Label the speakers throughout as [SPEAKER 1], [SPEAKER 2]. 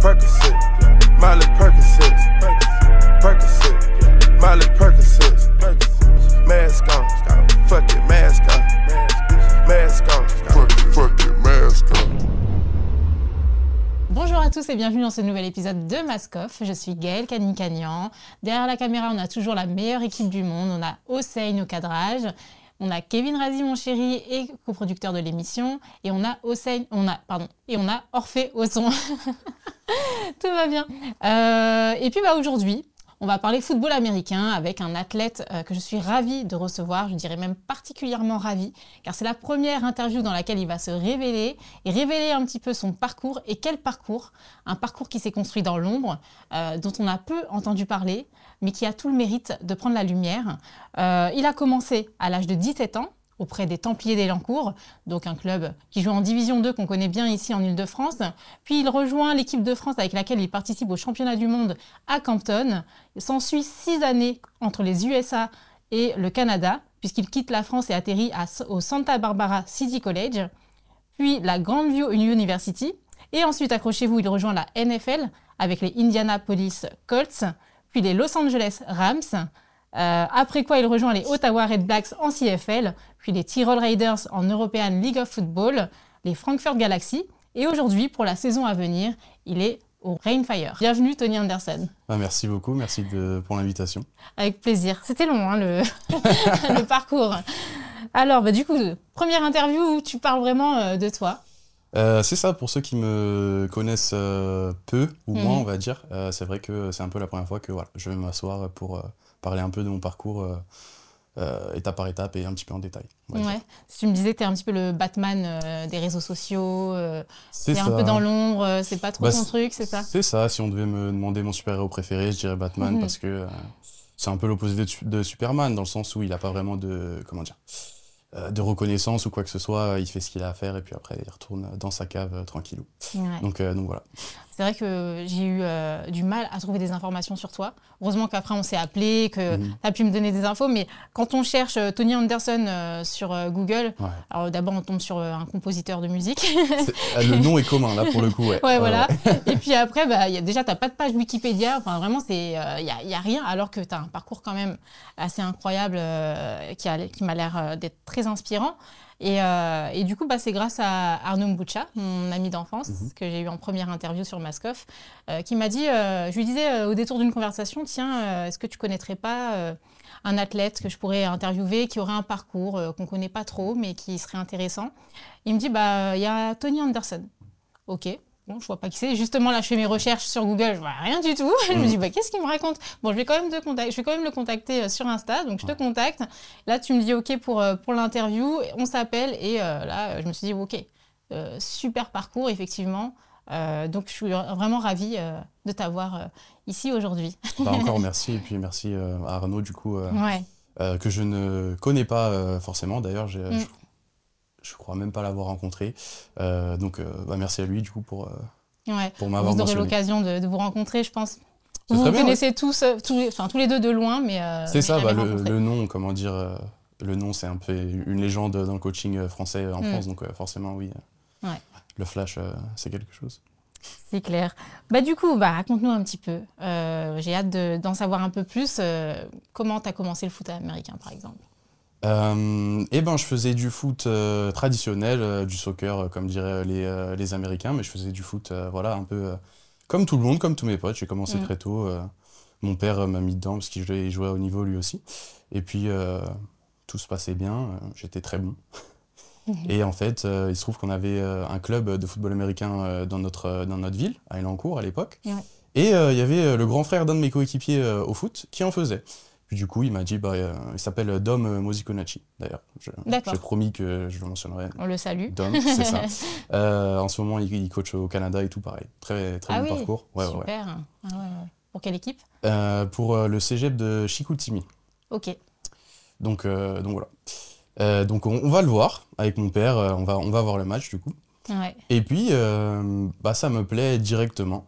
[SPEAKER 1] Bonjour
[SPEAKER 2] à tous et bienvenue dans ce nouvel épisode de Off. Je suis Gaëlle Canicanian. Derrière la caméra, on a toujours la meilleure équipe du monde. On a Hossein au cadrage. On a Kevin Razi, mon chéri, et coproducteur de l'émission. Et on a Hossein, on a, pardon, et on a Orphée au son. Tout va bien. Euh, et puis bah, aujourd'hui, on va parler football américain avec un athlète euh, que je suis ravie de recevoir, je dirais même particulièrement ravie, car c'est la première interview dans laquelle il va se révéler et révéler un petit peu son parcours et quel parcours, un parcours qui s'est construit dans l'ombre, euh, dont on a peu entendu parler, mais qui a tout le mérite de prendre la lumière. il a commencé à l'âge de 17 ans auprès des Templiers d'Elancourt, donc un club qui joue en Division 2 qu'on connaît bien ici en Ile-de-France. Puis il rejoint l'équipe de France avec laquelle il participe au championnat du monde à Campton. Il S'ensuit six années entre les USA et le Canada, puisqu'il quitte la France et atterrit au Santa Barbara City College, puis la Grandview University, et ensuite, accrochez-vous, il rejoint la NFL avec les Indianapolis Colts, puis les Los Angeles Rams, euh, après quoi, il rejoint les Ottawa Red Blacks en CFL, puis les Tyrol Raiders en European League of Football, les Frankfurt Galaxy. Et aujourd'hui, pour la saison à venir, il est au Rainfire. Bienvenue Tony Anderson.
[SPEAKER 1] Ah, merci beaucoup, merci pour l'invitation.
[SPEAKER 2] Avec plaisir. C'était long hein, le, parcours. Alors, bah, du coup, première interview où tu parles vraiment euh, de toi.
[SPEAKER 1] Euh, c'est ça, pour ceux qui me connaissent peu ou mhm. moins, on va dire, c'est vrai que c'est un peu la première fois que voilà, je vais m'asseoir pour un peu de mon parcours euh, euh, étape par étape et un petit peu en détail.
[SPEAKER 2] Ouais. Tu me disais que tu es un petit peu le Batman euh, des réseaux sociaux, c'est un peu dans l'ombre, c'est pas trop son bah, ton truc, c'est ça C'est
[SPEAKER 1] ça, si on devait me demander mon super-héros préféré, je dirais Batman mhm. parce que c'est un peu l'opposé de, Superman dans le sens où il n'a pas vraiment de. Comment dire de reconnaissance ou quoi que ce soit, il fait ce qu'il a à faire et puis après il retourne dans sa cave tranquillou. Donc, donc voilà.
[SPEAKER 2] C'est vrai que j'ai eu euh, du mal à trouver des informations sur toi. Heureusement qu'après on s'est appelé, que mhm. tu as pu me donner des infos. Mais quand on cherche euh, Tony Anderson euh, sur Google, alors d'abord on tombe sur un compositeur de musique.
[SPEAKER 1] Ah, le nom est commun là pour le coup. Ouais, voilà.
[SPEAKER 2] Et puis après, bah, y a, déjà, tu n'as pas de page Wikipédia. Enfin, vraiment, il n'y a, a, rien. Alors que tu as un parcours quand même assez incroyable qui, qui m'a l'air d'être très inspirant. Euh, et, du coup, bah, c'est grâce à Arnaud Mboucha, mon ami d'enfance, mhm. que j'ai eu en première interview sur Maskov, euh, qui m'a dit, euh, je lui disais au détour d'une conversation, tiens, est-ce que tu connaîtrais pas un athlète que je pourrais interviewer qui aurait un parcours qu'on ne connaît pas trop, mais qui serait intéressant Il me dit, bah, il y a Tony Anderson. Ok, Bon, je vois pas qui c'est. Justement, là, je fais mes recherches sur Google, je vois rien du tout. je me dis, mm. bah, qu'est-ce qu'il me raconte Bon, je vais, quand même te contacter, je quand même le contacter euh, sur Insta, donc je te contacte. Là, tu me dis, OK, pour, euh, pour l'interview, on s'appelle. Et euh, là, je me suis dit, OK, super parcours, effectivement. donc, je suis vraiment ravie de t'avoir ici aujourd'hui. Bah, encore
[SPEAKER 1] merci. Et puis, merci à Arnaud, du coup. que je ne connais pas forcément. D'ailleurs, mm je crois même pas l'avoir rencontré. Euh, donc euh, bah, merci à lui du coup pour, m'avoir euh, pour m'avoir Vous aurez l'occasion
[SPEAKER 2] de, vous rencontrer, je pense. Vous, vous connaissez tous, tous, enfin, tous les deux de loin, mais. c'est ça, bah, le,
[SPEAKER 1] nom, comment dire, le nom, c'est un peu une légende dans le coaching français en mm. France, donc forcément, oui. Le flash, c'est quelque chose.
[SPEAKER 2] C'est clair. Bah, du coup, bah, raconte-nous un petit peu. J'ai hâte d'en savoir un peu plus. comment tu as commencé le foot américain, par exemple
[SPEAKER 1] et euh, eh ben, je faisais du foot euh, traditionnel, euh, du soccer, comme diraient les, Américains, mais je faisais du foot, voilà, un peu comme tout le monde, comme tous mes potes. J'ai commencé mm. très tôt. mon père m'a mis dedans parce qu'il jouait, au niveau lui aussi. Et puis, tout se passait bien. J'étais très bon. Mm-hmm. Et en fait, il se trouve qu'on avait un club de football américain dans, notre, ville, à Elancourt à l'époque. Et il y avait le grand frère d'un de mes coéquipiers au foot qui en faisait. Puis du coup, il m'a dit, bah, euh, il s'appelle Dom Mosiconacci, d'ailleurs. J'ai promis que je le mentionnerai. On le salue. Dom, c'est ça. Euh, en ce moment, il, coach au Canada et tout, pareil. Très, très ah bon parcours. Ouais, super.
[SPEAKER 2] Ah pour quelle équipe
[SPEAKER 1] euh, Pour le cégep de Chicoutimi. Ok. Donc, donc voilà. donc on, va le voir avec mon père, on va, on va voir le match du coup. Et puis, bah, ça me plaît directement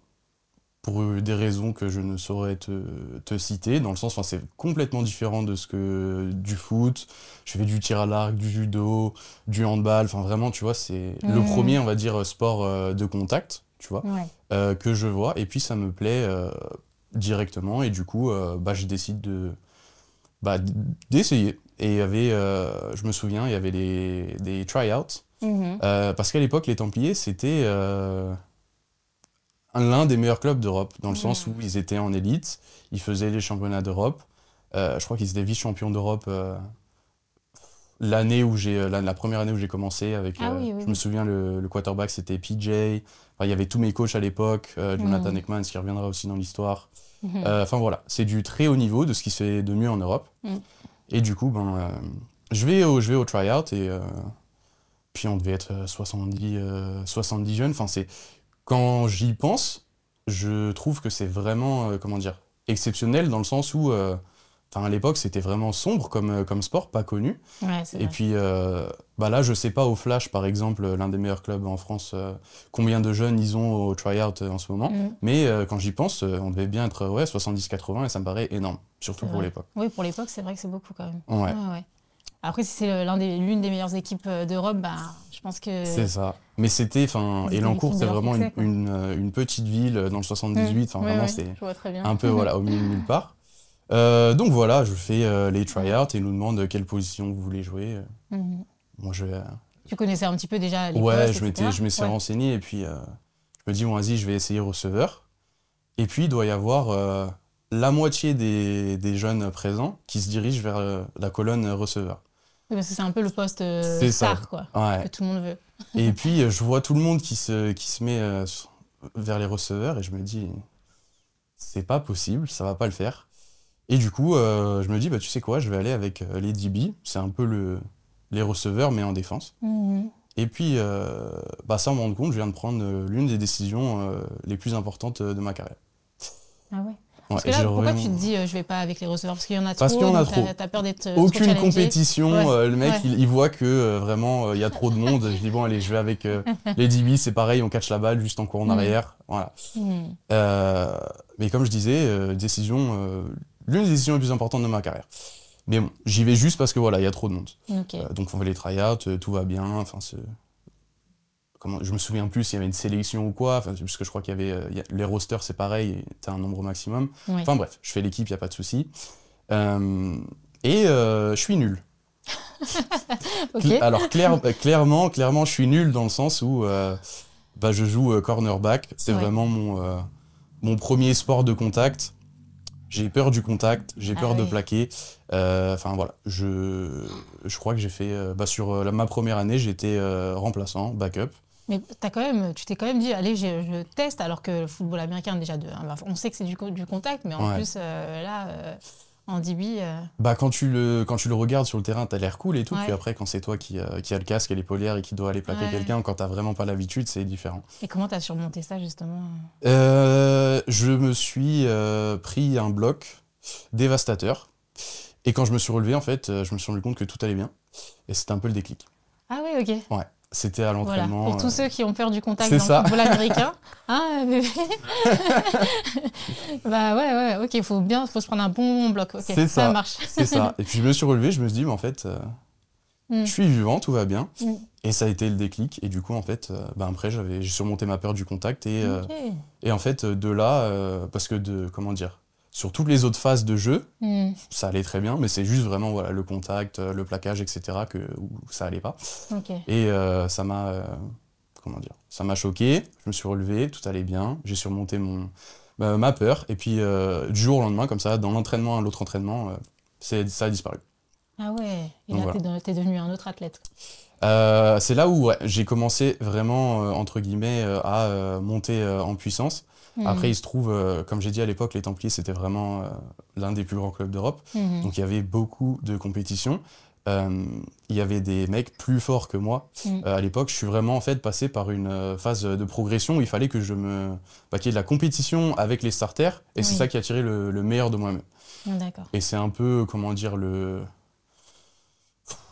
[SPEAKER 1] pour des raisons que je ne saurais te, citer, dans le sens, enfin, c'est complètement différent de ce que du foot. Je fais du tir à l'arc, du judo, du handball. Enfin, vraiment, tu vois, c'est le mmh. premier, on va dire, sport euh, de contact, tu vois, euh, que je vois. Et puis, ça me plaît euh, directement. Et du coup, bah, je décide de bah, d'essayer. Et il y avait, je me souviens, il y avait des try-outs. Mmh. parce qu'à l'époque, les Templiers, c'était l'un des meilleurs clubs d'Europe, dans le mm. sens où ils étaient en élite, ils faisaient les championnats d'Europe. Euh, je crois qu'ils étaient vice-champions d'Europe euh, l'année où j'ai euh, la, première année où j'ai commencé avec. Ah je me souviens le, quarterback c'était PJ. il y avait tous mes coachs à l'époque, mm. Jonathan Ekman, ce qui reviendra aussi dans l'histoire. Mm-hmm. Enfin voilà, c'est du très haut niveau de ce qui se fait de mieux en Europe. Mm. Et du coup, ben, je vais au, je vais au tryout et puis on devait être 70, 70 jeunes. Enfin, c'est quand j'y pense, je trouve que c'est vraiment, euh, comment dire, exceptionnel dans le sens où, euh, à l'époque, c'était vraiment sombre comme, euh, comme sport, pas connu. et puis, bah là, je sais pas, au Flash, par exemple, l'un des meilleurs clubs en France, combien de jeunes ils ont au try-out en ce moment. Mm. Mais quand j'y pense, on devait bien être ouais, 70-80 et ça me paraît énorme, surtout pour l'époque.
[SPEAKER 2] Oui, pour l'époque, c'est vrai que c'est beaucoup quand même. Après, si c'est l'une des, meilleures équipes euh, d'Europe, bah, je pense que. C'est
[SPEAKER 1] ça. Mais c'était. enfin, Lancourt, c'est vraiment euh, une, petite ville euh, dans le 78. Mmh. Je vois vraiment, bien. c'est un peu voilà, au milieu de nulle part. donc voilà, je fais les les tryouts et ils nous demandent quelle position vous voulez jouer. Mmh. je.
[SPEAKER 2] Tu connaissais un petit peu déjà les Ouais, je, je m'étais
[SPEAKER 1] renseigné et puis je me dis, bon, vas-y, je vais essayer receveur. Et puis, il doit y avoir la moitié des, jeunes présents qui se dirigent vers la colonne receveur
[SPEAKER 2] c'est un peu le poste euh, star, quoi, que tout le monde veut.
[SPEAKER 1] et puis, je vois tout le monde qui se, qui se met euh, vers les receveurs et je me dis, c'est pas possible, ça va pas le faire. Et du coup, euh, je me dis, bah, tu sais quoi, je vais aller avec les DB, c'est un peu le, les receveurs, mais en défense. Mhm. Et puis, bah, sans me rendre compte, je viens de prendre l'une des décisions les plus importantes de ma carrière.
[SPEAKER 2] Ah ouais pourquoi tu te dis euh, je vais pas avec les receveurs Parce qu'il y en a trop. Parce qu'il y en a trop. peur d'être. Euh, Aucune compétition. Euh, le mec, il,
[SPEAKER 1] voit que vraiment il y a trop de monde. je dis bon, allez, je vais avec les DB, c'est pareil, on catch la balle juste en courant en mm. arrière. Voilà. Mm. mais comme je disais, décision, l'une des décisions les plus importantes de ma carrière. Mais bon, j'y vais juste parce que voilà, il y a trop de monde. donc on fait les tryouts, tout va bien. Enfin, comment, je me souviens plus s'il y avait une sélection ou quoi, puisque je crois qu'il y avait euh, les rosters, c'est pareil, tu as un nombre maximum. Enfin bref, je fais l'équipe, il n'y a pas de souci. Euh, et euh, je suis nul. Alors clairement, clairement, je suis nul dans le sens où bah, je joue cornerback, c'est vraiment mon, mon premier sport de contact j'ai peur du contact, j'ai peur ah de plaquer. Enfin voilà, je, crois que j'ai fait. Bah, sur ma première année, j'étais remplaçant, backup.
[SPEAKER 2] Mais as quand même, tu t'es quand même dit, allez, je, teste, alors que le football américain, déjà, de, on sait que c'est du, contact, mais en plus, euh, là, en euh, DB. Euh.
[SPEAKER 1] Bah, quand, tu le, quand tu le regardes sur le terrain, t'as l'air cool et tout. Puis après, quand c'est toi qui, as le casque et les polaires et qui doit aller plaquer quelqu'un, quand t'as vraiment pas l'habitude, c'est différent.
[SPEAKER 2] Et comment t'as surmonté ça, justement
[SPEAKER 1] Je me suis pris un bloc dévastateur. Et quand je me suis relevé, en fait, je me suis rendu compte que tout allait bien. Et c'était un peu le déclic.
[SPEAKER 2] Ah oui, ok. Ouais.
[SPEAKER 1] C'était à l'entraînement. pour tous euh, ceux qui ont peur du contact dans le football américain.
[SPEAKER 2] Ah, bah ouais, ouais, ok, il faut bien, faut se prendre un bon bloc. ça,
[SPEAKER 1] marche. c'est ça. Et puis je me suis relevé, je me suis dit, mais en fait, euh, mm. je suis vivant, tout va bien. Mm. Et ça a été le déclic. Et du coup, en fait, euh, bah, après, j'ai surmonté ma peur du contact. Et, et en fait, de là, parce que de, comment dire, sur toutes les autres phases de jeu, hmm. ça allait très bien, mais c'est juste vraiment voilà, le contact, euh, le plaquage, etc., que, où ça allait pas. Et euh, ça m'a. Euh, comment dire Ça m'a choqué, je me suis relevé, tout allait bien, j'ai surmonté mon, bah, ma peur, et puis du jour au lendemain, comme ça, dans l'entraînement à l'autre entraînement, ça a disparu.
[SPEAKER 2] Ah ouais, et là, tu devenu un autre athlète.
[SPEAKER 1] Euh, c'est là où j'ai commencé vraiment, euh, entre guillemets, euh, à monter en puissance. Hmm. Après, il se trouve, comme j'ai dit à l'époque, les Templiers, c'était vraiment l'un des plus grands clubs d'Europe. Hmm. Donc il y avait beaucoup de compétitions. Il y avait des mecs plus forts que moi. Hmm. à l'époque, je suis vraiment en fait passé par une phase de progression où il fallait que je me... Bah, y ait de la compétition avec les starters. Et c'est ça qui a tiré le meilleur de moi-même. Et c'est un peu, comment dire, le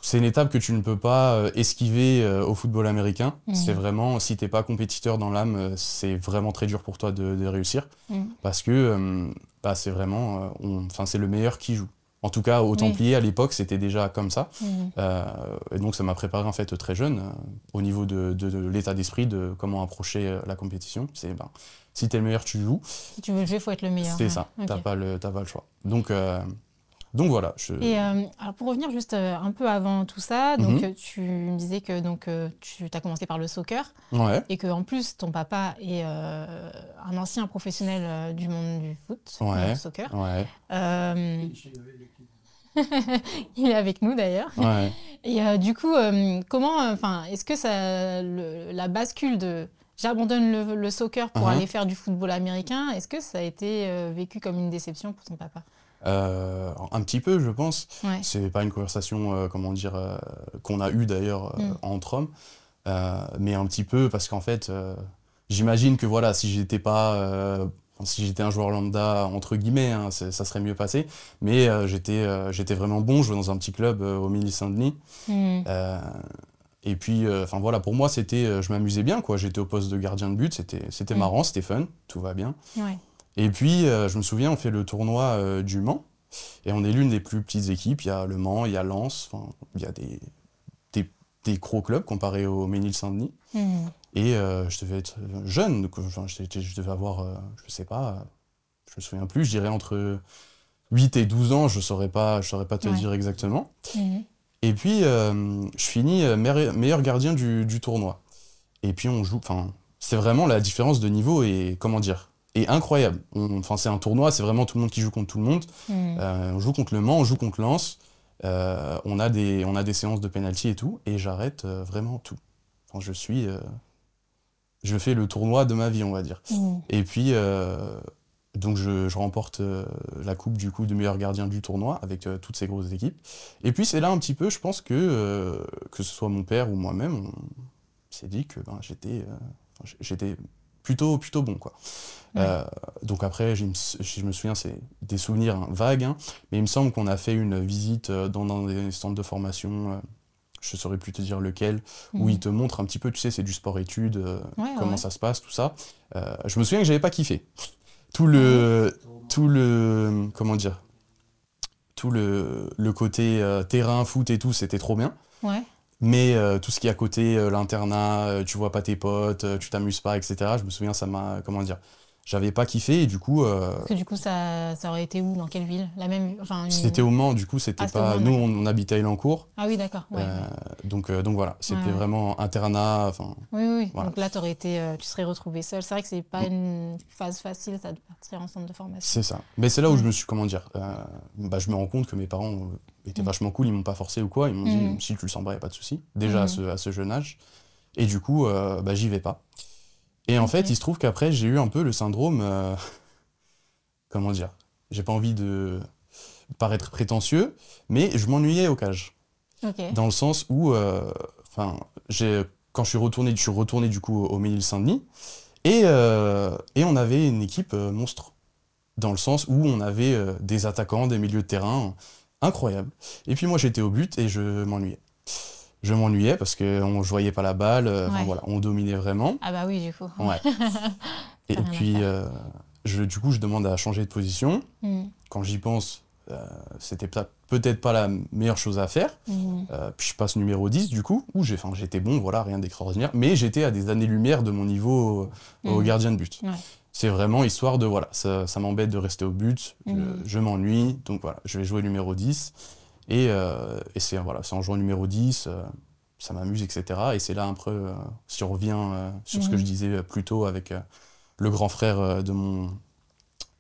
[SPEAKER 1] c'est une étape que tu ne peux pas euh, esquiver euh, au football américain. Mhm. C'est vraiment, si t'es pas compétiteur dans l'âme, euh, c'est vraiment très dur pour toi de, réussir. Mhm. Parce que bah, c'est vraiment, enfin c'est le meilleur qui joue. En tout cas, au Templier, à l'époque, c'était déjà comme ça. Mhm. et donc, ça m'a préparé, en fait, très jeune, au niveau de, l'état d'esprit, de comment approcher la compétition. C'est, ben, si t'es le meilleur, tu joues. Si
[SPEAKER 2] tu veux le jouer, il faut être le meilleur. C'est ça, tu n'as pas
[SPEAKER 1] pas le choix. Donc, donc voilà. Je... Et
[SPEAKER 2] euh, alors pour revenir juste euh, un peu avant tout ça, mhm. donc euh, tu me disais que donc tu as commencé par le soccer ouais. et que en plus ton papa est un ancien professionnel du monde du foot, du soccer. Ouais. il est avec nous d'ailleurs. Ouais. Et du coup, comment, enfin, est-ce que ça, la bascule de j'abandonne le, soccer pour mhm. aller faire du football américain, est-ce que ça a été vécu comme une déception pour ton papa
[SPEAKER 1] euh, un petit peu, je pense. C'est pas une conversation, euh, comment dire, euh, qu'on a eue d'ailleurs mm. entre hommes, mais un petit peu parce qu'en fait, j'imagine que voilà, si j'étais pas, si j'étais un joueur lambda entre guillemets, hein, ça serait mieux passé. Mais j'étais, j'étais vraiment bon. Je jouais dans un petit club au de Saint Denis. Mm. et puis, enfin voilà, pour moi, c'était, je m'amusais bien quoi. J'étais au poste de gardien de but, c'était, c'était mm. marrant, c'était fun, tout va bien. Et puis, euh, je me souviens, on fait le tournoi euh, du Mans. Et on est l'une des plus petites équipes. Il y a Le Mans, il y a Lens, il y a des, des, gros clubs comparés au Ménil-Saint-Denis. Hmm. Et euh, je devais être jeune, je, devais avoir, je je sais pas, je me souviens plus, je dirais entre 8 et 12 ans, je saurais saurais pas te dire exactement. Hmm. Et puis, je finis meilleur gardien du, tournoi. Et puis, on joue, enfin, c'est vraiment la différence de niveau et comment dire et incroyable. Enfin, c'est un tournoi, c'est vraiment tout le monde qui joue contre tout le monde. Mm. Euh, on joue contre Le Mans, on joue contre Lens. Euh, on, a des, on a des séances de pénalty et tout, et j'arrête euh, vraiment tout. je suis. je fais le tournoi de ma vie, on va dire. Mm. Et puis, donc, je, remporte la coupe du coup de meilleur gardien du tournoi avec toutes ces grosses équipes. Et puis, c'est là un petit peu, je pense que, que ce soit mon père ou moi-même, on s'est dit que ben, j'étais j'étais plutôt, plutôt bon, quoi. Euh, donc après, je me, je me souviens, c'est des souvenirs hein, vagues, hein, mais il me semble qu'on a fait une visite euh, dans un des centres de formation. Euh, je ne saurais plus te dire lequel, où mhm. ils te montrent un petit peu, tu sais, c'est du sport-études, comment ça se passe, tout ça. je me souviens que j'avais pas kiffé. Tout le, tout le, comment dire, tout le, côté terrain, foot et tout, c'était trop bien. Mais tout ce qui est à côté, l'internat, tu vois pas tes potes, tu t'amuses pas, etc. Je me souviens, ça m'a, comment dire, j'avais pas kiffé et du coup. Euh, Parce que du
[SPEAKER 2] coup, ça, aurait été où Dans quelle ville La même. C'était au
[SPEAKER 1] Mans, du coup, c'était ah, pas. Nous, on, habitait à Elancourt. Ah oui, d'accord. Euh, donc, euh, donc voilà, c'était vraiment internat. Enfin. Oui, oui. Donc
[SPEAKER 2] là, aurais été, tu serais retrouvé seul. C'est vrai que c'est pas mm. une phase facile, ça, de partir en centre de formation. C'est ça. Mais c'est là
[SPEAKER 1] où je me suis, comment dire, bah, je me rends compte que mes parents étaient mm. vachement cool. Ils m'ont pas forcé ou quoi. Ils m'ont dit mm. si tu le sens pas, y a pas de souci. Déjà à, ce, jeune âge. Et du coup, bah, j'y vais pas. Et en fait, il se trouve qu'après, j'ai eu un peu le syndrome. Euh, comment dire J'ai pas envie de paraître prétentieux, mais je m'ennuyais au cage. Dans le sens où, euh, enfin, quand je suis retourné, je suis retourné du coup au Ménil-Saint-Denis, et, euh, et, on avait une équipe monstre. Dans le sens où on avait des attaquants, des milieux de terrain, incroyables. Et puis moi, j'étais au but et je m'ennuyais je m'ennuyais parce qu'on ne voyait pas la balle, euh, voilà, on dominait vraiment. Ah bah
[SPEAKER 2] oui, du coup. et, puis,
[SPEAKER 1] euh, je, du coup, je demande à changer de position. Hmm. Quand j'y pense, euh, c'était peut-être pas la meilleure chose à faire. Hmm. puis je passe numéro 10, du coup, où j'étais bon, voilà, rien d'extraordinaire. Mais j'étais à des années-lumière de mon niveau au hmm. gardien de but. C'est vraiment histoire de, voilà, ça, m'embête de rester au but, je, je m'ennuie, donc voilà, je vais jouer numéro 10. Euh, et, c'est voilà, en jouant numéro 10, euh, ça m'amuse, etc. Et c'est là, un peu, euh, si on revient sur ce que je disais plus tôt avec le grand frère de mon,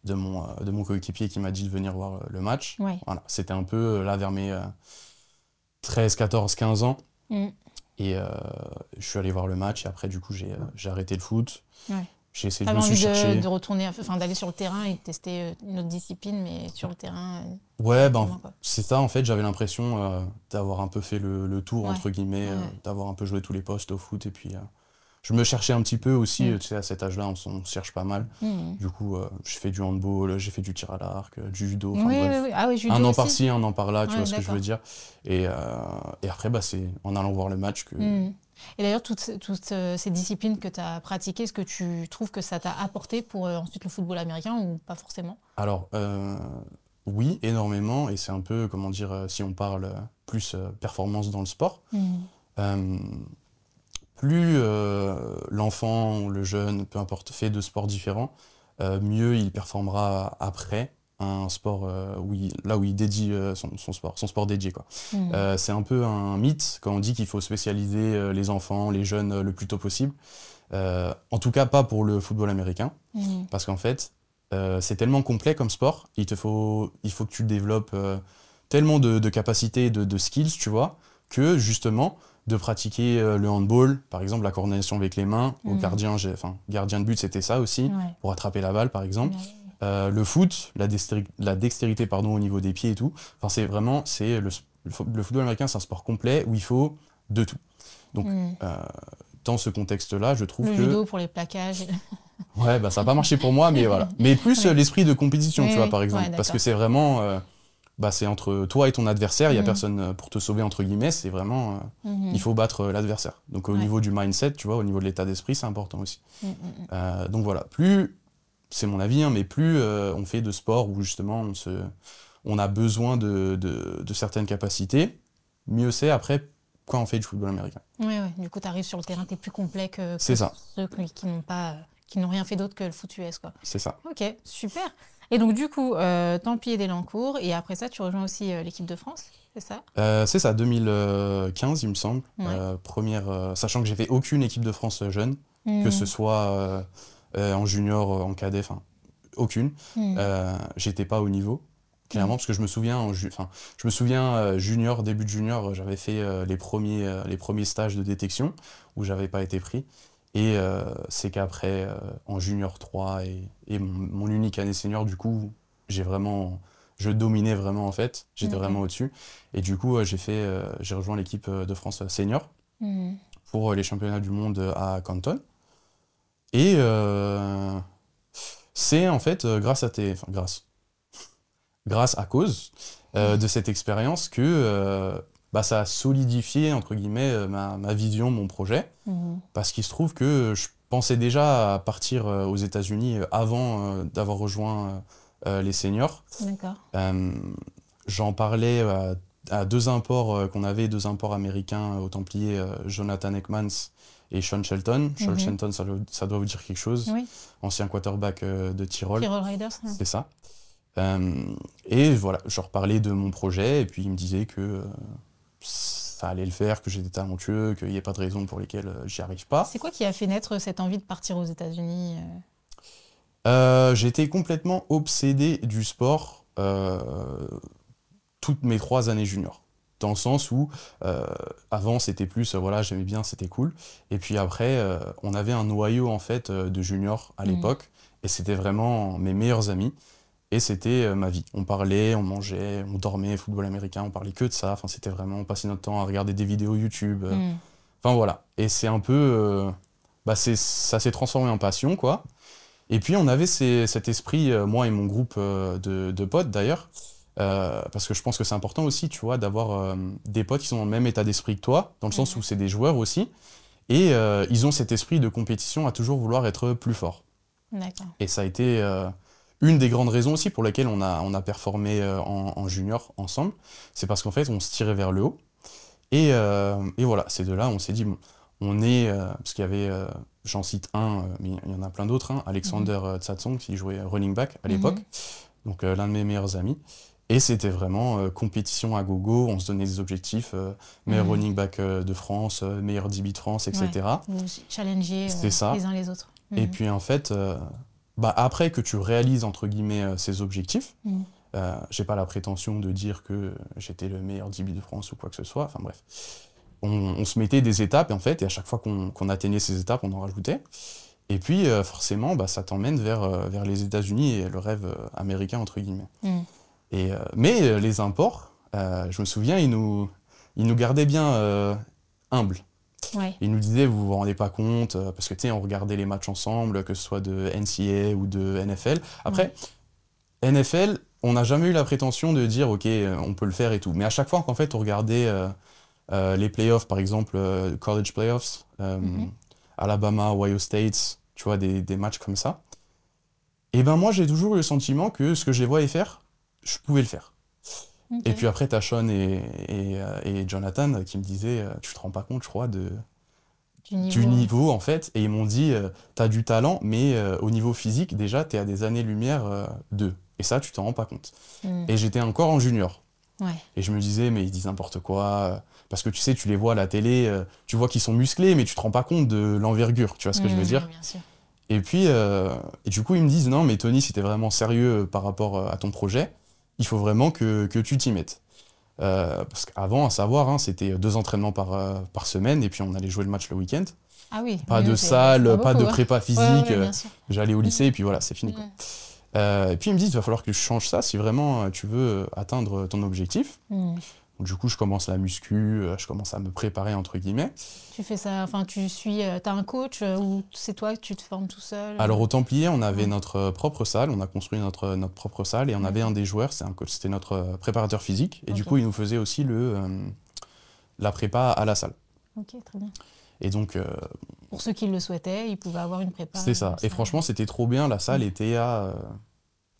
[SPEAKER 1] de mon, de mon coéquipier qui m'a dit de venir voir le match, c'était un peu là vers mes 13, 14, 15 ans. Mm. Et je suis allé voir le match et après, du coup, j'ai arrêté le foot. Ouais j'ai essayé de me
[SPEAKER 2] retourner, enfin d'aller sur le terrain et de tester euh, une autre discipline, mais sur le terrain. Euh,
[SPEAKER 1] ouais, ben c'est ça en fait. J'avais l'impression euh, d'avoir un peu fait le, tour entre guillemets, d'avoir un peu joué tous les postes au foot et puis. je me cherchais un petit peu aussi, mm. tu sais, à cet âge-là, on, cherche pas mal. Mm. Du coup, j'ai fait du handball, j'ai fait du tir à l'arc, du ah judo, un an par-ci, un an par-là, tu vois ce que je veux dire. Et, après, bah, c'est en allant voir le match que, mm.
[SPEAKER 2] Et d'ailleurs, toutes, ces euh, disciplines que tu as pratiquées, est-ce que tu trouves que ça t'a apporté pour euh, ensuite le football américain ou pas forcément
[SPEAKER 1] Alors, euh, oui, énormément. Et c'est un peu, comment dire, si on parle plus performance dans le sport, mmh. plus l'enfant ou le jeune, peu importe, fait de sports différents, mieux il performera après un sport euh, là où il dédie euh, son, sport, son sport dédié. quoi. Mmh. Euh, c'est un peu un mythe quand on dit qu'il faut spécialiser les enfants, les jeunes le plus tôt possible. en tout cas, pas pour le football américain, mmh. parce qu'en fait, c'est tellement complet comme sport, il, te faut, il faut que tu développes tellement de, capacités, de, de, skills, tu vois, que justement, de pratiquer le handball, par exemple, la coordination avec les mains, ou au mmh. gardien, gardien de but, c'était ça aussi, pour attraper la balle, par exemple. Euh, le foot, la, la, dextérité pardon, au niveau des pieds et tout. Enfin, c'est vraiment c'est le, football américain, c'est un sport complet où il faut de tout. Donc, hmm. euh, dans ce contexte-là, je trouve que. Le judo
[SPEAKER 2] pour les plaquages.
[SPEAKER 1] ouais, bah, ça n'a pas marché pour moi, mais voilà. Mais plus l'esprit de compétition, tu vois, par exemple. parce que c'est vraiment. Euh, bah, c'est entre toi et ton adversaire, il n'y a hmm. personne pour te sauver, entre guillemets, c'est vraiment, hmm. il faut battre l'adversaire. Donc au niveau du mindset, tu vois, au niveau de l'état d'esprit, c'est important aussi. donc voilà, plus c'est mon avis, hein, mais plus euh, on fait de sport où justement on, a besoin de, certaines capacités, mieux c'est après quand on fait du football américain.
[SPEAKER 2] Oui, du coup, tu arrives sur le terrain, tu es plus complet que, ceux qui, n'ont pas qui n'ont rien fait d'autre que le foot US. C'est ça. Ok, super. Et donc, du coup, euh, Templier en cours. et après ça, tu rejoins aussi euh, l'équipe de France, c'est ça
[SPEAKER 1] euh, C'est ça, 2015, il me semble. première, sachant que j'ai fait aucune équipe de France jeune, que mmh. ce soit euh, en junior, euh, en cadet, aucune. Hmm. Euh, j'étais pas au niveau clairement hmm. parce que je me souviens en je me souviens junior début de junior j'avais fait les premiers les premiers stages de détection où j'avais pas été pris et c'est qu'après en junior 3 et, mon, unique année senior du coup j'ai vraiment je dominais vraiment en fait j'étais hmm. vraiment au dessus et du coup j'ai fait j'ai rejoint l'équipe de France senior pour les championnats du monde à Canton et euh, c'est en fait euh, grâce à tes. Enfin, grâce. grâce à cause euh, de cette expérience que bah, ça a solidifié, entre guillemets, ma, ma vision, mon projet. Mhm. Parce qu'il se trouve que je pensais déjà à partir aux États-Unis avant d'avoir rejoint les seniors. J'en parlais à, à, deux imports qu'on avait, deux imports américains, au Templier Jonathan Ekmans et Sean Shelton. Sean mhm. Shelton, ça, doit vous dire quelque chose. Oui. Ancien quarterback euh, de Tyrol. Tyrol Riders. C'est ça. Euh, et voilà, je parlais de mon projet, et puis il me disait que euh, ça allait le faire, que j'étais talentueux, qu'il n'y ait pas de raison pour lesquelles j'y arrive pas. C'est
[SPEAKER 2] quoi qui a fait naître cette envie de partir aux États-Unis
[SPEAKER 1] J'étais complètement obsédé du sport toutes mes trois années juniors dans le sens où euh, avant c'était plus euh, voilà j'aimais bien c'était cool et puis après euh, on avait un noyau en fait de juniors à mm. l'époque et c'était vraiment mes meilleurs amis et c'était ma vie on parlait on mangeait on dormait football américain on parlait que de ça enfin c'était vraiment on passait notre temps à regarder des vidéos YouTube mm. enfin voilà et c'est un peu bah, c'est ça s'est transformé en passion quoi et puis on avait cet esprit moi et mon groupe de, de potes d'ailleurs euh, parce que je pense que c'est important aussi, tu vois, d'avoir euh, des potes qui sont dans le même état d'esprit que toi, dans le sens où c'est des joueurs aussi, et euh, ils ont cet esprit de compétition à toujours vouloir être plus fort. Et ça a été une des grandes raisons aussi pour lesquelles on a, performé en, junior ensemble, c'est parce qu'en fait, on se tirait vers le haut. Et, voilà, ces deux-là, on s'est dit, bon, on est, parce qu'il y avait, j'en cite un, mais il y en a plein d'autres, hein, Alexander mhm. Tsatsong, qui jouait running back à mhm. l'époque, donc l'un de mes meilleurs amis. Et c'était vraiment euh, compétition à gogo, on se donnait des objectifs, euh, meilleur mm. running back euh, de France, meilleur DB de France, etc. vous
[SPEAKER 2] challenger les uns les autres. Et mm.
[SPEAKER 1] puis en fait, bah, après que tu réalises entre guillemets ces objectifs, mm. j'ai pas la prétention de dire que j'étais le meilleur DB de France ou quoi que ce soit, enfin bref. On, se mettait des étapes en fait, et à chaque fois qu'on atteignait ces étapes, on en rajoutait. Et puis forcément, bah, ça t'emmène vers, vers les États-Unis et le rêve américain entre guillemets. Euh, mais euh, les imports, euh, je me souviens, ils nous, ils nous gardaient bien humbles. Ouais. Il nous disaient, vous vous rendez pas compte, parce que tu sais, on regardait les matchs ensemble, que ce soit de NCA ou de NFL. Après, NFL, on n'a jamais eu la prétention de dire, ok, on peut le faire et tout. Mais à chaque fois qu'en fait, on regardait les playoffs, par exemple, college playoffs, mhm. Alabama, Ohio State, tu vois, des, des matchs comme ça. Et eh ben moi, j'ai toujours eu le sentiment que ce que je les voyais faire, je pouvais le faire. Et puis après, t'as Sean euh, et, Jonathan euh, qui me disaient euh, Tu te rends pas compte, je crois, de,
[SPEAKER 3] du, niveau.
[SPEAKER 1] en fait. Et ils m'ont dit T'as du talent, mais au niveau physique, déjà, t'es à des années-lumière 2. Et ça, tu t'en rends pas compte. Hmm. Et j'étais encore en junior. Et je me disais Mais ils disent n'importe quoi. Parce que tu sais, tu les vois à la télé, tu vois qu'ils sont musclés, mais tu te rends pas compte de l'envergure. Tu vois ce que je veux hmm, dire Et puis, et du coup, ils me disent Non, mais Tony, si t'es vraiment sérieux par rapport à ton projet, il faut vraiment que, tu t'y mettes. Euh, parce qu'avant, à savoir, hein, c'était deux entraînements par, euh, par semaine et puis on allait jouer le match le week-end. Ah oui. Pas de salle, pas, de hein. prépa physique. Euh, j'allais au lycée mm. et puis voilà, c'est fini. Mm. et puis il me dit, il va falloir que je change ça si vraiment tu veux atteindre ton objectif. Mm. Du coup, je commence la muscu, euh, je commence à me préparer entre guillemets.
[SPEAKER 2] Tu fais ça, enfin, tu suis, euh, as un coach euh, ou c'est toi que tu te formes tout seul Alors au
[SPEAKER 1] Templier, on avait notre propre salle, on a construit notre, notre propre salle et on avait un des joueurs, c'est un coach, c'était notre préparateur physique et du coup, il nous faisait aussi le la prépa à la salle. Ok, très bien. Et donc.
[SPEAKER 2] Pour ceux qui le souhaitaient, ils pouvaient avoir une prépa. C'est ça. Et
[SPEAKER 1] franchement, c'était trop bien. La salle était à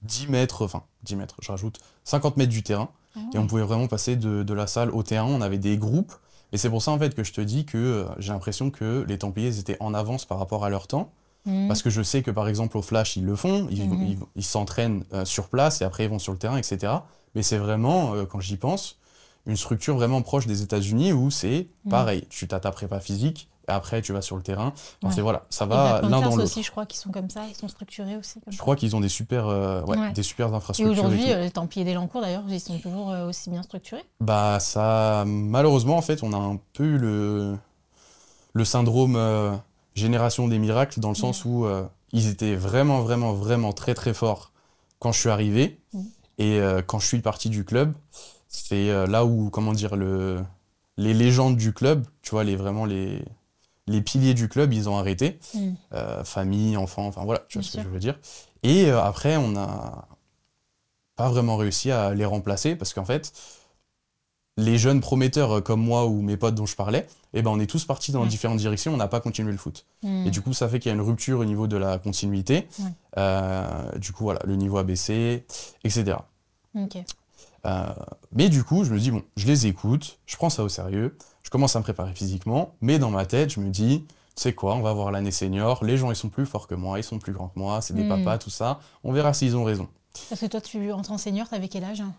[SPEAKER 1] 10 mètres, enfin 10 mètres, je rajoute 50 mètres du terrain. Ah et on pouvait vraiment passer de, la salle au terrain, on avait des groupes. Et c'est pour ça en fait que je te dis que euh, j'ai l'impression que les Templiers étaient en avance par rapport à leur temps. Mmh. Parce que je sais que par exemple au Flash, ils le font, ils mmh. s'entraînent euh, sur place et après ils vont sur le terrain, etc. Mais c'est vraiment, euh, quand j'y pense, une structure vraiment proche des États-Unis où c'est mmh. pareil. Tu as pas physique, après, tu vas sur le terrain. Enfin, voilà, ça va l'un dans l'autre. aussi,
[SPEAKER 2] je crois qu'ils sont comme ça, ils sont structurés aussi. je crois
[SPEAKER 1] qu'ils ont des super, euh, des super infrastructures. Et aujourd'hui, les
[SPEAKER 2] Templiers Lancours, d'ailleurs, ils sont toujours euh, aussi bien structurés
[SPEAKER 1] Bah, ça. Malheureusement, en fait, on a un peu le, le syndrome euh, génération des miracles, dans le sens où ils étaient vraiment, vraiment, vraiment très, très forts quand je suis arrivé. Mm. Et quand je suis parti du club, c'est là où, comment dire, le les légendes du club, tu vois, les, vraiment les, les piliers du club, ils ont arrêté. Mm. Euh, famille, enfants, enfin voilà, tu vois ce que je veux dire. Et euh, après, on n'a pas vraiment réussi à les remplacer parce qu'en fait, les jeunes prometteurs euh, comme moi ou mes potes dont je parlais, eh ben, on est tous partis dans mm. différentes directions, on n'a pas continué le foot. Mm. Et du coup, ça fait qu'il y a une rupture au niveau de la continuité. du coup, voilà, le niveau a baissé, etc. mais du coup, je me dis, bon, je les écoute, je prends ça au sérieux. Je commence à me préparer physiquement, mais dans ma tête, je me dis, c'est quoi, on va voir l'année senior, les gens ils sont plus forts que moi, ils sont plus grands que moi, c'est des hmm. papas, tout ça, on verra s'ils ont raison.
[SPEAKER 2] Parce que toi, tu entres en senior, t'avais quel âge hein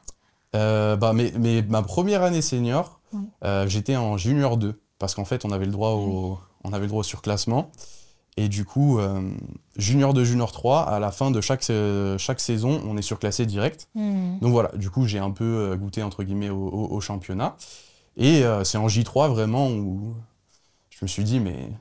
[SPEAKER 1] euh, bah, mais, ma première année senior, hmm. euh, j'étais en junior 2, parce qu'en fait, on avait le droit au, surclassement. Et du coup, euh, junior 2, junior 3, à la fin de chaque, saison, on est surclassé direct. Hmm. Donc voilà, du coup, j'ai un peu goûté, entre guillemets, au championnat. Et euh, c'est en J3 vraiment où je me suis dit, mais.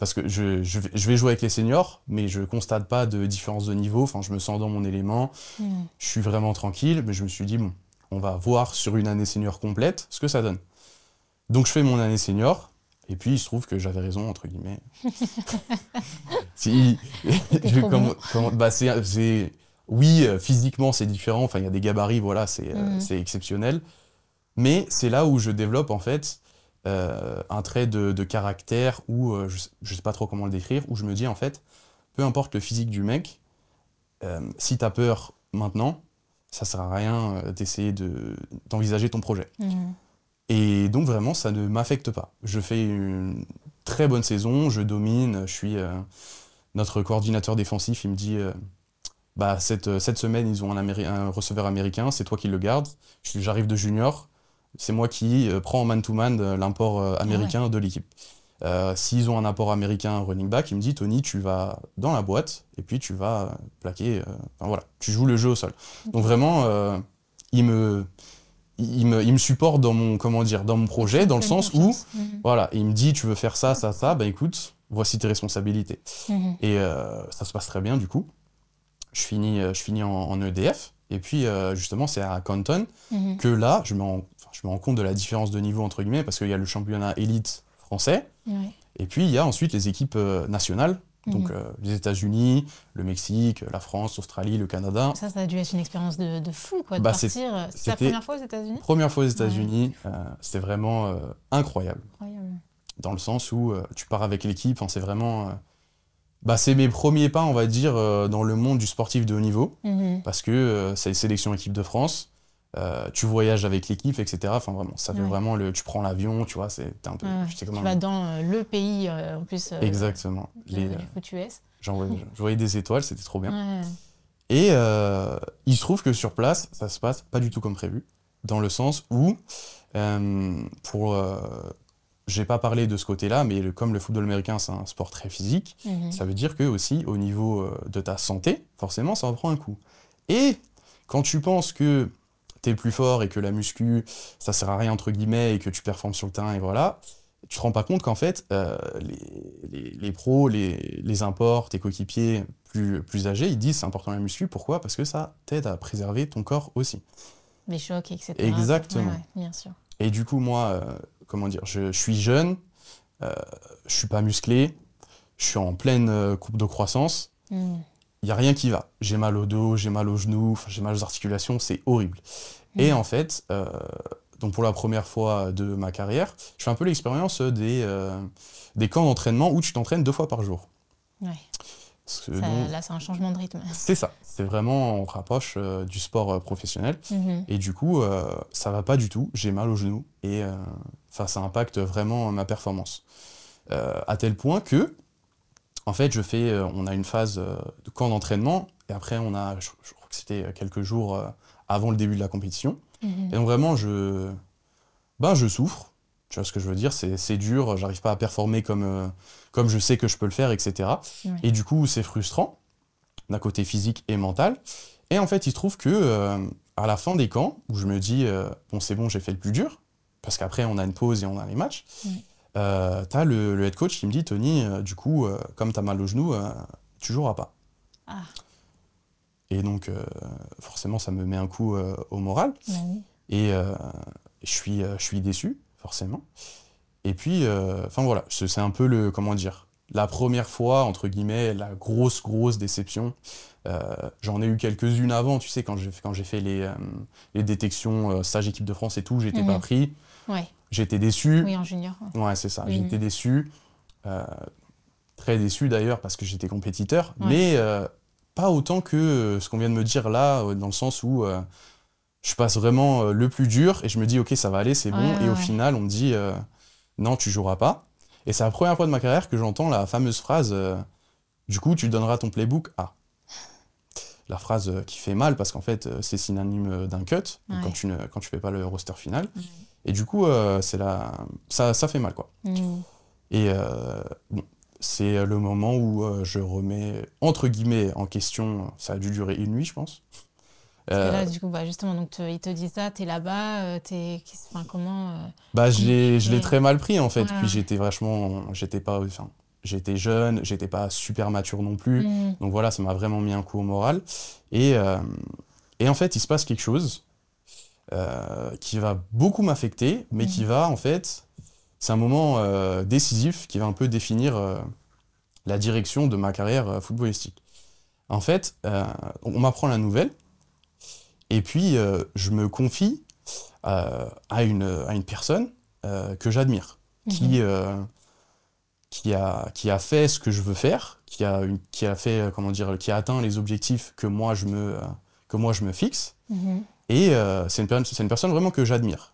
[SPEAKER 1] Parce que je, vais jouer avec les seniors, mais je ne constate pas de différence de niveau. Enfin, je me sens dans mon élément. Hmm. Je suis vraiment tranquille. Mais je me suis dit, bon, on va voir sur une année senior complète ce que ça donne. Donc, je fais mon année senior. Et puis, il se trouve que j'avais raison, entre guillemets. c'est, oui, euh, physiquement, c'est différent. Enfin, il y a des gabarits, voilà, c'est, euh, hmm. exceptionnel. Mais c'est là où je développe en fait euh, un trait de, caractère où euh, je, ne sais pas trop comment le décrire, où je me dis en fait, peu importe le physique du mec, euh, si tu as peur maintenant, ça ne sert à rien d'essayer d'envisager ton projet. Mmh. Et donc vraiment, ça ne m'affecte pas. Je fais une très bonne saison, je domine, je suis notre coordinateur défensif, il me dit bah cette, semaine ils ont un, un receveur américain, c'est toi qui le gardes. J'arrive de junior, c'est moi qui euh, prends en man-to-man euh, l'import euh, américain ah de l'équipe. S'ils ont un apport américain running back, il me dit Tony, tu vas dans la boîte et puis tu vas plaquer. enfin, voilà, tu joues le jeu au sol. Donc vraiment, il, me, il, me, il me supporte dans mon comment dire dans mon projet, dans le sens où mhm. voilà, il me dit tu veux faire ça, ça, ça. Ben écoute, voici tes responsabilités. Mhm. Et ça se passe très bien du coup. Je finis, je finis en, EDF. E et puis justement, c'est à Canton mhm. que là, je me en je me rends compte de la différence de niveau, entre guillemets, parce qu'il y a le championnat élite français, et puis il y a ensuite les équipes euh, nationales, donc mhm. euh, les États-Unis, le Mexique, la France, l'Australie, le Canada. Ça, ça
[SPEAKER 2] a dû être une expérience de, fou, quoi, de bah, partir. Euh, c'était la première fois aux États-Unis
[SPEAKER 1] Première fois aux États-Unis. c'était vraiment incroyable. Incroyable. Dans le sens où tu pars avec l'équipe, c'est vraiment. Bah, c'est mes premiers pas, on va dire, dans le monde du sportif de haut niveau, mhm. parce que c'est sélection équipe de France. Euh, tu voyages avec l'équipe, etc. Enfin, vraiment, ça veut vraiment le. Tu prends l'avion, tu vois, c'est un peu. tu vas
[SPEAKER 2] dans euh, le pays, euh, en plus.
[SPEAKER 1] Exactement. Les, où tu es. J'en voyais, des étoiles, c'était trop bien. Et il se trouve que sur place, ça se passe pas du tout comme prévu, dans le sens où, pour. j'ai pas parlé de ce côté-là, mais comme le football américain, c'est un sport très physique, mhm. ça veut dire que aussi, au niveau de ta santé, forcément, ça en prend un coup. Et quand tu penses que plus fort et que la muscu, ça sert à rien, entre guillemets, et que tu performes sur le terrain, et voilà, tu te rends pas compte qu'en fait, euh, les, les, pros, les, les, imports, tes coéquipiers plus, plus âgés, ils disent c'est important la muscu. Pourquoi Parce que ça t'aide à préserver ton corps aussi.
[SPEAKER 2] Les chocs, etc. Exactement.
[SPEAKER 1] bien sûr. Et du coup, moi, euh, comment dire, je, suis jeune, euh, je suis pas musclé, je suis en pleine coupe de croissance. Mm il n'y a rien qui va. J'ai mal au dos, j'ai mal aux genoux, j'ai mal aux articulations, c'est horrible. Et mm. en fait, euh, donc pour la première fois de ma carrière, je fais un peu l'expérience des, euh, des camps d'entraînement où tu t'entraînes deux fois par jour. là, c'est
[SPEAKER 2] un changement de rythme. C'est
[SPEAKER 1] ça. C'est vraiment, on rapproche euh, du sport professionnel. Mm-hmm. Et du coup, ça va pas du tout. J'ai mal aux genoux. Et ça impacte vraiment ma performance. à tel point que en fait, je fais, euh, on a une phase euh, de camp d'entraînement, et après, on a, je, crois que c'était euh, quelques jours avant le début de la compétition. Mhm. Et donc, vraiment, je, ben, je souffre. Tu vois ce que je veux dire C'est dur, j'arrive pas à performer comme, comme je sais que je peux le faire, etc. Et du coup, c'est frustrant, d'un côté physique et mental. Et en fait, il se trouve que à la fin des camps, où je me dis, bon, c'est bon, j'ai fait le plus dur, parce qu'après, on a une pause et on a les matchs. Euh, t'as le, head coach qui me dit Tony, euh, du coup, euh, comme t'as mal au genou, tu joueras pas. Ah. Et donc, forcément, ça me met un coup au moral. Bah et je suis, je suis déçu, forcément. Et puis, enfin voilà, c'est un peu le, comment dire, la première fois, entre guillemets, la grosse, grosse déception. J'en ai eu quelques-unes avant, tu sais, quand j'ai fait les, les détections, stage équipe de France et tout, j'étais pas mhm. pris. Ouais. J'étais déçu. Oui, en
[SPEAKER 2] junior. Ouais,
[SPEAKER 1] c'est ça. J'étais déçu. Euh, très déçu d'ailleurs parce que j'étais compétiteur, mais euh, pas autant que euh, ce qu'on vient de me dire là, dans le sens où je passe vraiment le plus dur et je me dis ok ça va aller, c'est bon, et au final on me dit non tu joueras pas. Et c'est la première fois de ma carrière que j'entends la fameuse phrase du coup tu donneras ton playbook à la phrase qui fait mal parce qu'en fait c'est synonyme d'un cut quand tu ne quand tu fais pas le roster final. Et du coup, euh, c'est là ça, ça fait mal, quoi. Mm. Et euh, c'est le moment où euh, je remets, entre guillemets, en question, ça a dû durer une nuit, je pense. là, du
[SPEAKER 2] coup, bah, justement, donc, te, il te dit ça, t'es là-bas, t'es...
[SPEAKER 3] Enfin, comment... bah, je l'ai très mal pris, en fait. Puis j'étais
[SPEAKER 1] vachement... J'étais pas... Enfin, j'étais jeune, j'étais pas super mature non plus. Mm. Donc voilà, ça m'a vraiment mis un coup au moral. Et, et en fait, il se passe quelque chose euh, qui va beaucoup m'affecter, mais qui mhm. va en fait, c'est un moment euh, décisif qui va un peu définir euh, la direction de ma carrière footballistique. En fait, on m'apprend la nouvelle, et puis je me confie à, une, à une personne que j'admire, qui, mhm. qui, a, qui a fait ce que je veux faire, qui a, qui a fait, comment dire, qui a atteint les objectifs que moi je me, que moi je me fixe. Mhm. Et euh, c'est une, une, personne vraiment que j'admire.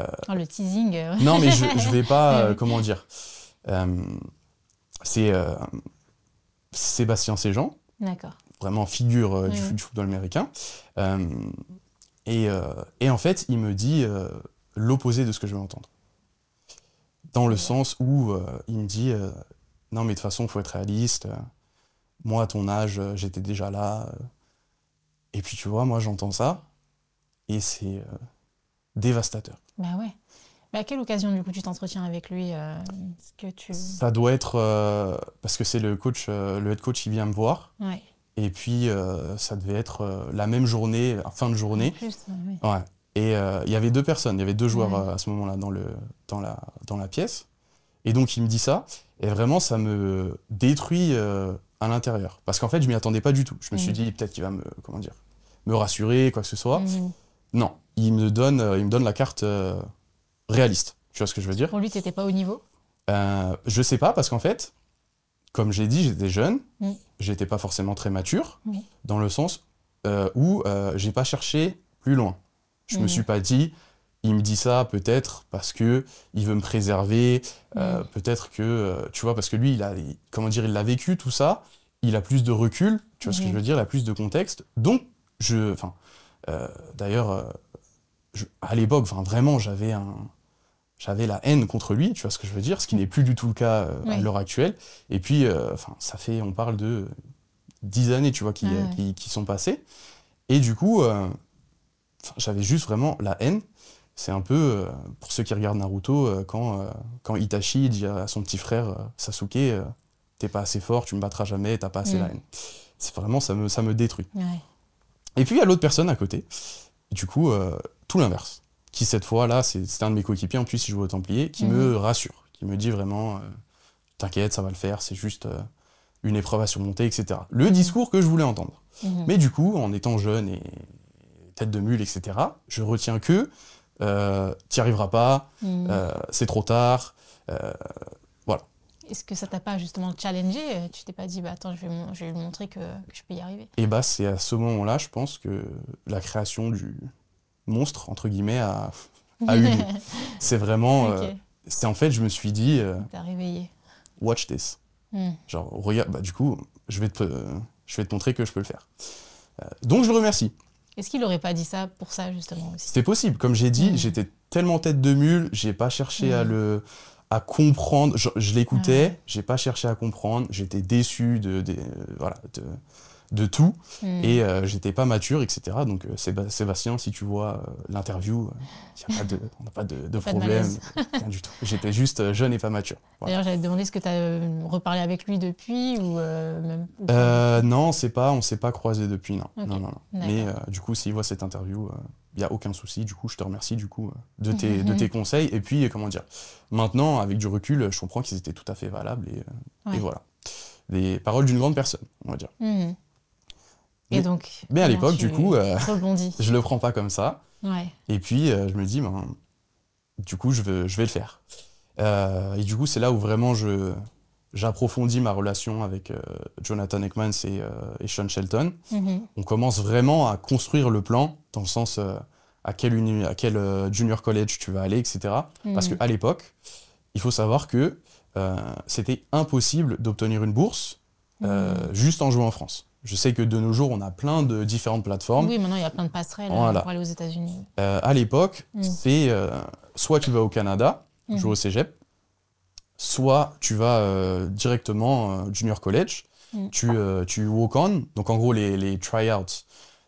[SPEAKER 1] Euh,
[SPEAKER 2] oh, le teasing. non, mais je ne vais pas, euh, comment
[SPEAKER 1] dire. c'est Sébastien Séjean. D'accord. Vraiment figure du, football américain. Et, en fait, il me dit l'opposé de ce que je veux entendre. Dans le sens où il me dit Non, mais de toute façon, il faut être réaliste. Moi, à ton âge, j'étais déjà là. Et puis, tu vois, moi, j'entends ça et c'est euh, dévastateur.
[SPEAKER 2] Bah ouais. Mais bah, à quelle occasion, du coup, tu t'entretiens avec lui euh, que tu... Ça
[SPEAKER 1] doit être... Euh, parce que c'est le coach, le head coach qui vient me voir. Ouais. Et puis, ça devait être la même journée, fin de journée. ouais. Et il y avait deux personnes, il y avait deux joueurs à ce moment-là dans, le, dans, la, dans la pièce. Et donc, il me dit ça. Et vraiment, ça me détruit à l'intérieur. Parce qu'en fait, je m'y attendais pas du tout. Je me suis dit, peut-être qu'il va me, comment dire, me rassurer, quoi que ce soit. Mmh. Non, il me donne, euh, il me donne la carte euh, réaliste. Tu vois ce que je veux dire Pour lui, n'étais pas au niveau euh, Je sais pas, parce qu'en fait, comme j'ai dit, j'étais jeune, j'étais pas forcément très mature, dans le sens euh, où je j'ai pas cherché plus loin. Je ne me mm. suis pas dit, il me dit ça peut-être parce que il veut me préserver, mm. peut-être que, tu vois, parce que lui, il a, comment dire, il l'a vécu tout ça, il a plus de recul, tu vois ce que je veux dire, il a plus de contexte, donc je, enfin, euh, d'ailleurs, euh, à l'époque, vraiment, j'avais j'avais la haine contre lui, tu vois ce que je veux dire, ce qui n'est plus du tout le cas euh, à l'heure actuelle. Et puis, ça fait, on parle de dix années, tu vois, qui, ah sont passées. Et du coup, j'avais juste vraiment la haine. C'est un peu, pour ceux qui regardent Naruto, quand, quand Itachi dit à son petit frère Sasuke, t'es pas assez fort, tu me battras jamais, t'as pas assez mm. la haine. C'est vraiment, ça me, ça me détruit. Et puis il y a l'autre personne à côté, du coup, euh, tout l'inverse, qui cette fois-là, c'est un de mes coéquipiers, en plus si je joue au Templier, qui me mhm. rassure, qui me dit vraiment, euh, t'inquiète, ça va le faire, c'est juste euh, une épreuve à surmonter, etc. Le mhm. discours que je voulais entendre. Mhm. Mais du coup, en étant jeune et tête de mule, etc., je retiens que, t'y arriveras pas, c'est trop tard,
[SPEAKER 2] est-ce que ça t'a pas justement challengé Tu t'es pas dit, bah attends, je vais, lui montrer que, je peux y arriver
[SPEAKER 1] Et eh bah c'est à ce moment-là, je pense que la création du monstre, entre guillemets, a, eu lieu. C'est vraiment... Euh, c'est en fait, je me suis dit... Euh, T'as réveillé. Watch this. Hmm. Genre, regarde, bah du coup, je vais, te, je vais te montrer que je peux le faire. Euh, donc je le remercie.
[SPEAKER 2] Est-ce qu'il n'aurait pas dit ça pour ça, justement aussi
[SPEAKER 1] C'était possible. Comme j'ai dit, hmm. j'étais tellement tête de mule, j'ai pas cherché à hmm. le à comprendre. Je, l'écoutais, mm. j'ai pas cherché à comprendre, j'étais déçu de, de, euh, voilà, de, de tout. Hmm. Et euh, j'étais pas mature, etc. Donc euh, Sébastien, si tu vois euh, l'interview,
[SPEAKER 3] on n'a
[SPEAKER 1] pas de, problème. du tout. J'étais juste jeune et pas mature.
[SPEAKER 2] D'ailleurs, j'allais te ce que tu as reparlé avec lui depuis ou même...
[SPEAKER 1] Non, c'est pas, on s'est pas croisé depuis, non. non, non, Mais du coup, s'il voit cette interview il n'y a aucun souci. Du coup, je te remercie du coup de mhm, tes, de mhm. tes conseils. Et puis, comment dire, maintenant, avec du recul, je comprends qu'ils étaient tout à fait valables. Et, voilà. Des paroles d'une grande personne, on va dire.
[SPEAKER 3] Mhm. Et mais, donc. à eh l'époque, du coup, je euh,
[SPEAKER 1] je le prends pas comme ça. Et puis, euh, je me dis, ben, du coup, je, je vais le faire. Euh, et du coup, c'est là où vraiment je, j'approfondis ma relation avec Jonathan Ekmans et, Sean Shelton. Mhm. On commence vraiment à construire le plan dans le sens à quel, uni, à quel junior college tu vas aller, etc. Mhm. Parce qu'à l'époque, il faut savoir que c'était impossible d'obtenir une bourse mhm. juste en jouant en France. Je sais que de nos jours, on a plein de différentes plateformes. Oui, maintenant,
[SPEAKER 2] il y a plein de passerelles hein, pour aller aux États-Unis.
[SPEAKER 1] Euh, à l'époque, mm. c'est euh, soit tu vas au Canada, mm. jouer au cégep, soit tu vas euh, directement directement junior college, mm. tu, tu walk-on, donc en gros, les, les try-outs.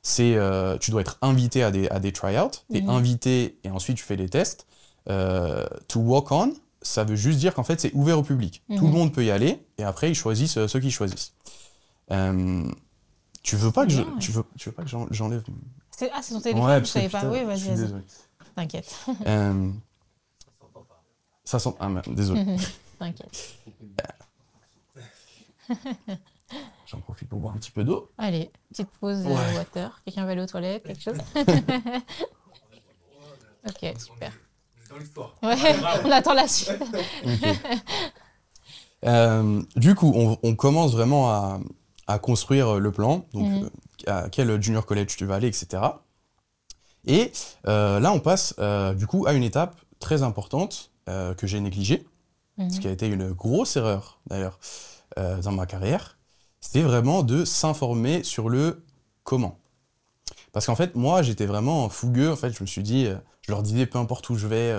[SPEAKER 1] C'est, tu dois être invité à des, à des try-outs, es invité et ensuite tu fais des tests. to walk-on, ça veut juste dire qu'en fait, c'est ouvert au public. Mm-hmm. Tout le monde peut y aller et après, ils choisissent ceux qui choisissent. Euh, tu veux pas que je, tu veux, tu veux pas que j'enlève. Ah, c'est ton téléphone, je je savais pas. Oui, vas-y, vas T'inquiète. Euh... Ça sent. Ah merde, désolé.
[SPEAKER 2] T'inquiète.
[SPEAKER 1] J'en profite pour boire un petit peu d'eau.
[SPEAKER 2] Allez, petite pause euh, water. Quelqu'un va aller aux toilettes, quelque chose Ok, super.
[SPEAKER 3] Ouais, ah, on attend la suite.
[SPEAKER 1] Euh, du coup, on commence vraiment à, à construire euh, le plan, donc mhm. euh, à quel junior college tu vas aller, etc. Et euh, là, on passe du coup à une étape très importante que j'ai négligée, mhm. ce qui a été une grosse erreur d'ailleurs dans ma carrière, c'était vraiment de s'informer sur le comment. Parce qu'en fait, moi, j'étais vraiment fougueux. En fait, je me suis dit, je leur disais, peu importe où je vais,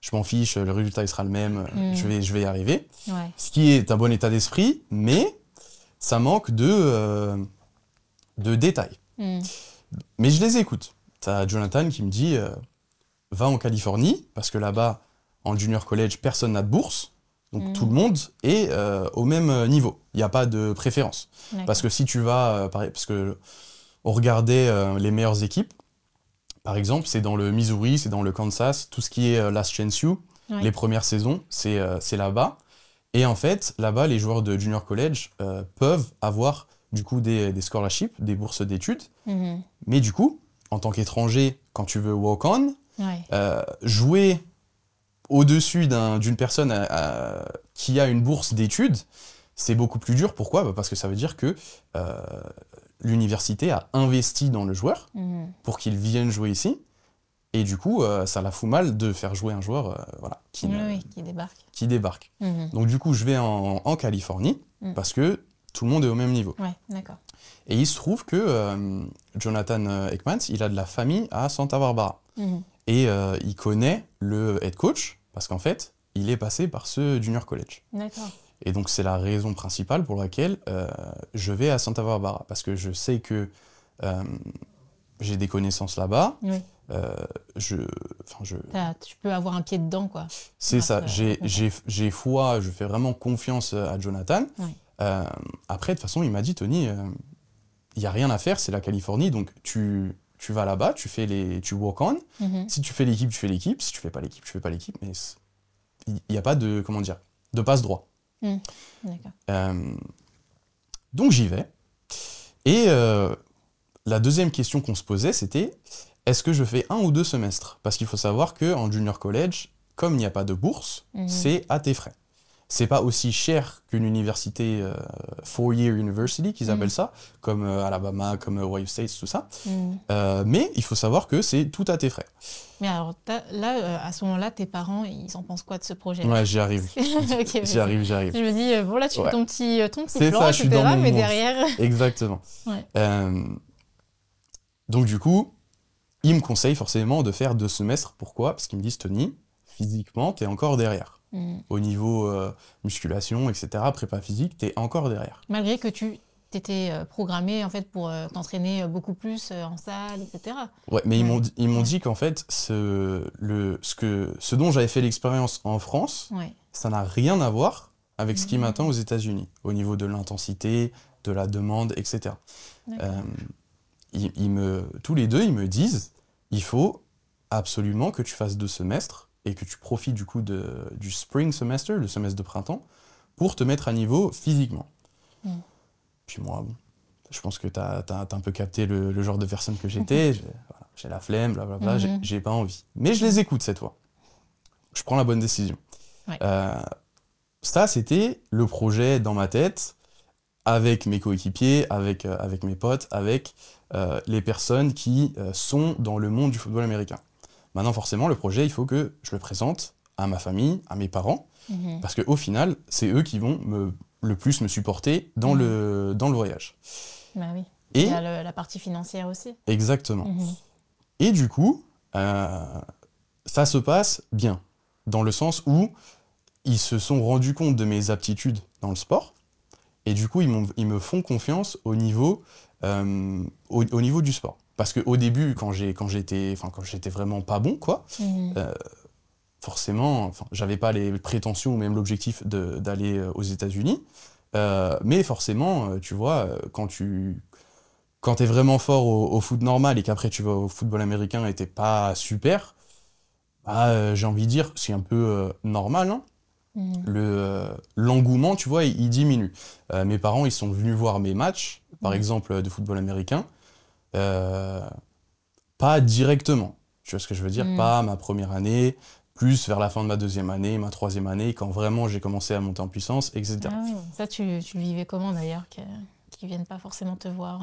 [SPEAKER 1] je m'en fiche, le résultat il sera le même, mhm. je, vais, je vais y arriver. Ce qui est un bon état d'esprit, mais ça manque de, euh, détails. Hmm. Mais je les écoute. T'as Jonathan qui me dit euh, va en Californie, parce que là-bas, en junior college, personne n'a de bourse. Donc hmm. tout le monde est euh, au même niveau. Il n'y a pas de préférence. Parce que si tu vas, parce que on regardait les meilleures équipes, par exemple, c'est dans le Missouri, c'est dans le Kansas, tout ce qui est Last Chance U, les premières saisons, c'est là-bas. Et en fait, là-bas, les joueurs de junior college euh, peuvent avoir du coup des, scholarships, des bourses d'études. Mhm. Mais du coup, en tant qu'étranger, quand tu veux walk-on, euh, jouer au-dessus d'une personne qui a une bourse d'études, c'est beaucoup plus dur. Pourquoi bah, Parce que ça veut dire que euh, l'université a investi dans le joueur mhm. pour qu'il vienne jouer ici. Et du coup, euh, ça la fout mal de faire jouer un joueur euh, voilà, qui, qui débarque. Qui débarque. Mhm. Donc du coup, je vais en, Californie mhm. parce que tout le monde est au même niveau. Ouais, d'accord. Et il se trouve que euh, Jonathan Ekmans, il a de la famille à Santa Barbara. Mhm. Et il connaît le head coach parce qu'en fait, il est passé par ce junior college. D'accord. Et donc c'est la raison principale pour laquelle je vais à Santa Barbara parce que je sais que j'ai des connaissances là-bas. Oui euh, je, je...
[SPEAKER 2] Tu peux avoir un pied dedans, quoi.
[SPEAKER 1] C'est ça. J'ai foi, je fais vraiment confiance euh, à Jonathan. Euh, après, de toute façon, il m'a dit, Tony, il y n'y a rien à faire, c'est la Californie, donc tu, tu vas là-bas, tu fais les, tu walk on. Mhm. Si tu fais l'équipe, tu fais l'équipe. Si tu fais pas l'équipe, tu fais pas l'équipe. Mais il n'y a pas de, comment dire, de passe droit. Hmm. donc j'y vais. Et la deuxième question qu'on se posait, c'était est-ce que je fais un ou deux semestres Parce qu'il faut savoir qu'en junior college, comme il n'y a pas de bourse, mhm. c'est à tes frais. C'est pas aussi cher qu'une université euh, four-year university, qu'ils mhm. appellent ça, comme euh, Alabama, comme euh, Ohio State, tout ça. Mhm. mais il faut savoir que c'est tout à tes frais.
[SPEAKER 2] Mais alors là, à ce moment-là, tes parents, ils en pensent quoi de ce projet Ouais, j'y arrive. j'y arrive, j'y arrive. Je me dis, bon là, tu ton petit, ton plan, etc., je mais derrière... Exactement.
[SPEAKER 1] donc du coup, ils me conseillent forcément de faire deux semestres. Pourquoi Parce qu'ils me disent, Tony, physiquement, tu es encore derrière. Mm. Au niveau euh, musculation, etc., prépa physique, tu es encore derrière.
[SPEAKER 2] Malgré que tu t'étais euh, programmé en fait pour euh, t'entraîner beaucoup plus en salle, etc.
[SPEAKER 1] Ouais, mais ils m'ont dit qu'en fait, ce, le, ce, que, ce dont j'avais fait l'expérience en France, ça n'a rien à voir avec ce qui mm. m'attend aux États-Unis, au niveau de l'intensité, de la demande, etc. D'accord me, tous les deux, ils me disent, il faut absolument que tu fasses deux semestres et que tu profites du coup du spring semester, le semestre de printemps, pour te mettre à niveau physiquement. Mm. Puis moi, je pense que tu as, un peu capté le, genre de personne que j'étais. j'ai la flemme, blablabla, je n'ai mm-hmm. j'ai pas envie. Mais je les écoute cette fois. Je prends la bonne décision. Euh, ça, c'était le projet dans ma tête avec mes coéquipiers, avec, euh, avec mes potes, avec euh, les personnes qui euh, sont dans le monde du football américain. Maintenant, forcément, le projet, il faut que je le présente à ma famille, à mes parents, mhm. parce qu'au final, c'est eux qui vont me, le plus me supporter dans, mhm. le, dans le voyage.
[SPEAKER 2] Bah oui. Et Il y a la partie financière
[SPEAKER 3] aussi.
[SPEAKER 1] Exactement. Mhm. Et du coup, ça se passe bien, dans le sens où ils se sont rendus compte de mes aptitudes dans le sport, et du coup, ils, me font confiance au niveau, euh, au, niveau du sport. Parce qu'au début, quand j'étais vraiment pas bon, quoi, mmh. euh, forcément, j'avais pas les prétentions ou même l'objectif d'aller euh, aux États-Unis. Euh, mais forcément, tu vois, quand tu quand es vraiment fort au, foot normal et qu'après tu vas au football américain et t'es pas super, bah, j'ai envie de dire, c'est un peu normal. Hein Mhm. Euh, l'engouement, tu vois, il, diminue. Euh, mes parents, ils sont venus voir mes matchs, par mhm. exemple, de football américain. Euh, pas directement. Tu vois ce que je veux dire mhm. Pas ma première année, plus vers la fin de ma deuxième année, ma troisième année, quand vraiment j'ai commencé à monter en puissance, etc. Ah
[SPEAKER 2] Ça, tu, le vivais comment d'ailleurs Qu'ils ne viennent pas forcément te voir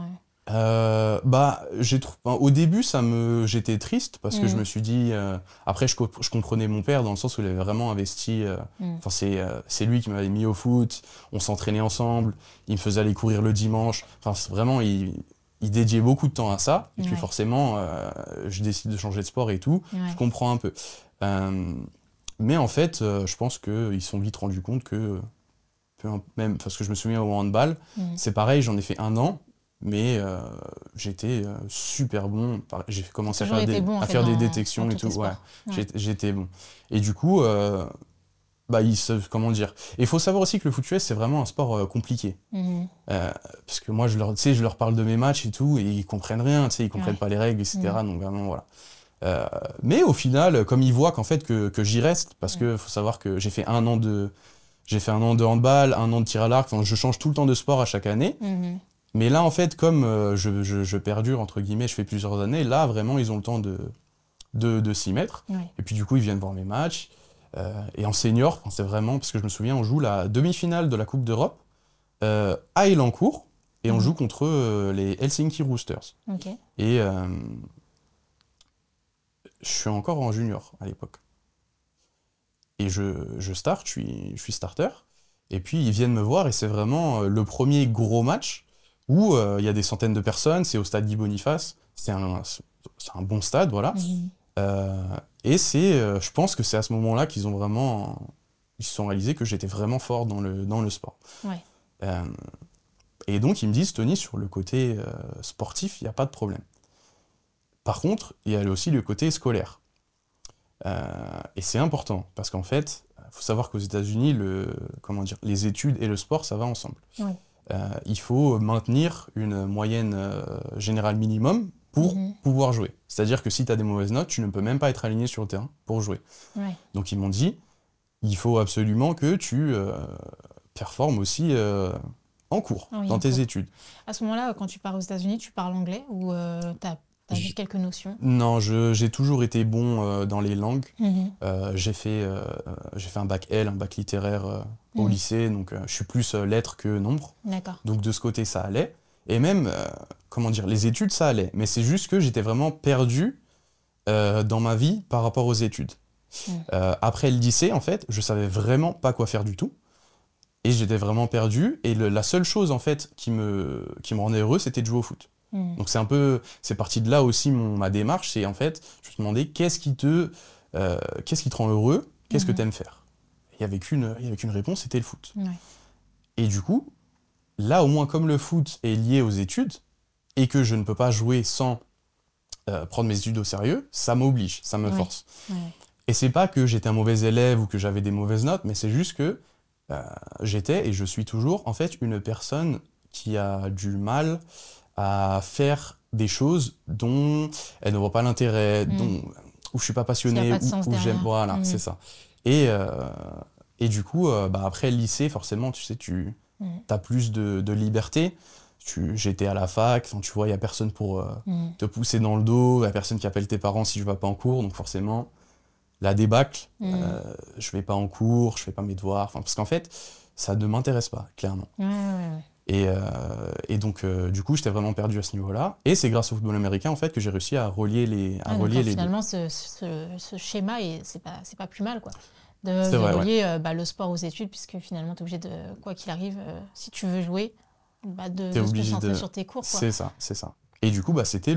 [SPEAKER 1] euh, bah, j'ai au début, ça me, j'étais triste parce que je mm. me suis dit. Euh, après, je, comprenais mon père dans le sens où il avait vraiment investi. Euh, mm. Enfin, c'est, lui qui m'avait mis au foot. On s'entraînait ensemble. Il me faisait aller courir le dimanche. Enfin, vraiment, il... dédiait beaucoup de temps à ça. Et puis, forcément, je décide de changer de sport et tout. Je comprends un peu. mais en fait, je pense qu'ils se sont vite rendus compte que, même parce que je me souviens au handball, mm. c'est pareil. J'en ai fait un an mais euh, j'étais euh, super bon. J'ai commencé à faire, des, à faire des détections et tout. J'étais bon. Et du coup, euh, bah, il se, comment dire Il faut savoir aussi que le foot US, c'est vraiment un sport compliqué. Mhm. parce que moi, je leur, je leur parle de mes matchs et tout, et ils comprennent rien, ils comprennent pas les règles, etc. Mhm. Donc vraiment, voilà. mais au final, comme ils voient qu'en fait que, que j'y reste, parce qu'il que faut savoir que j'ai fait un an de j'ai fait un an de handball, un an de tir à l'arc, je change tout le temps de sport à chaque année. Mhm. Mais là, en fait, comme euh, je, je, perdure, entre guillemets, je fais plusieurs années, là, vraiment, ils ont le temps de, s'y mettre. Et puis, du coup, ils viennent voir mes matchs. Euh, et en senior, c'est vraiment, parce que je me souviens, on joue la demi-finale de la Coupe d'Europe euh, à Elancourt, et on mhm. joue contre les Helsinki Roosters. Et je suis encore en junior à l'époque. Et je, je start, je suis starter. Et puis ils viennent me voir, et c'est vraiment le premier gros match où euh, il y a des centaines de personnes, c'est au stade Guy Boniface, c'est un, bon stade, voilà. Euh, et c'est, euh, je pense que c'est à ce moment-là qu'ils ont vraiment, ils se sont réalisés que j'étais vraiment fort dans le, dans le sport. et donc ils me disent, Tony, sur le côté sportif, il n'y a pas de problème. Par contre, il y a aussi le côté scolaire. et c'est important, parce qu'en fait, il faut savoir qu'aux États-Unis, le, comment dire, les études et le sport, ça va ensemble. Ouais. Euh, il faut maintenir une moyenne euh, générale minimum pour mhm. pouvoir jouer. C'est-à-dire que si tu as des mauvaises notes, tu ne peux même pas être aligné sur le terrain pour jouer. Donc ils m'ont dit, il faut absolument que tu euh, performes aussi en cours, dans tes études.
[SPEAKER 2] À ce moment-là, quand tu pars aux États-Unis, tu parles anglais ou tu as T'as juste quelques notions
[SPEAKER 1] Non, j'ai toujours été bon euh, dans les langues. Mhm. Euh, j'ai fait, euh, fait, un bac L, un bac littéraire au mhm. lycée, donc je suis plus lettres que nombre. D'accord. Donc de ce côté, ça allait. Et même, comment dire, les études, ça allait. Mais c'est juste que j'étais vraiment perdu dans ma vie par rapport aux études. Mhm. après le lycée, en fait, je savais vraiment pas quoi faire du tout. Et j'étais vraiment perdu. Et la seule chose, en fait, qui me, qui me rendait heureux, c'était de jouer au foot. Mm. Donc c'est un peu, c'est parti de là aussi mon, ma démarche, c'est en fait, je me demandais qu'est-ce qui te, euh, qu'est-ce qui te rend heureux, qu'est-ce que mm. tu aimes faire. Il avec avait qu'une, réponse, c'était le foot. Et du coup, là au moins comme le foot est lié aux études et que je ne peux pas jouer sans euh, prendre mes études au sérieux, ça m'oblige, ça me force. Et c'est pas que j'étais un mauvais élève ou que j'avais des mauvaises notes, mais c'est juste que euh, j'étais et je suis toujours en fait une personne qui a du mal à faire des choses dont elle ne voit pas l'intérêt, mm. dont où je suis pas passionné, ou où, j'aime. Voilà, mm. c'est ça. Et, euh, et du coup, euh, bah, après le lycée, forcément, tu sais, tu mm. as plus de, liberté. J'étais à la fac, tu vois, il n'y a personne pour euh, te pousser dans le dos, il n'y a personne qui appelle tes parents si je ne vais pas en cours, donc forcément, la débâcle, je vais pas en cours, je ne fais pas mes devoirs, parce qu'en fait, ça ne m'intéresse pas, clairement. Euh, et, donc, euh, du coup, j'étais vraiment perdu à ce niveau-là. Et c'est grâce au football américain, en fait, que j'ai réussi à relier les, à finalement,
[SPEAKER 2] ce, schéma, ce schéma, c'est pas, pas plus mal, quoi de, relier euh, bah, le sport aux études, puisque finalement, tu es obligé de, quoi qu'il arrive, si tu veux jouer, bah, de, de concentrer sur tes cours. C'est
[SPEAKER 1] ça, c'est ça. Et du coup, bah, c'était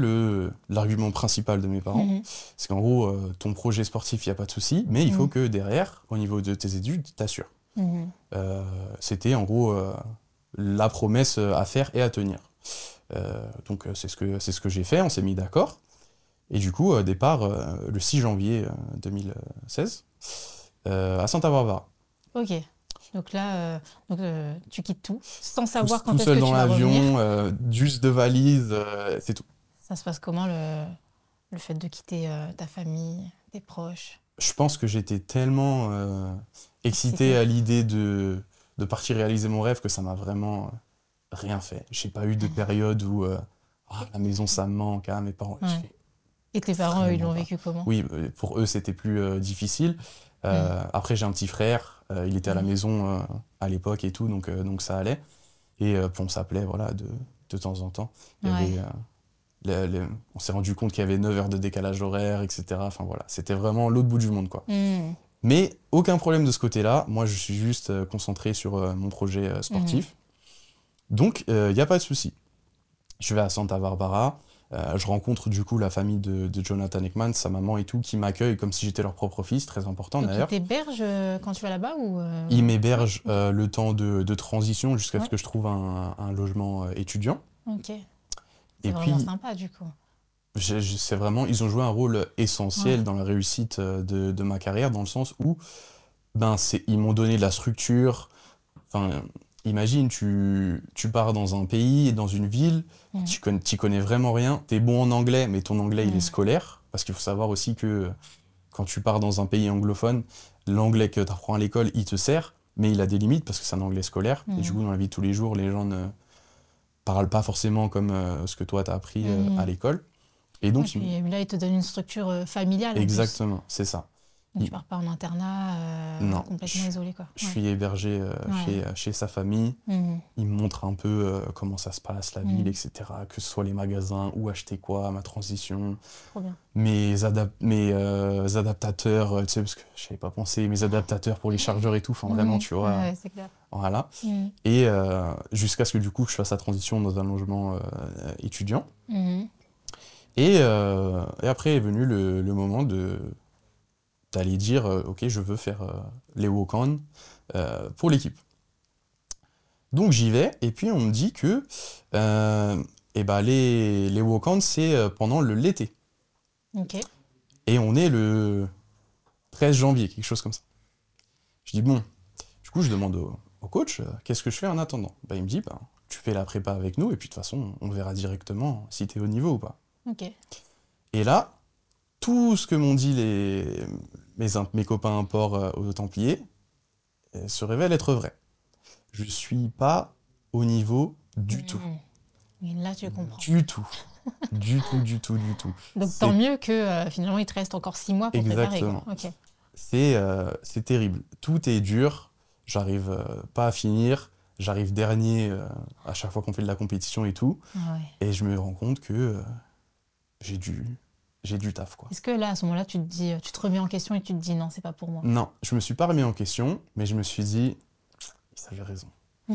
[SPEAKER 1] l'argument principal de mes parents. Mhm. C'est qu'en gros, ton projet sportif, il n'y a pas de souci, mais il faut mhm. que derrière, au niveau de tes études, t'assures. Mhm. c'était en gros la promesse euh, à faire et à tenir. Euh, donc euh, c'est ce que, ce que j'ai fait, on s'est mis d'accord. Et du coup, départ le 6 janvier 2016 à Santa Barbara.
[SPEAKER 2] Ok. Donc là, tu quittes tout, sans savoir quand est-ce que tu vas dans l'avion,
[SPEAKER 1] juste de valise, c'est tout. Ça
[SPEAKER 2] se passe comment le, le fait de quitter ta famille, tes proches
[SPEAKER 1] Je pense que j'étais tellement excité à l'idée de, de partir réaliser mon rêve que ça m'a vraiment euh, rien fait. J'ai pas eu de période où euh, ah, la maison ça me manque, à hein, mes parents.
[SPEAKER 2] Et tes parents, ils l'ont vécu comment Oui,
[SPEAKER 1] euh, pour eux c'était plus difficile. Après j'ai un petit frère, il était à la maison à l'époque et tout, donc, donc ça allait. Et on s'appelait voilà de, de, temps en temps. on s'est rendu compte qu'il y avait 9 heures de décalage horaire, etc. Enfin voilà, c'était vraiment l'autre bout du monde quoi. Hmm. Mais aucun problème de ce côté-là. Moi, je suis juste euh, concentré sur euh, mon projet euh, sportif. Mhm. Donc, il n'y a pas de souci. Je vais à Santa Barbara. je rencontre du coup la famille de, Jonathan Ekman, sa maman et tout, qui m'accueille comme si j'étais leur propre fils, très important d'ailleurs. Ils
[SPEAKER 2] t'hébergent quand tu vas là-bas ou Ils
[SPEAKER 1] m'hébergent le temps de, transition jusqu'à ce que je trouve un, logement étudiant. Ok. C'est puis,
[SPEAKER 2] sympa du coup
[SPEAKER 1] c'est vraiment, ils ont joué un rôle essentiel dans la réussite euh, de, ma carrière, dans le sens où ben, ils m'ont donné de la structure. Enfin, imagine, tu, pars dans un pays, dans une ville, tu connais, connais vraiment rien, tu es bon en anglais, mais ton anglais, il est scolaire, parce qu'il faut savoir aussi que quand tu pars dans un pays anglophone, l'anglais que tu apprends à l'école, il te sert, mais il a des limites, parce que c'est un anglais scolaire, et du coup, dans la vie de tous les jours, les gens ne parlent pas forcément comme euh, ce que toi, tu as appris euh, à l'école. Et donc, là,
[SPEAKER 2] il te donne une structure euh, familiale. Exactement, c'est ça. Donc, pars pas en internat euh, complètement isolé. Quoi. Je suis
[SPEAKER 1] hébergé euh, chez, chez, sa famille. Mmh. Il me montre un peu comment ça se passe, la mmh. ville, etc. Que ce soit les magasins, où acheter quoi, ma transition. Trop bien. Mes, adaptateurs, tu sais, parce que je n'avais pas pensé, mes adaptateurs pour les chargeurs et tout. Enfin, vraiment, tu vois. c'est clair. Voilà. Mmh. Et jusqu'à ce que du coup, je fasse la transition dans un logement étudiant. Euh, et, après est venu le, moment de d'aller dire euh, ok je veux faire euh, les walk-on pour l'équipe. Donc j'y vais et puis on me dit que et eh ben, les, les walk-on c'est pendant l'été. Et on est le 13 janvier, quelque chose comme ça. Je dis bon, du coup je demande au, coach qu'est-ce que je fais en attendant. Ben, il me dit ben, tu fais la prépa avec nous et puis de toute façon on verra directement si tu es au niveau ou pas. Et là, tout ce que m'ont dit les, mes, mes copains port euh, aux Templiers euh, se révèle être vrai. Je ne suis pas au niveau du mmh. tout.
[SPEAKER 2] Mais là, tu comprends. Du
[SPEAKER 1] tout. du tout, du tout, du tout. Donc tant
[SPEAKER 2] mieux que euh, finalement il te reste encore six mois pour préparer. Exactement.
[SPEAKER 1] C'est terrible. Tout est dur. J'arrive pas à finir. J'arrive dernier à chaque fois qu'on fait de la compétition et tout. Et je me rends compte que j'ai du, j'ai du taf. quoi.
[SPEAKER 2] Est-ce que là, à ce moment-là, tu te dis, tu te remets en question et tu te dis non, c'est pas pour
[SPEAKER 3] moi
[SPEAKER 1] Non, je me suis pas remis en question, mais je me suis dit, ils avaient raison.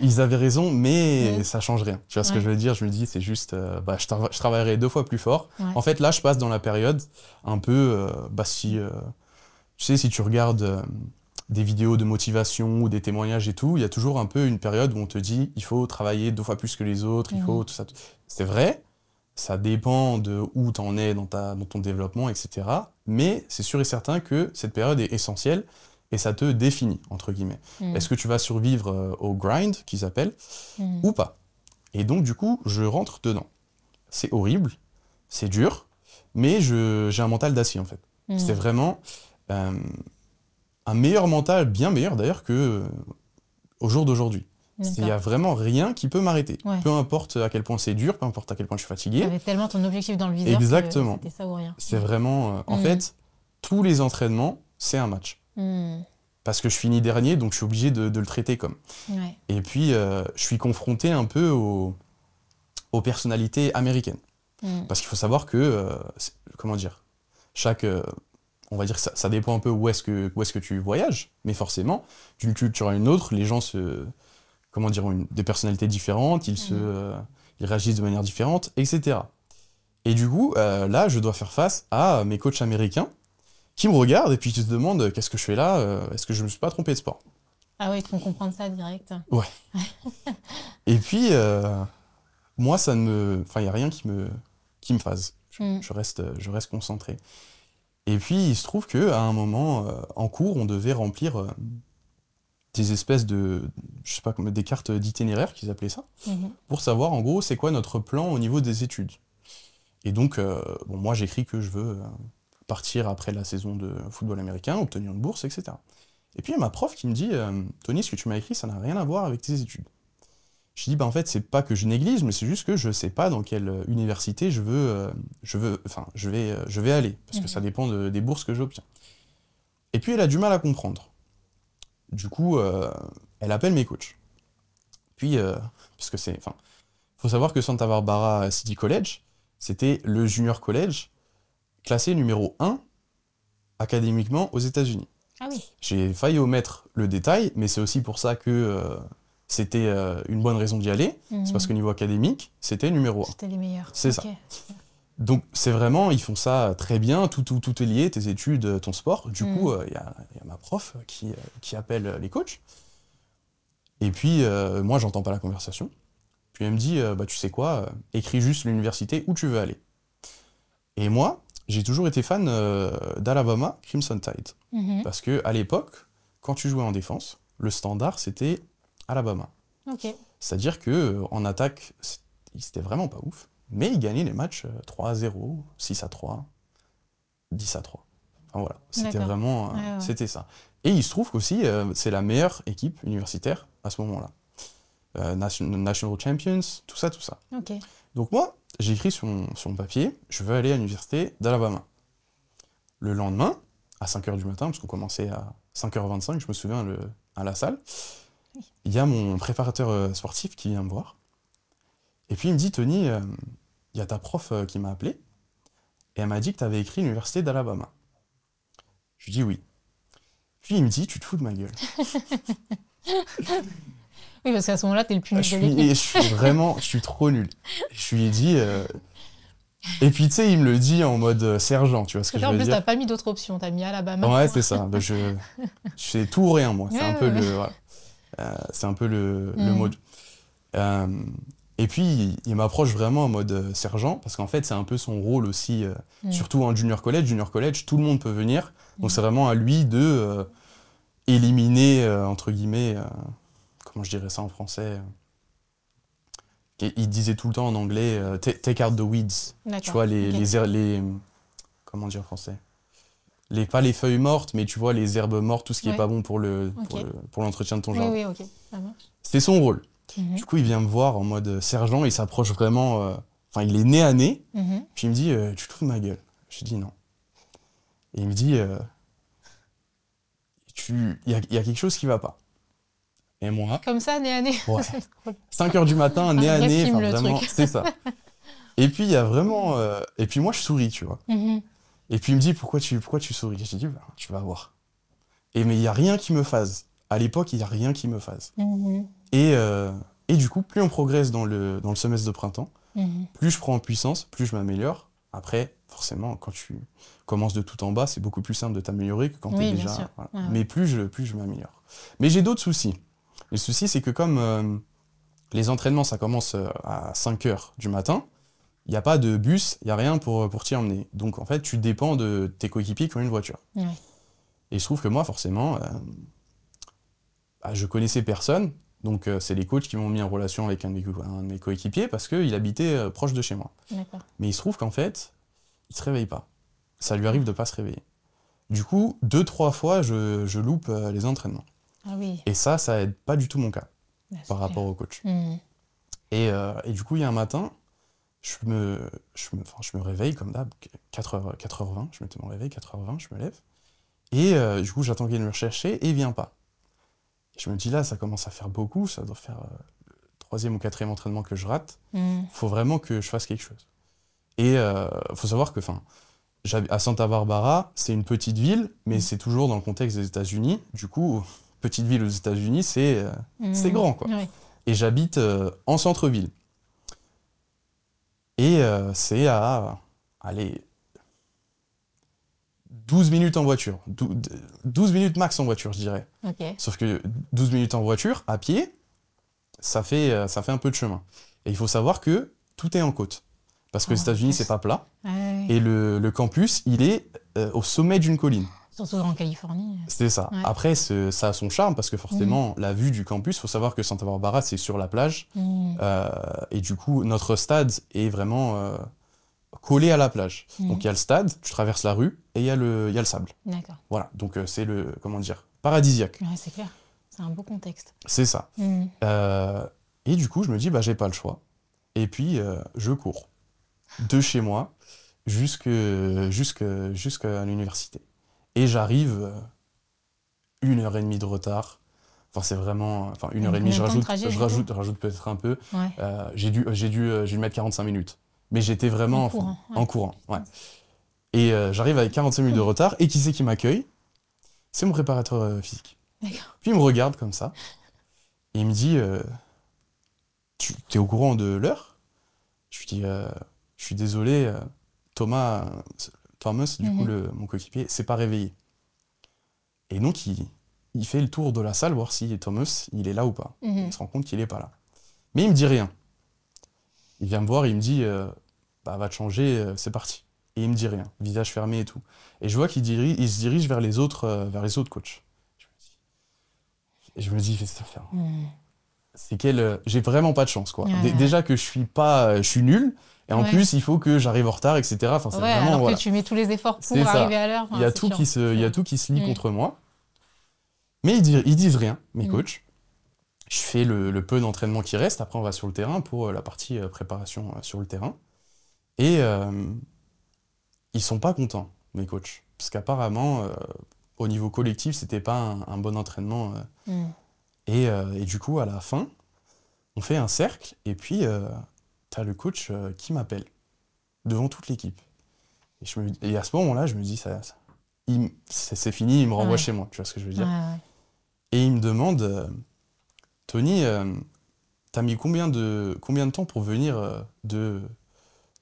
[SPEAKER 1] ils avaient raison, mais ça change rien. Tu vois ce que je veux dire Je me dis, c'est juste, euh, bah, je, je, travaillerai deux fois plus fort. En fait, là, je passe dans la période un peu, euh, bah, si, euh, tu sais, si tu regardes des vidéos de motivation ou des témoignages et tout, il y a toujours un peu une période où on te dit, il faut travailler deux fois plus que les autres, il faut mhm. tout ça. C'est vrai, ça dépend de où tu en es dans, ton développement, etc. Mais c'est sûr et certain que cette période est essentielle et ça te définit, entre guillemets. Mm. Est-ce que tu vas survivre euh, au grind, qu'ils appellent, mm. ou pas Et donc, du coup, je rentre dedans. C'est horrible, c'est dur, mais j'ai un mental d'acier, en fait. Mm. C'est vraiment euh, un meilleur mental, bien meilleur d'ailleurs, qu'au euh, jour d'aujourd'hui. Il n'y a vraiment rien qui peut m'arrêter. Peu importe à quel point c'est dur, peu importe à quel point je suis fatigué. Tu
[SPEAKER 2] tellement ton objectif dans le viseur. Exactement. C'était ça ou rien. C'est
[SPEAKER 1] vraiment. Euh, en mm. fait, tous les entraînements, c'est un match. Mm. Parce que je finis dernier, donc je suis obligé de, le traiter comme. Et puis, euh, je suis confronté un peu aux, aux personnalités américaines. Mm. Parce qu'il faut savoir que. Euh, comment dire Chaque on va dire que ça, ça, dépend un peu où est-ce que, où est -ce que tu voyages, mais forcément, d'une culture à une autre, les gens se, comment dire, une, des personnalités différentes, ils, se, mmh. euh, réagissent de manière différente, etc. Et du coup, euh, là, je dois faire face à mes coachs américains qui me regardent et puis qui se demandent euh, qu'est-ce que je fais là, est-ce que je ne me suis pas trompé de sport
[SPEAKER 2] Ah oui, ils font comprendre ça direct.
[SPEAKER 1] Ouais. et puis, moi, ça ne Enfin, il n'y a rien qui me, qui me phase. Mmh. Je, reste, je reste concentré. Et puis, il se trouve qu'à un moment, en cours, on devait remplir des espèces de, je sais pas des cartes d'itinéraire qu'ils appelaient ça, mhm. pour savoir en gros c'est quoi notre plan au niveau des études. Et donc, euh, bon, moi j'écris que je veux euh, partir après la saison de football américain, obtenir une bourse, etc. Et puis il y a ma prof qui me dit, euh, Tony, ce que tu m'as écrit, ça n'a rien à voir avec tes études. Je dis, bah, en fait, c'est pas que je néglige, mais c'est juste que je sais pas dans quelle université je veux, je veux, enfin, je vais, je vais aller, parce que mhm. ça dépend des bourses que j'obtiens. Et puis elle a du mal à comprendre. Du coup, euh, elle appelle mes coachs. Puis, euh, puisque c'est. Enfin, faut savoir que Santa Barbara City College, c'était le junior college classé numéro 1 académiquement aux États-Unis. Ah oui. J'ai failli omettre le détail, mais c'est aussi pour ça que euh, c'était une bonne raison d'y aller. C'est mhm. parce qu'au niveau académique, c'était numéro 1. C'était les meilleurs. C'est ça. Donc c'est vraiment, ils font ça très bien, tout, tout, est lié, tes études, euh, ton sport. Du mm. coup, euh, il y, a ma prof euh, qui, appelle les coachs. Et puis, moi, j'entends pas la conversation. Puis elle me dit, bah, tu sais quoi, écris juste l'université où tu veux aller. Et moi, j'ai toujours été fan d'Alabama Crimson Tide. Mm-hmm. Parce que à l'époque, quand tu jouais en défense, le standard, c'était Alabama. C'est-à-dire que en attaque, c'était vraiment pas ouf. Mais il gagnait les matchs 3 euh, à 0, 6 à 3, 10 à 3. Enfin, voilà, c'était vraiment euh, c'était ça. Et il se trouve qu'aussi, euh, c'est la meilleure équipe universitaire à ce moment-là. National Champions, tout ça, tout ça. Donc moi, j'ai écrit sur mon, papier, je veux aller à l'université d'Alabama. Le lendemain, à 5h du matin, parce qu'on commençait à 5h25, je me souviens, le, à la salle, il y a mon préparateur sportif qui vient me voir. Et puis il me dit, Tony, il y a ta prof euh, qui m'a appelé et elle m'a dit que tu avais écrit l'université d'Alabama. Je lui dis oui. Puis il me dit, tu te fous de ma gueule.
[SPEAKER 2] oui, parce qu'à ce moment-là, tu es le plus nul. Je suis, je suis vraiment,
[SPEAKER 1] je suis trop nul. Je lui ai dit. Euh, et puis, tu sais, il me le dit en mode euh, sergent, tu vois ce que je veux dire. En plus, t'as pas
[SPEAKER 2] mis d'autres options, t'as mis Alabama.
[SPEAKER 3] Ouais, c'est ça. Bah,
[SPEAKER 1] je, fais tout ou rien, moi. C'est un, peu le, c'est un peu le, mm. mode. Et puis, il m'approche vraiment en mode euh, sergent, parce qu'en fait, c'est un peu son rôle aussi, euh, mm. surtout en junior college. Junior college, tout le monde peut venir. Donc, mm. c'est vraiment à lui de euh, éliminer, entre guillemets, comment je dirais ça en français Il disait tout le temps en anglais, take out the weeds. Tu vois, les, les, Comment dire en français les, Pas les feuilles mortes, mais tu vois, les herbes mortes, tout ce qui n'est pas bon pour l'entretien le, pour l'entretien de ton jardin. Oui,
[SPEAKER 3] oui, ok. Ça marche.
[SPEAKER 1] C'était son rôle. Mhm. Du coup, il vient me voir en mode sergent, il s'approche vraiment. Euh, enfin, il est nez à nez. Mhm. Puis il me dit euh, Tu trouves ma gueule Je dis non. Et il me dit euh, Il y a, quelque chose qui va pas. Et moi. Comme ça, nez à nez. 5 h du matin, nez à nez. c'est ça. Et puis, il y a vraiment. et puis, moi, je souris, tu vois. Mhm. Et puis, il me dit Pourquoi tu, pourquoi tu souris Je dit ben, Tu vas voir. Et mais il n'y a rien qui me fasse. À l'époque, il n'y a rien qui me fasse. Euh, et, du coup, plus on progresse dans le, dans le semestre de printemps, mhm. plus je prends en puissance, plus je m'améliore. Après, forcément, quand tu commences de tout en bas, c'est beaucoup plus simple de t'améliorer que quand tu es déjà. Mais plus je, plus je m'améliore. Mais j'ai d'autres soucis. Le souci, c'est que comme euh, les entraînements, ça commence euh, à 5 h du matin, il n'y a pas de bus, il n'y a rien pour, t'y emmener. Donc en fait, tu dépends de tes coéquipiers qui ont une voiture. Et il se trouve que moi, forcément, bah, je connaissais personne donc euh, c'est les coachs qui m'ont mis en relation avec un de mes, coéquipiers parce qu'il habitait euh, proche de chez moi. Mais il se trouve qu'en fait, il ne se réveille pas. Ça lui arrive de ne pas se réveiller. Du coup, deux, trois fois, je, loupe euh, les entraînements. Ah et ça, ça n'aide pas du tout mon cas bah, par rapport au coach. Mmh. Et, du coup, il y a un matin, je me, je me, réveille comme d'hab, 4 h 20 je mets mon réveil, 4h20, je me lève. Et du coup, j'attends qu'il me recherche et il ne vient pas. Je me dis là, ça commence à faire beaucoup, ça doit faire le euh, troisième ou quatrième entraînement que je rate. Il hmm. faut vraiment que je fasse quelque chose. Et il euh, faut savoir que, enfin, à Santa Barbara, c'est une petite ville, mais hmm. c'est toujours dans le contexte des États-Unis. Du coup, petite ville aux États-Unis, c'est euh, hmm. grand, quoi. Et j'habite en centre-ville. Et c'est à, allez, 12 minutes en voiture. 12 minutes max en voiture, je dirais. Sauf que 12 minutes en voiture, à pied, ça fait, euh, ça fait un peu de chemin. Et il faut savoir que tout est en côte. Parce que les ah, États-Unis, c'est pas plat. Et le, campus, il est euh, au sommet d'une colline.
[SPEAKER 3] Surtout
[SPEAKER 2] en Californie. C'était
[SPEAKER 1] ça. Après, ça a son charme parce que forcément, mm. la vue du campus, il faut savoir que Santa Barbara, c'est sur la plage. Mm. Euh, et du coup, notre stade est vraiment collé à la plage. Hmm. Donc il y a le stade, tu traverses la rue et il y, a le, y le sable. D'accord. Voilà, donc euh, c'est le, comment dire, paradisiaque.
[SPEAKER 2] c'est clair, c'est un beau contexte. C'est ça. Hmm.
[SPEAKER 1] Euh, et du coup, je me dis, bah j'ai pas le choix. Et puis, euh, je cours de chez moi jusqu'à jusque, l'université. Et j'arrive une heure et demie de retard. Enfin, c'est vraiment. Enfin, une heure et demie, je rajoute, je rajoute, rajoute peut-être un peu. j'ai dû, j'ai dû, j'ai dû mettre 45 minutes. Mais j'étais vraiment en courant. Et euh, j'arrive avec 45 minutes de mmh. retard. Et qui c'est qui m'accueille C'est mon préparateur euh, physique. Puis il me regarde comme ça. Et il me dit euh, Tu es au courant de l'heure Je lui dis Je suis désolé, Thomas, Thomas, du coup, mmh mon coéquipier, s'est pas réveillé. Et donc, il, fait le tour de la salle, voir si Thomas, il est là ou pas. Mmh il se rend compte qu'il n'est pas là. Mais il me dit rien. Il vient me voir, il me dit euh, bah, va te changer, euh, c'est parti. Et il me dit rien, visage fermé et tout. Et je vois qu'il se dirige vers les autres, euh, vers les autres coachs. Et je me dis, ça hein hmm. C'est qu'elle, j'ai vraiment pas de chance, quoi. Déjà que je suis pas, je suis nul. Et en plus, il faut que j'arrive en retard, etc. Enfin, que tu
[SPEAKER 2] mets tous les efforts pour arriver à l'heure. il y a tout qui
[SPEAKER 1] se, il y tout qui se lie contre moi. Mais ils, ils disent rien, mes hmm. coachs. Je fais le, peu d'entraînement qui reste. Après, on va sur le terrain pour euh, la partie euh, préparation euh, sur le terrain. Et ils ils sont pas contents, mes coachs. Parce qu'apparemment, au niveau collectif, c'était pas un, bon entraînement. Mm. Et, du coup, à la fin, on fait un cercle. Et puis, tu as le coach qui m'appelle devant toute l'équipe. Et, à ce moment-là, je me dis, ça, c'est fini, il me renvoie chez moi. Tu vois ce que je veux dire Et il me demande Tony, euh, t'as mis combien de, combien de temps pour venir euh, de,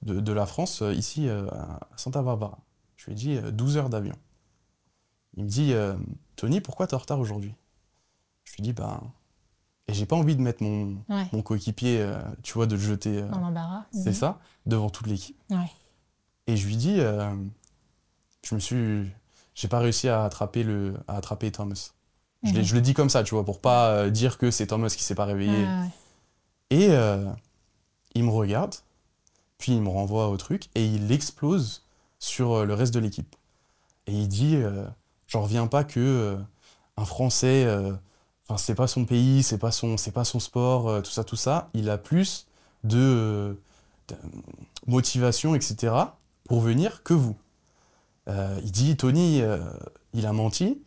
[SPEAKER 1] de, la France euh, ici à Santa Barbara Je lui ai dit 12 heures d'avion. Il me dit Tony, pourquoi t'es en retard aujourd'hui Je lui dis ben et j'ai pas envie de mettre mon, mon coéquipier, tu vois, de le jeter. C'est mhm. ça, devant toute l'équipe. Et je lui dis, je me suis. J'ai pas réussi à attraper, le, à attraper Thomas. Mhm. Je, le dis comme ça, tu vois, pour pas euh, dire que c'est Thomas qui s'est pas réveillé. Ah, et euh, il me regarde, puis il me renvoie au truc, et il explose sur euh, le reste de l'équipe. Et il dit, j'en reviens pas que un Français, enfin c'est pas son pays, c'est pas son, c'est pas son sport, tout ça, tout ça. Il a plus de motivation, etc. pour venir que vous. il dit, Tony, il a menti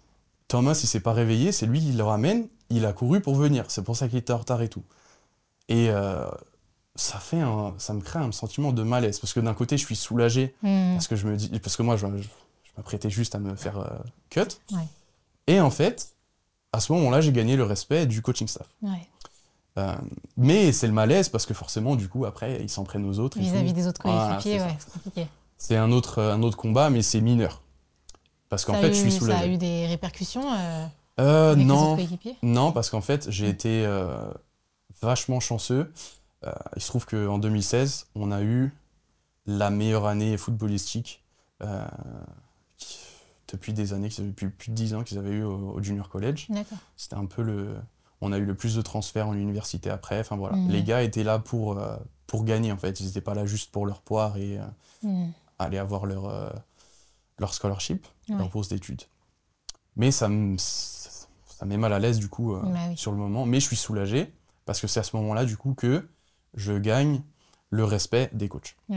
[SPEAKER 1] Thomas, il s'est pas réveillé, c'est lui qui le ramène, il a couru pour venir, c'est pour ça qu'il était en retard et tout. Et euh, ça fait un, ça me crée un sentiment de malaise, parce que d'un côté, je suis soulagé, hmm. parce que je me dis, parce que moi, je, m'apprêtais juste à me faire euh, cut. Et en fait, à ce moment-là, j'ai gagné le respect du coaching staff. Euh, mais c'est le malaise parce que forcément, du coup, après, ils s'en prennent aux autres. Vis-à-vis des autres coéquipiers,
[SPEAKER 3] c'est compliqué.
[SPEAKER 1] C'est un autre, un autre combat, mais c'est mineur. Parce qu'en fait, je suis Ça a
[SPEAKER 2] eu des répercussions euh, euh non, les
[SPEAKER 1] non, parce qu'en fait, j'ai été euh, vachement chanceux. Euh, il se trouve qu'en 2016, on a eu la meilleure année footballistique depuis des années, depuis plus de 10 ans qu'ils avaient eu au, Junior College. C'était un peu le. On a eu le plus de transferts en université après. Enfin voilà, mhm. les gars étaient là pour, pour gagner en fait. Ils n'étaient pas là juste pour leur poire et mhm. aller avoir leur leur scholarship, leur bourse d'études. Mais ça me, ça, met mal à l'aise du coup euh, bah sur le moment. Mais je suis soulagé parce que c'est à ce moment-là du coup que je gagne le respect des coachs. Bah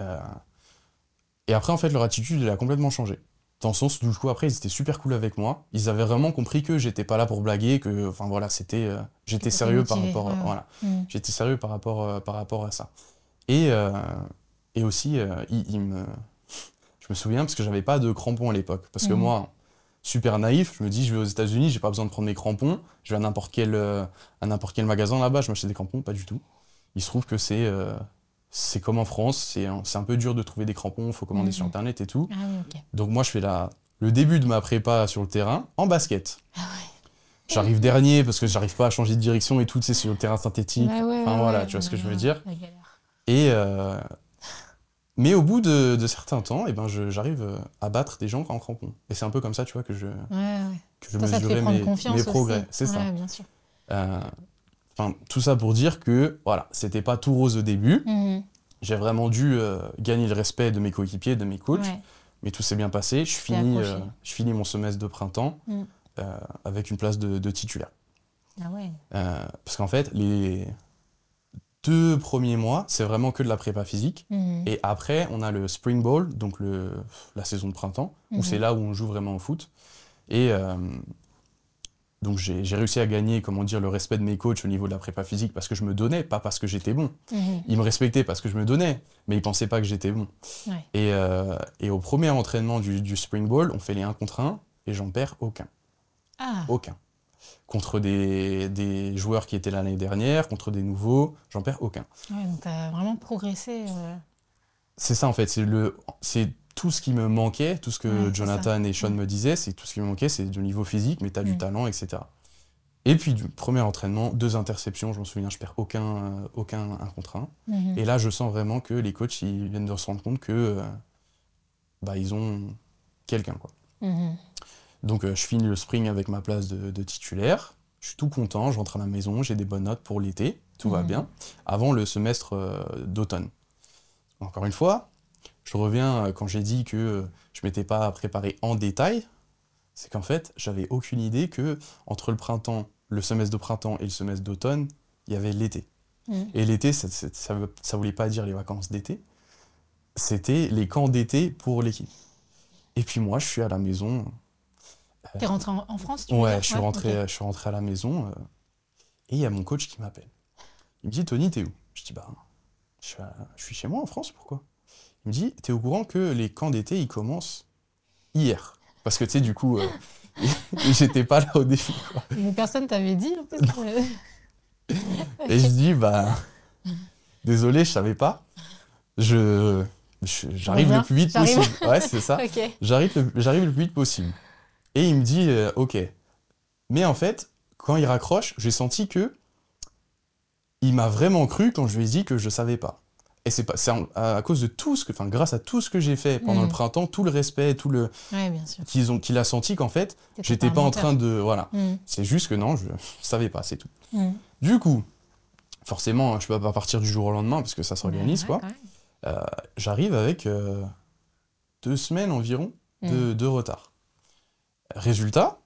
[SPEAKER 1] euh, et après, en fait, leur attitude, elle a complètement changé. Dans le sens où, du coup, après, ils étaient super cool avec moi. Ils avaient vraiment compris que j'étais pas là pour blaguer, que, enfin voilà, c'était, j'étais sérieux par rapport, voilà, j'étais sérieux par rapport, par rapport à ça. Et, euh, aussi, ils me, je me souviens parce que j'avais pas de crampons à l'époque. Parce que mhm. moi, super naïf, je me dis, je vais aux États-Unis, j'ai pas besoin de prendre mes crampons. Je vais à n'importe quel, euh, à quel magasin là-bas, je m'achète des crampons, pas du tout. Il se trouve que c'est euh, comme en France, c'est un, peu dur de trouver des crampons, il faut commander sur mhm. Internet et tout. Ah Donc moi, je fais le début de ma prépa sur le terrain en basket. Ah j'arrive dernier parce que j'arrive pas à changer de direction et tout, c'est sur le terrain synthétique. Bah enfin voilà, tu vois ce que je veux dire. Et, euh, mais au bout de, certains temps, eh ben, j'arrive euh, à battre des gens en crampons. Et c'est un peu comme ça, tu vois, que je, je mesurais mes, progrès. C'est ça. Euh, tout ça pour dire que, voilà, c'était pas tout rose au début. Mhm. J'ai vraiment dû euh, gagner le respect de mes coéquipiers, de mes coachs. Mais tout s'est bien passé. Je finis, je finis mon semestre de printemps mm. avec une place de, de titulaire. Ah ouais. parce qu'en fait, les, deux premiers mois, c'est vraiment que de la prépa physique. Mhm. Et après, on a le Spring Ball, donc le, la saison de printemps, où mhm. c'est là où on joue vraiment au foot. Et euh, donc j'ai réussi à gagner, comment dire, le respect de mes coachs au niveau de la prépa physique parce que je me donnais, pas parce que j'étais bon. Mhm. Ils me respectaient parce que je me donnais, mais ils pensaient pas que j'étais bon. Euh, et, au premier entraînement du, Spring Ball, on fait les 1 contre 1 et j'en perds aucun. Ah. Aucun contre des, joueurs qui étaient l'année dernière, contre des nouveaux, j'en perds aucun.
[SPEAKER 2] Ouais, donc tu as vraiment progressé. Euh.
[SPEAKER 1] C'est ça en fait, c'est tout ce qui me manquait, tout ce que Jonathan et Sean mm. me disaient, c'est tout ce qui me manquait, c'est du niveau physique, mais tu as du mm. talent, etc. Et puis du premier entraînement, deux interceptions, je m'en souviens, je perds aucun, euh, aucun un contre un. Mm-hmm. Et là, je sens vraiment que les coachs, ils viennent de se rendre compte que euh, bah, ils ont quelqu'un. quoi. Mm-hmm. Donc euh, je finis le spring avec ma place de, titulaire. Je suis tout content, je rentre à la maison, j'ai des bonnes notes pour l'été, tout va mhm. bien, avant le semestre euh, d'automne. Encore une fois, je reviens euh, quand j'ai dit que je ne m'étais pas préparé en détail, c'est qu'en fait, j'avais aucune idée que entre le printemps, le semestre de printemps et le semestre d'automne, il y avait l'été. Mhm. Et l'été, ça, ne voulait pas dire les vacances d'été, c'était les camps d'été pour l'équipe. Et puis moi, je suis à la maison, T'es rentré
[SPEAKER 3] en, France Ouais, je suis, rentré, je
[SPEAKER 1] suis rentré à la maison. Euh, et il y a mon coach qui m'appelle. Il me dit Tony, t'es où Je dis Bah, je suis, chez moi en France, pourquoi Il me dit T'es au courant que les camps d'été, ils commencent hier parce que tu sais, du coup, euh, j'étais pas là au début.
[SPEAKER 2] Mais personne t'avait dit en euh.
[SPEAKER 1] Et je dis, bah, désolé, je savais pas. j'arrive le plus vite possible. Ouais, c'est ça. J'arrive, j'arrive le plus vite possible. Et il me dit euh, OK. Mais en fait, quand il raccroche, j'ai senti que il m'a vraiment cru quand je lui ai dit que je ne savais pas. Et c'est à, à, cause de tout ce que, enfin, grâce à tout ce que j'ai fait pendant le mm. printemps, tout le respect, tout le ouais, qu'ils ont, qu'il a senti qu'en fait, j'étais pas, pas en train de, voilà, mm. c'est juste que non, je, savais pas, c'est tout. Mm. Du coup, forcément, je peux pas partir du jour au lendemain parce que ça s'organise, quoi. Euh, j'arrive avec euh, deux semaines environ de retard. Résultat,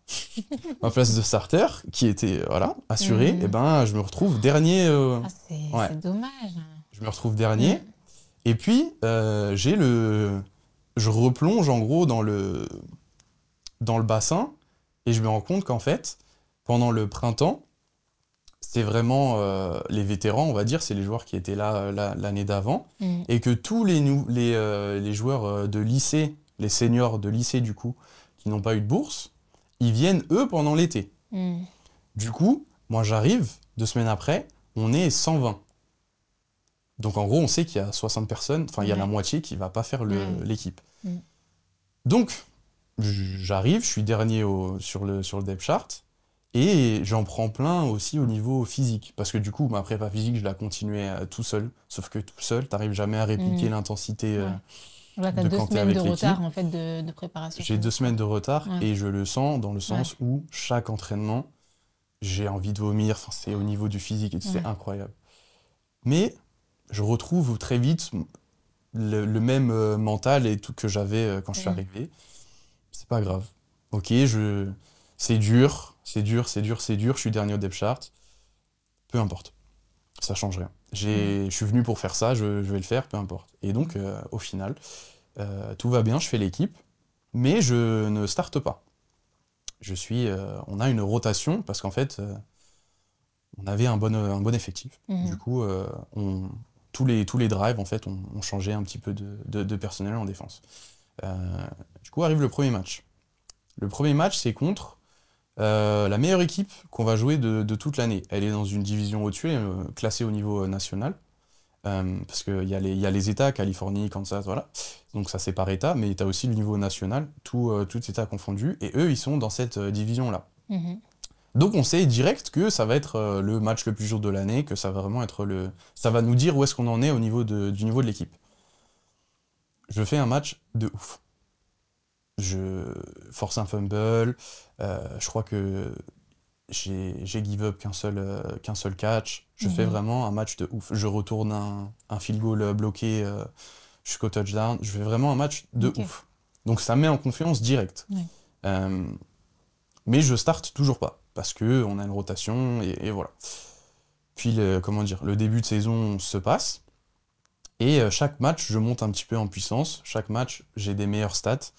[SPEAKER 1] en place de starter, qui était euh, voilà, assurée, mhm. et eh ben, je me retrouve dernier. Euh, ah, c'est dommage. Je me retrouve dernier. Mhm. Et puis, euh, j'ai le. Je replonge en gros dans le, dans le bassin et je me rends compte qu'en fait, pendant le printemps, c'est vraiment les vétérans, on va dire, c'est les joueurs qui étaient là, l'année d'avant, mhm. et que tous les, les joueurs de lycée, les seniors de lycée du coup, qui n'ont pas eu de bourse, ils viennent eux pendant l'été.
[SPEAKER 3] Hmm. Du
[SPEAKER 1] coup, moi j'arrive, deux semaines après, on est 120. Donc en gros, on sait qu'il y a 60 personnes, enfin il y a la moitié qui va pas faire l'équipe. Hmm. Donc j'arrive, je suis dernier sur, le, sur le depth chart et j'en prends plein aussi au niveau physique parce que du coup, ma prépa physique, je la continuais euh, tout seul, sauf que tout seul, tu jamais à répliquer hmm. l'intensité euh, tu deux semaines de retard en
[SPEAKER 2] fait, de, préparation. J'ai deux
[SPEAKER 1] semaines de retard et je le sens dans le sens où chaque entraînement, j'ai envie de vomir, c'est au niveau du physique, et c'est incroyable. Mais je retrouve très vite le, même euh, mental et tout que j'avais euh, quand je suis arrivé. C'est pas grave. Ok, je... c'est dur, c'est dur, c'est dur, c'est dur, je suis dernier au depth chart. Peu importe, ça change rien. Mm. Je suis venu pour faire ça, je, vais le faire, peu importe. Et donc, euh, au final, euh, tout va bien, je fais l'équipe, mais je ne starte pas. Je suis, euh, on a une rotation parce qu'en fait, on avait un bon, effectif. Mm-hmm. Du coup, tous, les, drives, en fait, on, un petit peu de personnel en défense. du coup, arrive le premier match. Le premier match, c'est contre euh, la meilleure équipe qu'on va jouer de, toute l'année. Elle est dans une division au-dessus, euh, classée au niveau euh, national. parce qu'il y, a les États, Californie, Kansas, voilà. Donc ça c'est par État, mais tu as aussi le niveau national, tout, État confondu. Et eux, ils sont dans cette division-là. Mhm. Donc on sait direct que ça va être le match le plus dur de l'année, que ça va vraiment être le... Ça va nous dire où est-ce qu'on en est au niveau du niveau de l'équipe. Je fais un match de ouf je force un fumble, euh, je crois que j'ai give up qu'un seul, euh, seul catch. Je fais mhm. vraiment un match de ouf. Je retourne un, un field goal euh, bloqué jusqu'au touchdown. Je fais vraiment un match de ouf. Donc ça met en confiance direct. mais je starte toujours pas parce que on a une rotation et, voilà. Puis le, comment dire, le début de saison se passe et chaque match je monte un petit peu en puissance. Chaque match j'ai des meilleures stats.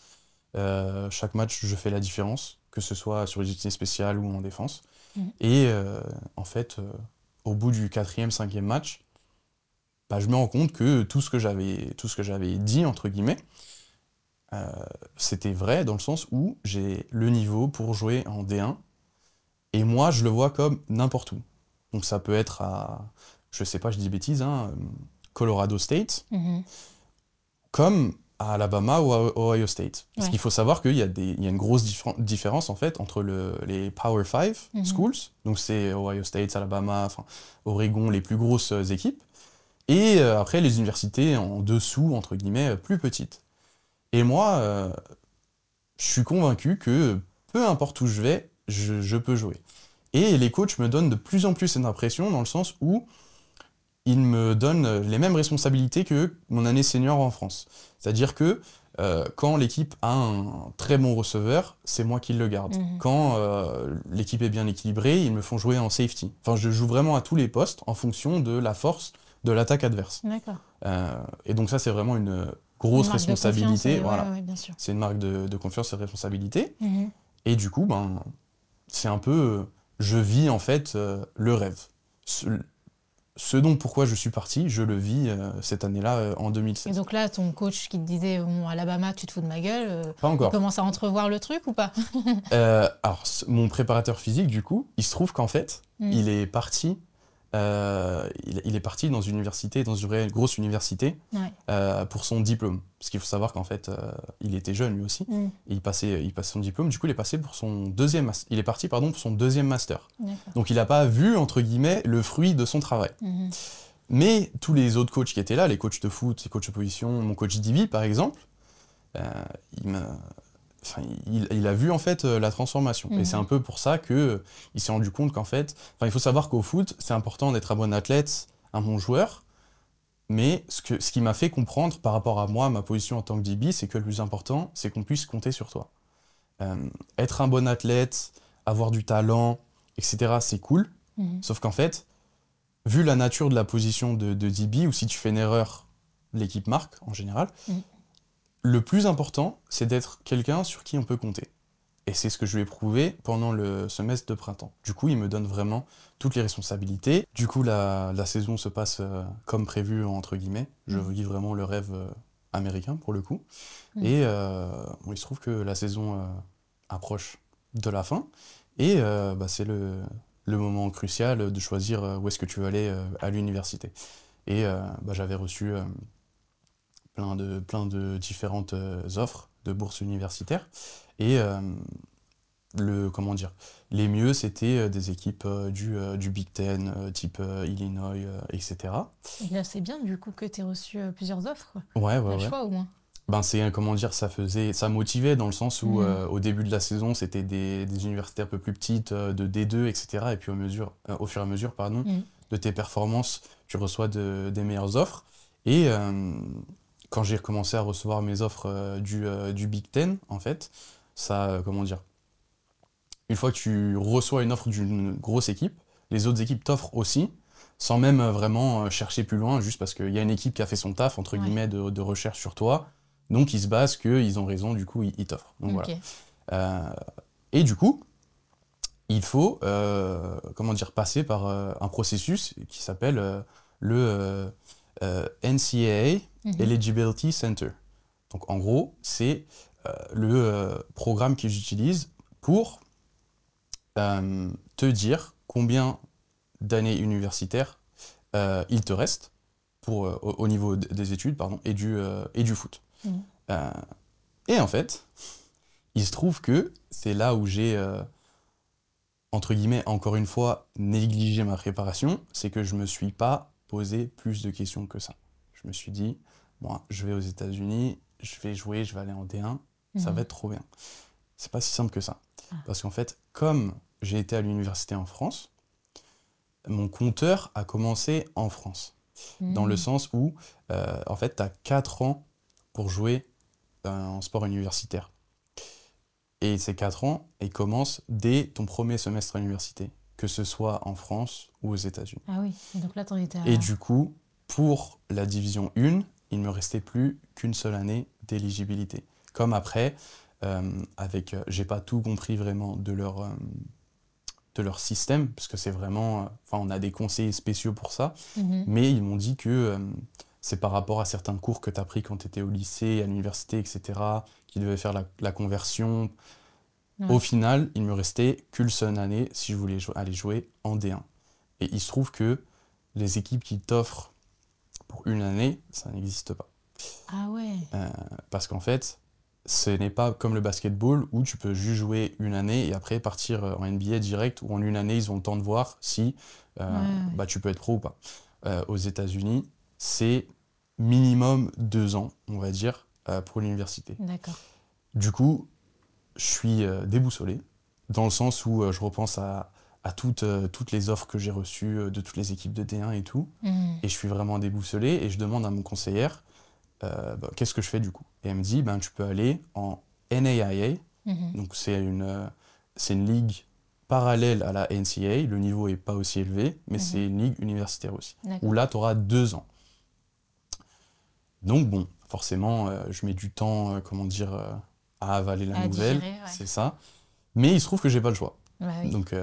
[SPEAKER 1] Euh, chaque match, je fais la différence, que ce soit sur les unités spéciales ou en défense. Mm. Et euh, en fait, euh, au bout du quatrième, cinquième match, bah, je me rends compte que tout ce que j'avais, tout ce que j'avais dit entre guillemets, c'était vrai dans le sens où j'ai le niveau pour jouer en D1. Et moi, je le vois comme n'importe où. Donc ça peut être à, je sais pas, je dis bêtises, hein, Colorado State. Mm-hmm. Comme à Alabama ou à Ohio State. Parce qu'il faut savoir qu'il y, a y a une grosse différence en fait entre les Power Five mhm. schools, donc c'est Ohio State, Alabama, Oregon, les plus grosses euh, équipes, et euh, après les universités en dessous, entre guillemets, euh, plus petites. Et moi, je suis convaincu que peu importe où je vais, je, je, peux jouer. Et les coachs me donnent de plus en plus cette impression dans le sens où il me donne euh, les mêmes responsabilités que mon année senior en France. C'est-à-dire que euh, quand l'équipe a un très bon receveur, c'est moi qui le garde. Mhm. Quand euh, l'équipe est bien équilibrée, ils me font jouer en safety. Enfin, je joue vraiment à tous les postes en fonction de la force de l'attaque adverse. Euh, et donc ça, c'est vraiment une grosse responsabilité. c'est une marque de, confiance et de responsabilité. Mhm. Et du coup, ben, c'est un peu, je vis en fait le rêve ce dont pourquoi je suis parti, je le vis euh, cette année-là euh, en 2016. Et
[SPEAKER 2] donc là, ton coach qui te disait bon, Alabama, tu te fous de ma gueule, tu euh, pas commence à entrevoir le truc ou pas
[SPEAKER 1] Alors, mon préparateur physique, du coup, il se trouve qu'en fait, mm. il est parti euh, il, est parti dans une université, dans une grosse université, euh, pour son diplôme. Parce qu'il faut savoir qu'en fait, euh, il était jeune lui aussi. Mm. il passait, il passait son diplôme. Du coup, il est passé pour son deuxième, il est parti pardon pour son deuxième master. Donc, il n'a pas vu entre guillemets le fruit de son travail. Mm-hmm. Mais tous les autres coachs qui étaient là, les coachs de foot, les coachs de position, mon coach Divi par exemple, il m'a il, a vu en fait euh, la transformation. Et c'est mhm. un peu pour ça qu'il euh, il s'est rendu compte qu'en fait, il faut savoir qu'au foot, c'est important d'être un bon athlète, un bon joueur. Mais ce, que, ce qui m'a fait comprendre par rapport à moi, ma position en tant que DB, c'est que le plus important, c'est qu'on puisse compter sur toi. Euh, être un bon athlète, avoir du talent, etc., c'est cool. Mhm. Sauf qu'en fait, vu la nature de la position de, de DB, ou si tu fais une erreur, l'équipe marque en général, mhm. Le plus important, c'est d'être quelqu'un sur qui on peut compter. Et c'est ce que je vais prouver pendant le semestre de printemps. Du coup, il me donne vraiment toutes les responsabilités. Du coup, la, saison se passe euh, comme prévu, entre guillemets. Je mm. vis vraiment le rêve euh, américain, pour le coup. Mm. Et euh, il se trouve que la saison approche de la fin. Et bah, c'est le, moment crucial de choisir où est-ce que tu veux aller à l'université. Et bah, j'avais reçu plein de, plein de différentes euh, offres de bourses universitaires. Et euh, le, comment dire, les mieux, c'était euh, des équipes du, du Big Ten, type Illinois, etc. Et
[SPEAKER 2] là, eh c'est bien du coup que tu aies reçu plusieurs offres.
[SPEAKER 1] Ouais, ouais. Le choix au moins ben c'est comment dire ça faisait ça motivait dans le sens où mhm. au début de la saison c'était des, des, universités un peu plus petites de D2 etc et puis au, mesure, au fur et à mesure pardon mhm. de tes performances tu reçois de, des meilleures offres et quand j'ai recommencé à recevoir mes offres euh, euh, du, Big Ten, en fait, ça, euh, comment dire, une fois que tu reçois une offre d'une grosse équipe, les autres équipes t'offrent aussi, sans même vraiment chercher plus loin, juste parce qu'il y a une équipe qui a fait son taf, entre guillemets, de, recherche sur toi. Donc ils se basent qu'ils ont raison, du coup, ils, t'offrent. et du coup, il faut, comment dire, passer par un processus qui s'appelle le NCAA, Mhm. Eligibility Center. Donc en gros, c'est euh, le euh, programme que j'utilise pour euh, te dire combien d'années universitaires il te reste pour, au, niveau des études pardon, et, du, et du foot. Mhm. et en fait, il se trouve que c'est là où j'ai, entre guillemets, encore une fois, négligé ma préparation, c'est que je ne me suis pas posé plus de questions que ça je me suis dit, je vais aux États-Unis, je vais jouer, je vais aller en D1, ça mhm. va être trop bien. C'est pas si simple que ça. Ah. Parce qu'en fait, comme j'ai été à l'université en France, mon compteur a commencé en France. Dans le mhm. sens où, euh, en fait, tu as 4 ans pour jouer euh, en sport universitaire. Et ces 4 ans, ils commencent dès ton premier semestre à l'université, que ce soit en France ou aux États-Unis.
[SPEAKER 2] Ah oui, donc là, tu étais à... Et du
[SPEAKER 1] coup, pour la division 1, il ne me restait plus qu'une seule année d'éligibilité. Comme après, euh, avec, euh, j'ai pas tout compris vraiment de leur, euh, de leur système, parce que c'est vraiment, enfin, on a des conseils spéciaux pour ça, mhm. mais ils m'ont dit que c'est par rapport à certains cours que tu as pris quand tu étais au lycée, à l'université, etc., qui devaient faire la, conversion. Au final, il me restait qu'une seule année si je voulais aller jouer en D1. Et il se trouve que les équipes qui t'offrent une année, ça n'existe pas. Ah ouais. Euh, parce qu'en fait, ce n'est pas comme le basketball où tu peux juste jouer une année et après partir euh, en NBA direct où en une année ils ont le temps de voir si euh, bah, tu peux être pro ou pas. aux États-Unis, c'est minimum deux ans, on va dire, pour l'université. D'accord. Du coup, je suis déboussolé dans le sens où je repense à, à toutes, euh, toutes les offres que j'ai reçues euh, de toutes les équipes de T1 et tout. Mm. Et je suis vraiment déboussolé et je demande à mon conseillère euh, bah, qu'est-ce que je fais du coup. Et elle me dit ben, tu peux aller en NAIA, mm-hmm. donc c'est une, c'est une ligue parallèle à la NCA, le niveau est pas aussi élevé, mais mm-hmm. c'est une ligue universitaire aussi, où là tu auras deux ans. Donc bon, forcément, je mets du temps, comment dire, à avaler la nouvelle, c'est ça. Mais il se trouve que j'ai pas le choix. Bah donc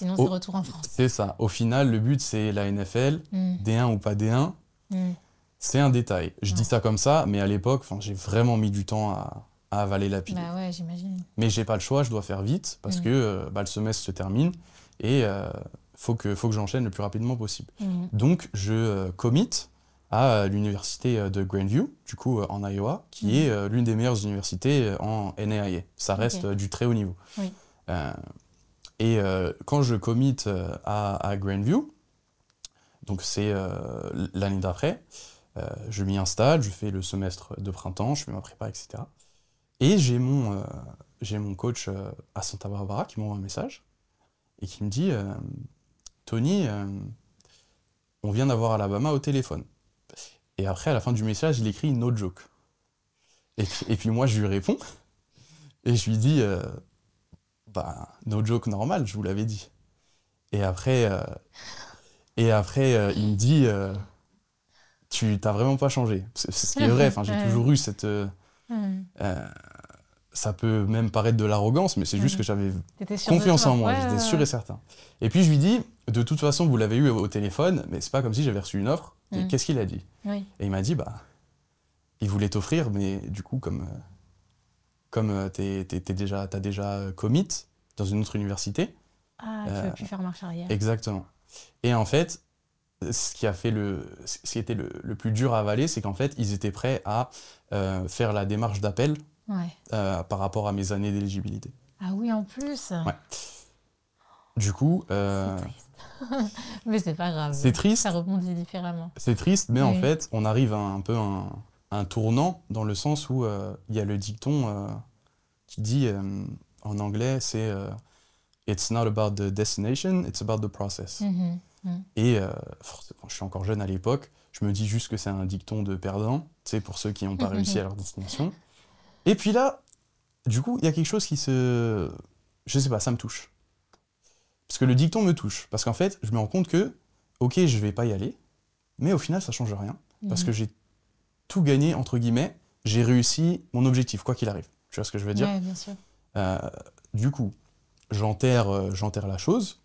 [SPEAKER 1] Sinon, c'est retour en France. C'est ça. Au final, le but, c'est la NFL, hmm. D1 ou pas D1. Hmm. C'est un détail. Je dis ça comme ça, mais à l'époque, j'ai vraiment mis du temps à, avaler la pilule.
[SPEAKER 2] Bah ouais, j'imagine.
[SPEAKER 1] Mais j'ai pas le choix, je dois faire vite parce hmm. que euh, bah, le semestre se termine et euh, faut que, faut que j'enchaîne le plus rapidement possible. Donc, je euh, commit à euh, l'université de Grandview, du coup en Iowa, qui est l'une des meilleures universités en NAIA. Ça reste du très haut niveau. Oui. Et euh, quand je commit euh, à, à Grandview, donc c'est euh, l'année d'après, je m'y installe, je fais le semestre de printemps, je fais ma prépa, etc. Et j'ai mon, j'ai mon coach à Santa Barbara qui m'envoie un message et qui me dit Tony, on vient d'avoir Alabama au téléphone. Et après, à la fin du message, il écrit No joke. et puis moi, je lui réponds et je lui dis bah, no joke normal, je vous l'avais dit. Et après, euh, et après euh, il me dit, euh, tu t'as vraiment pas changé. C'est ce qui est vrai, j'ai toujours eu cette... ça peut même paraître de l'arrogance, mais c'est juste que j'avais confiance en moi, j'étais sûr et certain. Et puis je lui dis, de toute façon, vous l'avez eu au téléphone, mais c'est pas comme si j'avais reçu une offre. Mm. Qu'est-ce qu'il a dit Et il m'a dit, bah, il voulait t'offrir, mais du coup, comme comme euh, tu déjà, as déjà euh, commit dans une autre université. Ah, tu as euh, plus faire marche arrière. Exactement. Et en fait, ce qui a fait le, était le, plus dur à avaler, c'est qu'en fait, ils étaient prêts à faire la démarche d'appel par rapport à mes années d'éligibilité.
[SPEAKER 2] Ah oui, en plus. Ouais.
[SPEAKER 1] Du coup. c'est triste.
[SPEAKER 2] mais c'est pas grave. C'est triste. Ça rebondit différemment. C'est
[SPEAKER 1] triste, mais en fait, on arrive à un peu un, un tournant dans le sens où euh, il y a le dicton euh, qui dit euh, en anglais, c'est It's not about the destination, it's about the process. Mm-hmm. Mm-hmm. Et je suis encore jeune à l'époque, je me dis juste que c'est un dicton de perdant, c'est pour ceux qui n'ont pas mm-hmm. réussi à leur destination. Et puis là, du coup, il y a quelque chose qui se. Je sais pas, ça me touche. Parce que le dicton me touche. Parce qu'en fait, je me rends compte que, ok, je vais pas y aller, mais au final, ça change rien. Parce que j'ai tout gagné, entre guillemets, j'ai réussi mon objectif, quoi qu'il arrive. Tu vois ce que je veux dire bien sûr. Euh, du coup, j'enterre, euh, j'enterre la chose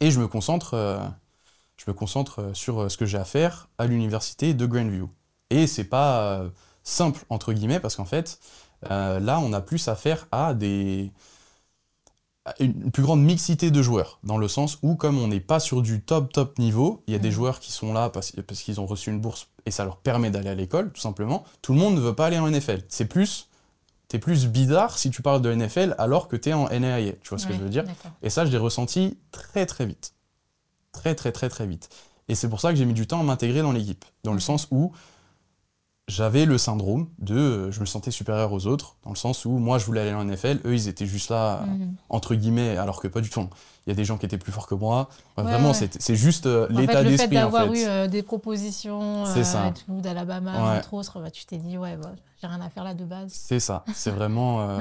[SPEAKER 1] et je me concentre, euh, je me concentre sur ce que j'ai à faire à l'université de Grandview. Et c'est pas simple entre guillemets parce qu'en fait, là, on a plus affaire à des une plus grande mixité de joueurs, dans le sens où comme on n'est pas sur du top top niveau, il y a des mhm. joueurs qui sont là parce qu'ils ont reçu une bourse et ça leur permet d'aller à l'école, tout simplement. Tout le monde ne veut pas aller en NFL. C'est plus, t'es plus bizarre si tu parles de NFL alors que t'es en NAIA. Tu vois ce que je veux dire Et ça, je l'ai ressenti très très vite. Très très très très vite. Et c'est pour ça que j'ai mis du temps à m'intégrer dans l'équipe, dans le sens où j'avais le syndrome de euh, je me sentais supérieur aux autres, dans le sens où moi je voulais aller en NFL, eux ils étaient juste là, mhm. entre guillemets, alors que pas du tout. Il y a des gens qui étaient plus forts que moi. vraiment, c'est juste euh, l'état d'esprit. Le fait d'avoir eu
[SPEAKER 2] euh, des propositions d'Alabama, entre autres, bah, tu t'es dit, ouais, j'ai rien à faire là de base.
[SPEAKER 1] C'est ça, c'est vraiment.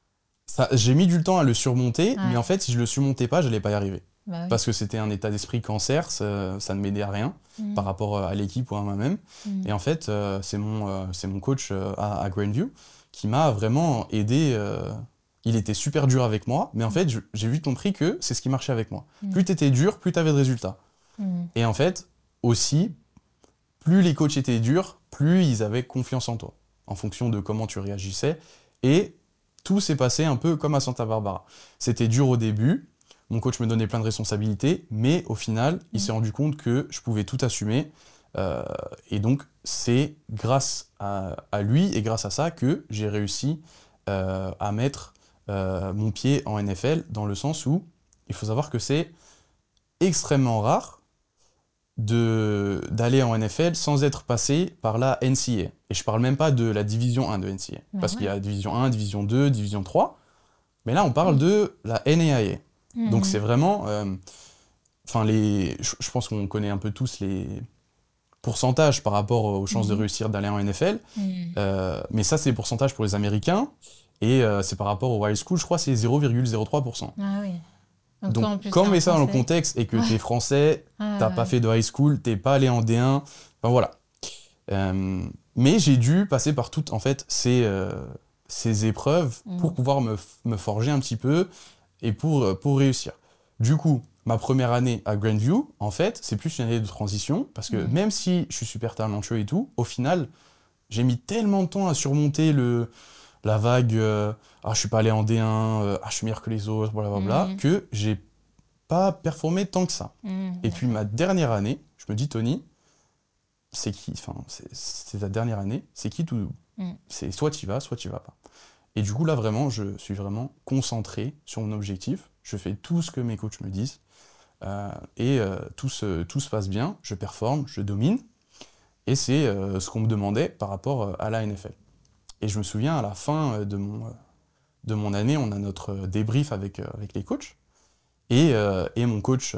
[SPEAKER 1] j'ai mis du temps à le surmonter, mais en fait, si je le surmontais pas, je n'allais pas y arriver. Bah Parce que c'était un état d'esprit cancer, ça, ne m'aidait à rien mm. par rapport euh, à l'équipe ou à moi-même. Mm. Et en fait, euh, c'est mon, euh, mon coach à, Grandview qui m'a vraiment aidé. il était super dur avec moi, mais en mm. fait, j'ai vite compris que c'est ce qui marchait avec moi. Plus tu étais dur, plus tu avais de résultats. Et en fait, aussi, plus les coachs étaient durs, plus ils avaient confiance en toi, en fonction de comment tu réagissais. Et tout s'est passé un peu comme à Santa Barbara. C'était dur au début, mon coach me donnait plein de responsabilités, mais au final, il s'est mm. rendu compte que je pouvais tout assumer. Euh, et donc, c'est grâce à, lui et grâce à ça que j'ai réussi euh, à mettre euh, mon pied en NFL, dans le sens où il faut savoir que c'est extrêmement rare d'aller en NFL sans être passé par la NCA. Et je parle même pas de la division 1 de NCA, bah parce qu'il y a division 1, division 2, division 3. Mais là, on parle mm. de la NAIA. Mmh. Donc c'est vraiment. Euh, enfin, les. Je pense qu'on connaît un peu tous les pourcentages par rapport aux chances de mmh. réussir d'aller en NFL. Mmh. Euh, mais ça, c'est les pourcentages pour les Américains. Et euh, c'est par rapport au high school, je crois, c'est 0,03%.
[SPEAKER 3] Ah oui. Donc, quand on met ça dans le contexte et que tu t'es
[SPEAKER 1] français, tu ah t'as pas fait de high school, t'es pas allé en D1, enfin voilà. mais j'ai dû passer par toutes en fait ces, ces épreuves pour pouvoir me, me, forger un petit peu et pour, euh, pour réussir. Du coup, ma première année à Grandview, en fait, c'est plus une année de transition, parce que mhm. même si je suis super talentueux et tout, au final, j'ai mis tellement de temps à surmonter le, la vague euh, Ah, je suis pas allé en D1, euh, Ah, je suis meilleur que les autres, blablabla, bla, mhm. que j'ai pas performé tant que ça. Mhm. Et puis ma dernière année, je me dis, Tony, c'est qui Enfin, c'est ta dernière année, c'est qui tout C'est soit tu y vas, soit tu vas pas. Et du coup, là, vraiment, je suis vraiment concentré sur mon objectif. Je fais tout ce que mes coachs me disent. Euh, et euh, tout, se, tout, se, passe bien, je performe, je domine. Et c'est euh, ce qu'on me demandait par rapport à la NFL. Et je me souviens, à la fin de mon, de mon année, on a notre débrief avec, avec les coachs. Et, mon coach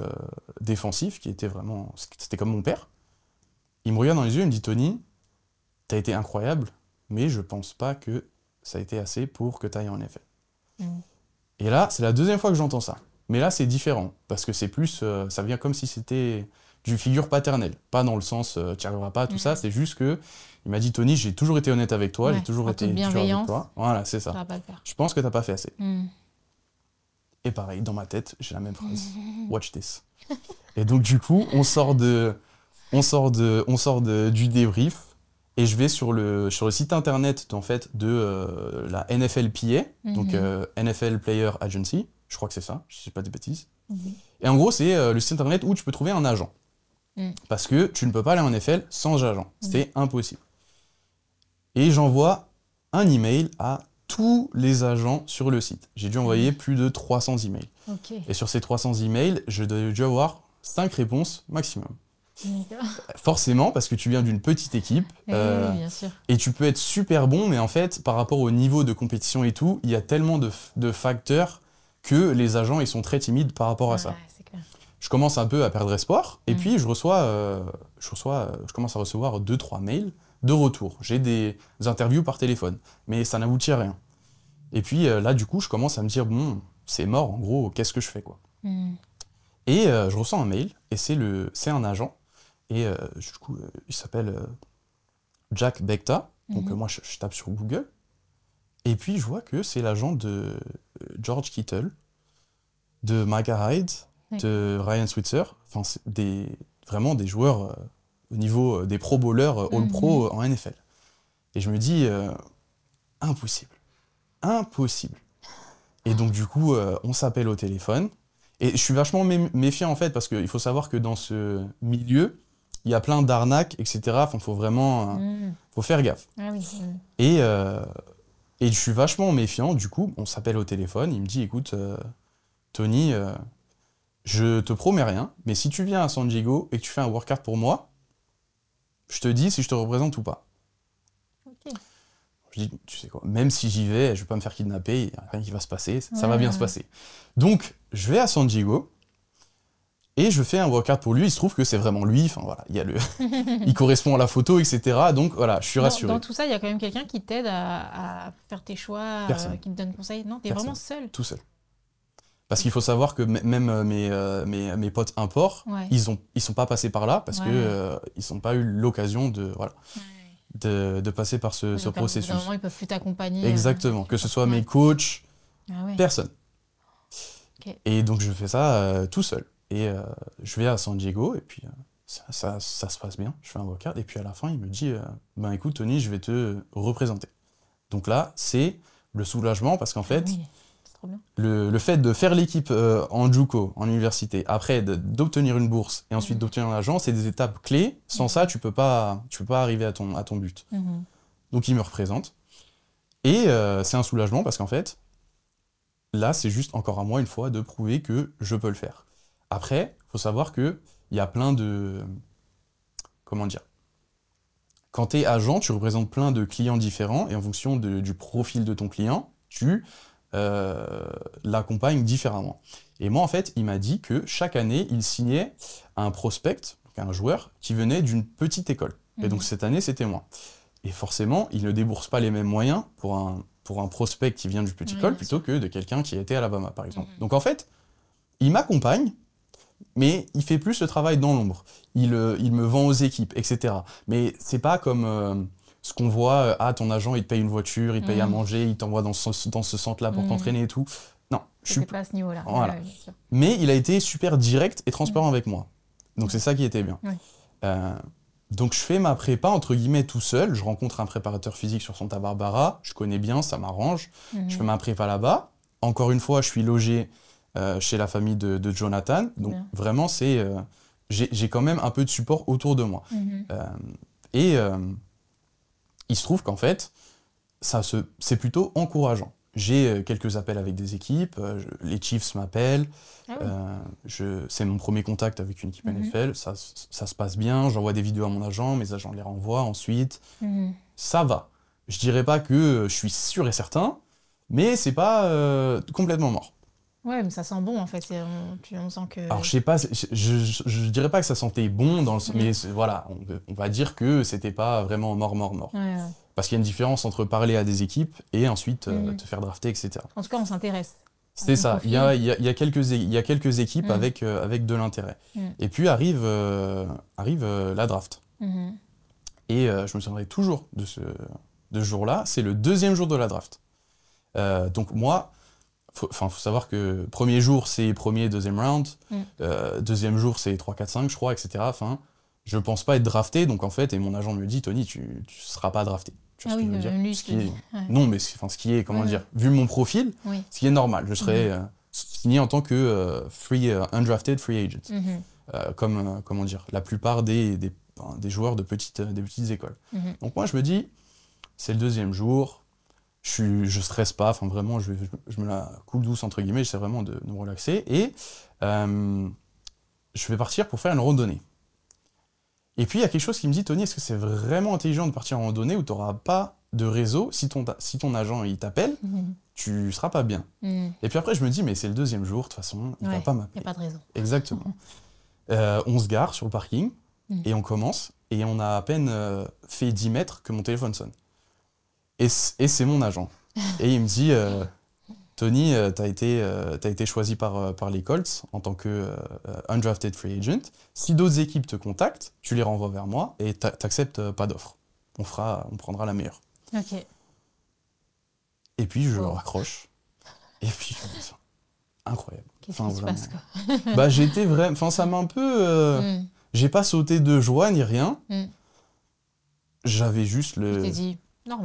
[SPEAKER 1] défensif, qui était vraiment... C'était comme mon père, il me regarde dans les yeux et me dit, Tony, tu as été incroyable, mais je pense pas que ça a été assez pour que tu ailles en effet. Mm. Et là, c'est la deuxième fois que j'entends ça. Mais là, c'est différent, parce que c'est plus, euh, ça vient comme si c'était du figure paternelle, pas dans le sens euh, tu arriveras pas, tout mm. ça, c'est juste que il m'a dit Tony, j'ai toujours été honnête avec toi, j'ai toujours été avec toi. Voilà, c'est ça. Je pense que t'as pas fait assez. Mm. Et pareil, dans ma tête, j'ai la même phrase. Watch this. Et donc du coup, on sort de, on sort de, on sort du débrief et je vais sur le, sur le site internet en fait, de euh, la NFL Player, mhm. donc euh, NFL Player Agency, je crois que c'est ça, je ne sais pas des bêtises. Mhm. Et en gros, c'est euh, le site internet où tu peux trouver un agent. Mhm. Parce que tu ne peux pas aller en NFL sans agent, C'était impossible. Et j'envoie un email à tous les agents sur le site. J'ai dû envoyer plus de 300 emails. Et sur ces 300 emails, j'ai dû avoir 5 réponses maximum. Forcément, parce que tu viens d'une petite équipe. Euh, et tu peux être super bon, mais en fait, par rapport au niveau de compétition et tout, il y a tellement de, facteurs que les agents, ils sont très timides par rapport à ça. Je commence un peu à perdre espoir, et mm. puis je reçois, euh, je reçois, euh, je commence à recevoir 2-3 mails de retour. J'ai des interviews par téléphone, mais ça n'aboutit à rien. Et puis là, du coup, je commence à me dire, bon, c'est mort, en gros, qu'est-ce que je fais, quoi. Mm. Et je reçois un mail, et c'est un agent et euh, du coup, euh, il s'appelle euh, Jack Becta. Donc mhm. moi, je, tape sur Google. Et puis, je vois que c'est l'agent de George Kittle, de Micah Hyde, de Ryan Switzer. Enfin, des, vraiment des joueurs au niveau des pro bowlers All-Pro mhm. en NFL. Et je me dis, impossible. Impossible. Et donc, du coup, on s'appelle au téléphone. Et je suis vachement méfiant en fait, parce qu'il faut savoir que dans ce milieu, il y a plein d'arnaques, etc. Il faut vraiment, euh, mm. faut faire gaffe. Ah euh, et je suis vachement méfiant. Du coup, on s'appelle au téléphone. Il me dit, écoute, euh, Tony, je te promets rien, mais si tu viens à San Diego et que tu fais un workout pour moi, je te dis si je te représente ou pas. Je dis, tu sais quoi, même si j'y vais, je vais pas me faire kidnapper, rien qui va se passer, ça va bien se passer. Donc, je vais à San Diego. Et je fais un workout pour lui, il se trouve que c'est vraiment lui, enfin voilà, il, correspond à la photo, etc. Donc voilà, je suis rassuré. Dans
[SPEAKER 2] tout ça, il y a quand même quelqu'un qui t'aide à, faire tes choix, euh, qui te donne conseil. Non, t'es vraiment seul. Tout seul.
[SPEAKER 1] Parce qu'il faut savoir que même euh, euh, mes, mes, potes import, ils ne ils sont pas passés par là parce qu'ils que n'ont pas eu l'occasion de de, passer par ce, processus.
[SPEAKER 2] ils peuvent plus t'accompagner. Exactement,
[SPEAKER 1] que ce soit mes coachs, ah personne. Et donc je fais ça tout seul. Et euh, je vais à San Diego, et puis euh, ça, se passe bien, je fais un vocal, et puis à la fin, il me dit, euh, ben écoute Tony, je vais te représenter. Donc là, c'est le soulagement, parce qu'en fait, Le, fait de faire l'équipe en JUCO, en université, après d'obtenir une bourse, et ensuite mhm. d'obtenir un agent, c'est des étapes clés. Sans mhm. ça, tu peux pas, tu peux pas arriver à ton, à ton but. Mhm. Donc il me représente. Et c'est un soulagement parce qu'en fait, là, c'est juste encore à moi une fois de prouver que je peux le faire. Après, il faut savoir qu'il y a plein de... Comment dire Quand tu es agent, tu représentes plein de clients différents et en fonction du profil de ton client, tu euh, l'accompagnes différemment. Et moi, en fait, il m'a dit que chaque année, il signait un prospect, un joueur, qui venait d'une petite école. Et donc mhm. cette année, c'était moi. Et forcément, il ne débourse pas les mêmes moyens pour un, pour un prospect qui vient du petit col plutôt que de quelqu'un qui était à Alabama, par exemple. Mhm. Donc en fait, il m'accompagne mais il fait plus le travail dans l'ombre. Il, euh, me vend aux équipes, etc. Mais c'est pas comme euh, ce qu'on voit, euh, ah, ton agent, il te paye une voiture, il paye à mhm. manger, il t'envoie dans ce, centre-là pour mhm. t'entraîner et tout. Non, je suis pas à ce niveau-là. mais il a été super direct et transparent mhm. avec moi. Donc c'est ça qui était bien. donc je fais ma prépa entre guillemets tout seul. Je rencontre un préparateur physique sur Santa Barbara. Je connais bien, ça m'arrange. Je fais ma prépa là-bas. Encore une fois, je suis logé euh, chez la famille de, Jonathan. Donc vraiment, c'est euh, j'ai quand même un peu de support autour de moi. Mhm. Euh, et il se trouve qu'en fait, ça c'est plutôt encourageant. J'ai quelques appels avec des équipes, les Chiefs m'appellent, ah c'est mon premier contact avec une équipe mhm. NFL, ça, se passe bien, j'envoie des vidéos à mon agent, mes agents les renvoient ensuite, mhm. ça va. Je dirais pas que je suis sûr et certain, mais c'est pas complètement mort.
[SPEAKER 2] Ouais, mais ça sent bon en fait. sent que. Alors je
[SPEAKER 1] sais pas, je, dirais pas que ça sentait bon dans le, mais mm. voilà, on, va dire que c'était pas vraiment mort, mort, mort. Parce qu'il y a une différence entre parler à des équipes et ensuite euh, mm. te faire drafter, etc.
[SPEAKER 2] En tout cas, on s'intéresse.
[SPEAKER 1] C'est ça. Il y a, quelques, équipes mm. euh, avec, de l'intérêt. Et puis arrive, euh, la draft. Mm-hmm. Et je me souviendrai toujours de ce, de ce jour-là. C'est le deuxième jour de la draft. donc moi, Enfin, faut savoir que premier jour, c'est premier, deuxième round. Mm. Euh, deuxième jour, c'est 3, 4, 5, je crois, etc. Enfin, je pense pas être drafté. Donc, en fait, et mon agent me dit, Tony, tu, ne seras pas drafté.
[SPEAKER 3] Tu vois ah ce oui, que dire euh, Non,
[SPEAKER 1] mais enfin, ce qui est, comment dire, vu mon profil, ce qui est normal. Je serai mm-hmm. euh, signé en tant que free, undrafted free agent. Mm-hmm. comme, comment dire, la plupart des, des, des joueurs de petites, des petites écoles. Mm-hmm. Donc, moi, je me dis, c'est le deuxième jour je, ne stresse pas, enfin vraiment, je, me la coule douce, entre guillemets, j'essaie vraiment de, nous me relaxer. Et euh, je vais partir pour faire une randonnée. Et puis il y a quelque chose qui me dit, Tony, est-ce que c'est vraiment intelligent de partir en randonnée où tu n'auras pas de réseau Si ton, agent il t'appelle, mhm. tu ne seras pas bien. Mhm. Et puis après, je me dis, mais c'est le deuxième jour, de toute façon, il ne va pas m'appeler. Il n'y a pas de réseau. Exactement. Euh, on se gare sur le parking mhm. et on commence. Et on a à peine euh, fait 10 mètres que mon téléphone sonne. Et c'est mon agent. Et il me dit, euh, Tony, euh, tu as, euh, été choisi par, par les Colts en tant que undrafted free agent. Si d'autres équipes te contactent, tu les renvoies vers moi et tu t'acceptes pas d'offre. On, on prendra la meilleure. Et puis je raccroche. Et puis je me dis, incroyable. Qu'est-ce qui se passe Bah j'étais vraiment. Enfin ça m'a un peu. Mm. J'ai pas sauté de joie ni rien. Mm. J'avais juste le.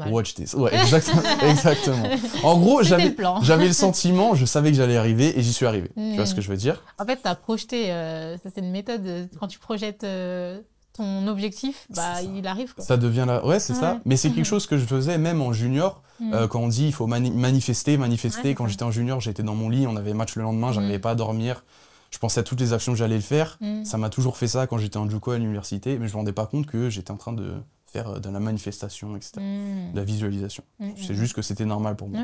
[SPEAKER 1] Watch this. exactement. En gros, j'avais le, sentiment, je savais que j'allais arriver et j'y suis arrivé. Tu vois ce mm. que je veux dire
[SPEAKER 2] En fait, t'as as projeté, euh, ça c'est une méthode, euh, quand tu projettes euh, ton objectif, bah, il arrive. Quoi. Ça
[SPEAKER 1] devient là. Ouais, c'est ça. Mais c'est quelque mm. chose que je faisais même en junior, mm. quand on dit il faut manifester, manifester. quand j'étais en junior, j'étais dans mon lit, on avait match le lendemain, j'arrivais pas à dormir je pensais à toutes les actions que j'allais faire. Ça m'a toujours fait ça quand j'étais en Juco à l'université, mais je ne me rendais pas compte que j'étais en train de, euh, de la manifestation, etc. Mm. De la visualisation. Mm, mm, C'est juste que c'était normal pour moi.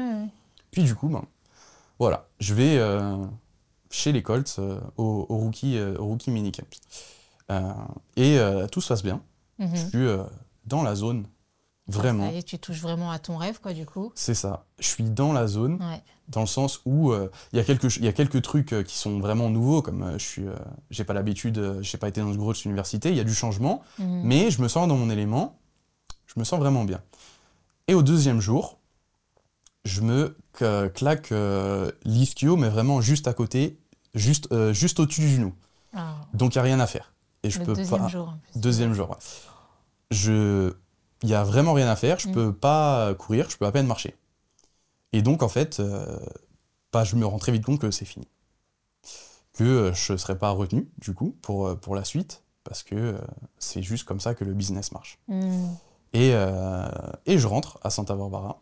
[SPEAKER 1] Puis du coup, ben, voilà, je vais euh, chez les Colts euh, au, rookie, Mini Camp. rookie minicamp. et tout se passe bien. Mm-hmm. Je suis dans la zone. Vraiment. Ça, y
[SPEAKER 3] est, tu
[SPEAKER 2] touches vraiment à ton rêve, quoi, du coup.
[SPEAKER 1] C'est ça. Je suis dans la zone, dans le sens où il y, y, a quelques trucs qui sont vraiment nouveaux, comme je suis, j'ai pas l'habitude, j'ai pas été dans une grosse université, il y a du changement, mm-hmm. mais je me sens dans mon élément. Je me sens vraiment bien. Et au deuxième jour, je me claque euh, l'ischio, mais vraiment juste à côté, juste, euh, juste au-dessus du genou. Ah. Donc il n'y a rien à faire. Et je peux deuxième Jour, Deuxième jour. il n'y a vraiment rien à faire. Je ne mm. peux pas courir. Je peux à peine marcher. Et donc en fait, euh, bah, je me rends très vite compte que c'est fini, que je ne serai pas retenu du coup pour pour la suite parce que c'est juste comme ça que le business marche. Mm. Euh, et, je rentre à Santa Barbara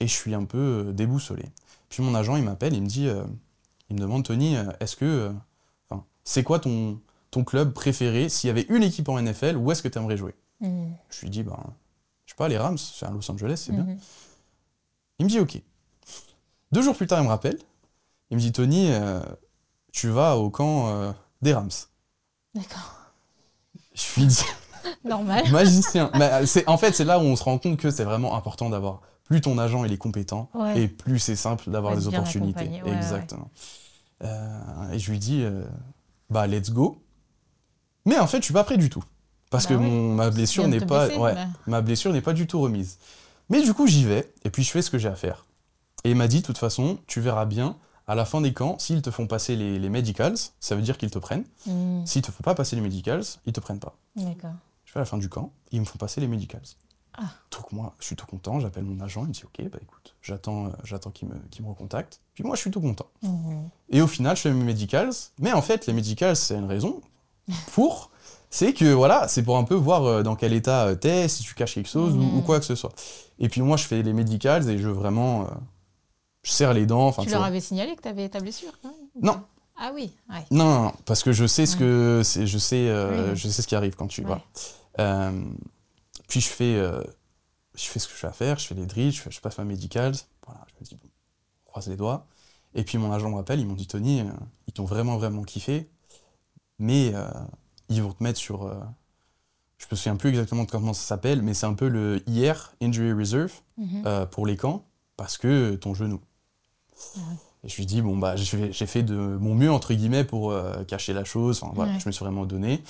[SPEAKER 1] et je suis un peu euh, déboussolé. Puis mon agent, il m'appelle, il me dit, euh, il me demande Tony, est-ce que, enfin, c'est quoi ton, ton club préféré S'il y avait une équipe en NFL, où est-ce que tu aimerais jouer mm. Je lui dis, ben, je sais pas, les Rams, c'est à Los Angeles, c'est bien. Mm-hmm. Il me dit, ok. Deux jours plus tard, il me rappelle, il me dit, Tony, tu vas au camp des Rams. D'accord. Je lui dis.
[SPEAKER 2] Normal. Magicien. Euh,
[SPEAKER 1] en fait, c'est là où on se rend compte que c'est vraiment important d'avoir. Plus ton agent il est compétent et plus c'est simple d'avoir des opportunités. Exactement. Euh, et je lui dis, euh, bah let's go. Mais en fait, je suis pas prêt du tout parce bah que ma blessure n'est pas, ouais, ma blessure n'est pas du tout remise. Mais du coup, j'y vais et puis je fais ce que j'ai à faire. Et il m'a dit, de toute façon, tu verras bien à la fin des camps, s'ils te font passer les, les medicals, ça veut dire qu'ils te prennent. Hmm. S'ils ne te font pas passer les medicals, ils te prennent pas. D'accord. Je fais la fin du camp, ils me font passer les medicals. Ah. Donc moi, je suis tout content, j'appelle mon agent, il me dit ok, bah écoute, j'attends, euh, j'attends qu'il me, qu'il me recontacte. Puis moi, je suis tout content. Oh. Et au final, je fais mes medicals. Mais en fait, les medicals, c'est une raison pour. c'est que voilà, c'est pour un peu voir euh, dans quel état euh, t'es, si tu caches quelque chose ou, mhm. quoi que ce soit. Et puis moi, je fais les medicals et je vraiment. je serre les dents. Tu, tu leur
[SPEAKER 2] avais signalé que t'avais ta blessure Non, ah oui. Ouais. Non,
[SPEAKER 1] parce que je sais ce que je sais, euh, je sais ce qui arrive quand tu. vois. Euh, puis je fais, euh, je fais ce que je à faire, je fais les drills, je, passe ma médicale. Voilà, je me dis bon, croise les doigts. Et puis mon agent me rappelle, ils m'ont dit Tony, ils t'ont vraiment vraiment kiffé, mais ils vont te mettre sur. je me souviens plus exactement de comment ça s'appelle, mais c'est un peu le IR, Injury Reserve, mhm. pour les camps, parce que ton genou. Et je lui dis, bon, bah, j'ai fait de mon mieux, entre guillemets, pour euh, cacher la chose. Enfin, voilà, je me suis vraiment donné.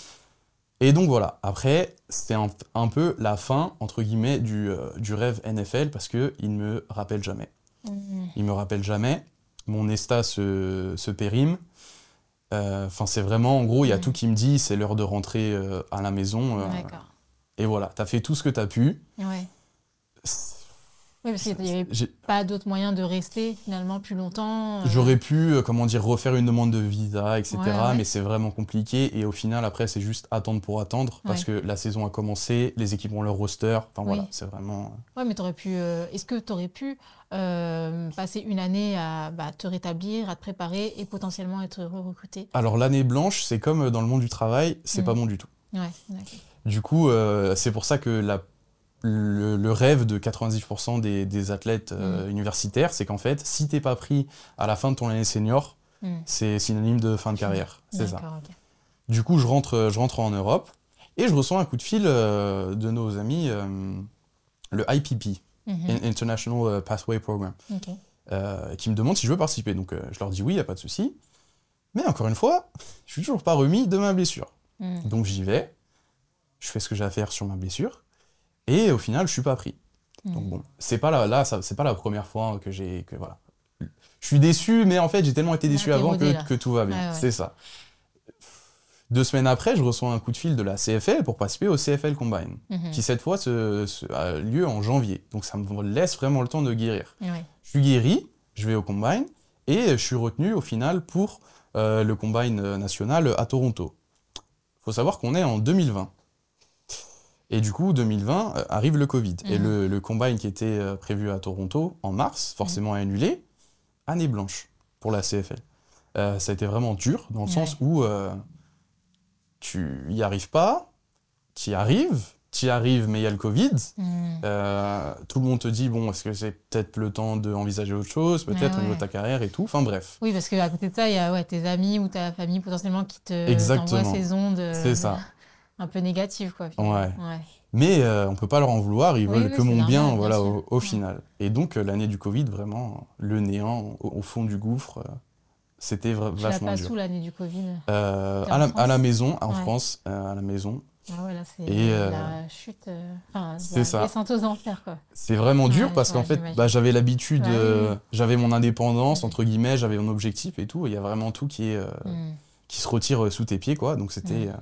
[SPEAKER 1] Et donc voilà, après, c'était un, peu la fin, entre guillemets, du, euh, du rêve NFL parce qu'il ne me rappelle jamais. Mmh. Il ne me rappelle jamais. Mon estat se, périme. Euh, enfin, c'est vraiment, en gros, il y a mmh. tout qui me dit, c'est l'heure de rentrer à la maison. Et voilà, tu as fait tout ce que tu as pu.
[SPEAKER 2] Oui, parce qu'il n'y avait pas d'autre moyen de rester finalement plus longtemps. Euh. J'aurais
[SPEAKER 1] pu, euh, comment dire, refaire une demande de visa, etc. Mais c'est vraiment compliqué. Et au final, après, c'est juste attendre pour attendre parce que la saison a commencé, les équipes ont leur roster. Enfin voilà, c'est vraiment.
[SPEAKER 2] Euh. Ouais, mais t'aurais pu. Est-ce que tu aurais pu passer une année à bah, te rétablir, à te préparer et potentiellement être recruté
[SPEAKER 1] Alors l'année blanche, c'est comme dans le monde du travail, c'est mmh. pas bon du tout. Ouais, Du coup, c'est pour ça que la le, rêve de 90% des, athlètes euh, mm. universitaires, c'est qu'en fait, si t'es pas pris à la fin de ton année senior, mm. c'est synonyme de fin de carrière. Mm. C'est ça. Du coup, je rentre, euh, je rentre en Europe et je reçois un coup de fil euh, de nos amis, le IPP, mm-hmm. International Pathway Program, qui me demande si je veux participer. Donc, je leur dis oui, il n'y a pas de souci. Mais encore une fois, je suis toujours pas remis de ma blessure. Donc, j'y vais, je fais ce que j'ai à faire sur ma blessure. Et au final, je suis pas pris. Hmm. Donc bon, c'est pas la, là, c'est pas la première fois que j'ai que voilà. Je suis déçu, mais en fait, j'ai tellement été déçu avant que, tout va bien. Ah c'est ça. Deux semaines après, je reçois un coup de fil de la CFL pour participer au CFL Combine, mhm. qui cette fois se, a lieu en janvier. Donc ça me laisse vraiment le temps de guérir. Je suis guéri, je vais au Combine et je suis retenu au final pour euh, le Combine euh, national à Toronto. Il faut savoir qu'on est en 2020. Et du coup, 2020 euh, arrive le Covid. Et mhm. le, le, combine qui était euh, prévu à Toronto en mars, forcément mhm. annulé, année blanche pour la CFL. Euh, ça a été vraiment dur, dans le sens où tu n'y arrives pas, tu y arrives, tu y arrives, mais il y a le Covid. Mhm. tout le monde te dit, bon, est-ce que c'est peut-être le temps d'envisager autre chose, peut-être au niveau de ta carrière et tout. Enfin bref.
[SPEAKER 2] Oui, parce qu'à côté de ça, il y a ouais, tes amis ou ta famille potentiellement qui te, t'envoient ces ondes. C'est ça un peu négative, quoi. Ouais.
[SPEAKER 1] Mais euh, on ne peut pas leur en vouloir, ils veulent que mon bien, voilà, au, final. Et donc, euh, l'année du Covid, vraiment, le néant au, fond du gouffre, euh, c'était vachement dur. Tu passé l'année du Covid à, la, maison, en France, à la maison. Ah ouais, c'est la
[SPEAKER 2] chute, c'est ça.
[SPEAKER 1] C'est vraiment dur parce qu'en fait, bah, j'avais l'habitude, bah j'avais mon indépendance, entre guillemets, j'avais mon objectif et tout, il y a vraiment tout qui, hmm. se retire sous tes pieds, quoi. Donc, c'était... Hmm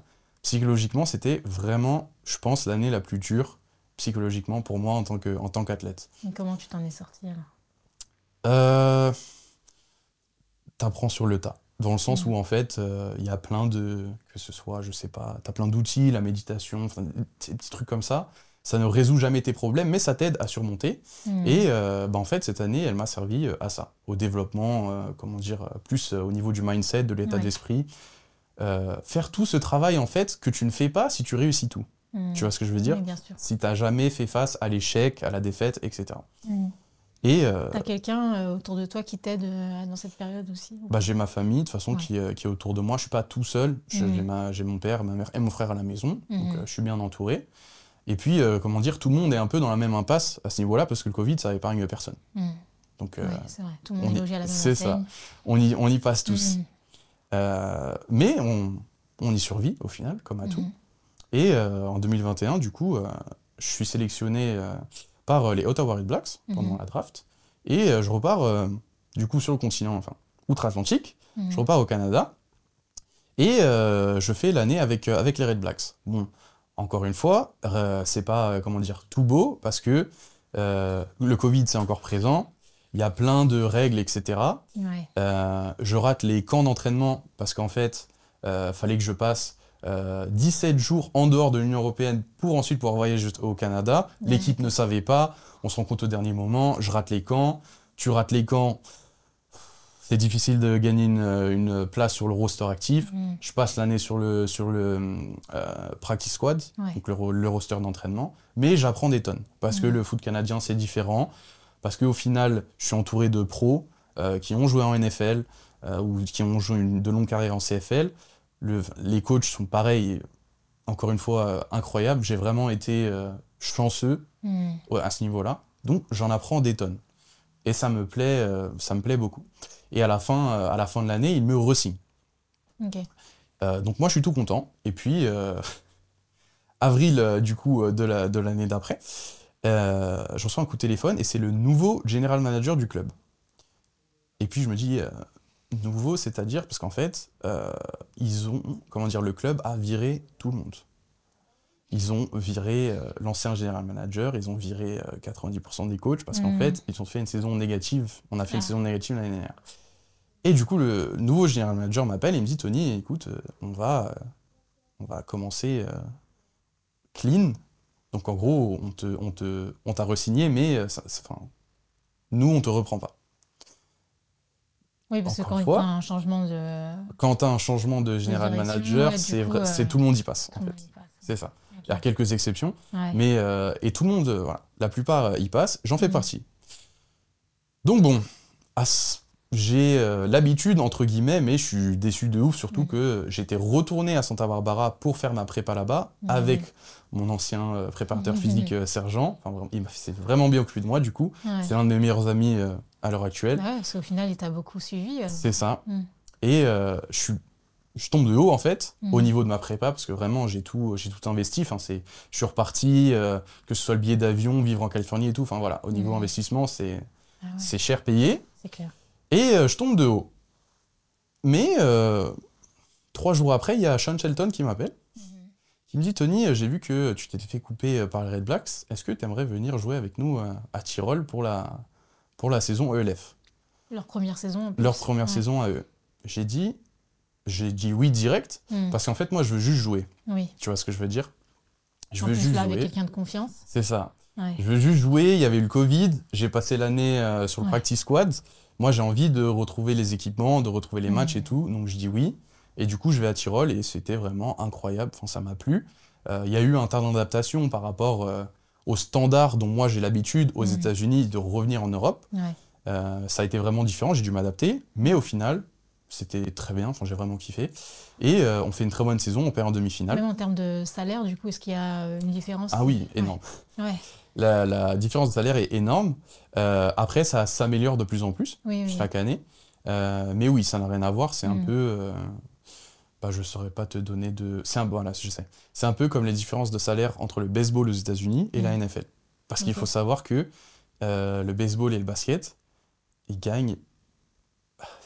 [SPEAKER 1] psychologiquement, c'était vraiment, je pense, l'année la plus dure psychologiquement pour moi en tant qu'athlète.
[SPEAKER 2] comment tu t'en es sorti alors
[SPEAKER 1] euh, T'apprends sur le tas, dans le sens où en fait, il euh, y a plein de que ce soit, je sais pas, t'as plein d'outils, la méditation, des petits trucs comme ça. Ça ne résout jamais tes problèmes, mais ça t'aide à surmonter. Mmh. Et euh, bah, en fait, cette année, elle m'a servi à ça, au développement, comment dire, plus au niveau du mindset, de l'état d'esprit. Euh, faire tout ce travail en fait que tu ne fais pas si tu réussis tout. Mm. Tu vois ce que je veux dire Si tu n'as jamais fait face à l'échec, à la défaite, etc. Tu Et mm. euh,
[SPEAKER 2] quelqu'un euh, autour de toi qui t'aide dans cette période aussi bah,
[SPEAKER 1] J'ai ma famille, de toute façon, qui, est autour de moi. Je ne suis pas tout seul. Mm. J'ai mon père, ma mère et mon frère à la maison. Donc, je suis bien entouré. Et puis, comment dire, tout le monde est un peu dans la même impasse à ce niveau-là, parce que le Covid, ça épargne personne. Donc, c'est vrai. Tout le monde est logé à la même C'est ça. on y passe tous. Euh, mais on, y survit au final, comme à tout. Mhm. Et euh, en 2021, du coup, euh, je suis sélectionné par les Ottawa Red Blacks mhm. pendant la draft. Et je repars du coup sur le continent, enfin, outre-Atlantique. Mhm. Je repars au Canada. Et je fais l'année avec, avec les Red Blacks. Bon, encore une fois, c'est pas, comment dire, tout beau parce que le Covid, c'est encore présent il y a plein de règles, etc. Euh, je rate les camps d'entraînement parce qu'en fait, il euh, fallait que je passe 17 euh, jours en dehors de l'Union européenne pour ensuite pouvoir voyager au Canada. L'équipe ne savait pas, on se rend compte au dernier moment, je rate les camps, tu rates les camps. C'est difficile de gagner une, place sur le roster actif. Mm. Je passe l'année sur le, sur le practice squad, donc le, roster d'entraînement. Mais j'apprends des tonnes parce que mm. le foot canadien, c'est différent parce qu'au final, je suis entouré de pros euh, qui ont joué en NFL euh, ou qui ont joué de longues carrières en CFL. les coachs sont pareils, encore une fois, euh, incroyables. J'ai vraiment été chanceux hmm. à ce niveau-là. Donc, j'en apprends des tonnes. Et ça me plaît, ça me plaît beaucoup. Et à la fin, à la fin de l'année, ils me re-signent. donc, moi, je suis tout content. Et puis, avril, du coup, de l'année d'après, euh, un coup de téléphone et c'est le nouveau général manager du club. Et puis je me dis, euh, nouveau, c'est-à-dire, parce qu'en fait, euh, ils ont, comment dire, le club a viré tout le monde. Ils ont viré euh, l'ancien général manager, ils ont viré 90% des coachs, parce qu'en mm. fait, ils ont fait une saison négative. On a fait une ah. saison négative l'année dernière. Et du coup, le nouveau général manager m'appelle et me dit, Tony, écoute, on va, on va commencer clean, donc en gros, on te, on te, on t'a resigné, mais euh, nous, on te reprend pas.
[SPEAKER 2] Oui, parce que quand il un changement de.
[SPEAKER 1] Quand tu as un changement de général manager, c'est vrai, euh, tout le monde y passe. C'est ça. Il y a quelques exceptions, mais euh, et tout le monde, voilà, la plupart y passent. J'en fais mm. partie. Donc bon, à ce j'ai euh, l'habitude, entre guillemets, mais je suis déçu de ouf, surtout mm. que j'étais retourné à Santa Barbara pour faire ma prépa là-bas, mm. avec mon ancien euh, préparateur mm, physique euh, Sergent. Enfin, il s'est vraiment bien occupé de moi, du coup. C'est l'un de mes meilleurs amis à l'heure actuelle.
[SPEAKER 2] parce qu'au final, il t'a beaucoup suivi. C'est
[SPEAKER 1] ça. Et je suis je tombe de haut en fait au niveau de ma prépa parce que vraiment j'ai tout j'ai tout investi c'est je suis reparti que ce soit le billet d'avion vivre en Californie et tout enfin voilà au niveau investissement c'est ah c'est cher payé c'est clair et euh, je tombe de haut. Mais euh, trois jours après, il y a Sean Shelton qui m'appelle, mhm. qui me dit Tony, euh, j'ai vu que tu t'étais fait couper par les Red Blacks. Est-ce que tu aimerais venir jouer avec nous à Tyrol pour la, pour la saison ELF
[SPEAKER 2] Leur première saison. Leur première saison à
[SPEAKER 1] eux. J'ai dit, j'ai dit oui direct mhm. parce qu'en fait, moi, je veux juste jouer. Tu vois ce que je veux dire Je veux juste jouer. avec quelqu'un de confiance. C'est ça. Je veux juste jouer. Il y avait eu le Covid. J'ai passé l'année sur le practice squad moi j'ai envie de retrouver les équipements, de retrouver les mm. matchs et tout, donc je dis oui. Et du coup, je vais à Tyrol et c'était vraiment incroyable. Enfin, ça m'a plu. Euh, il y a eu un tas d'adaptation par rapport euh, aux standards dont moi j'ai l'habitude aux mm. États-Unis de revenir en Europe. Euh, ça a été vraiment différent, j'ai dû m'adapter. Mais au final, c'était très bien, j'ai vraiment kiffé. Et euh, on fait une très bonne saison, on perd en demi-finale. Même en
[SPEAKER 2] termes de salaire, du coup, est-ce qu'il y a euh, une différence Ah oui,
[SPEAKER 1] énorme. La, différence de salaire est énorme. Euh, après, ça s'améliore de plus en plus chaque année. mais oui, ça n'a rien à voir, c'est un mm. peu... Bah, je ne saurais pas te donner de... C'est un, voilà, je sais. C'est un peu comme les différences de salaire entre le baseball aux États-Unis et la mm. NFL. Parce qu'il faut savoir que le baseball et le basket, ils gagnent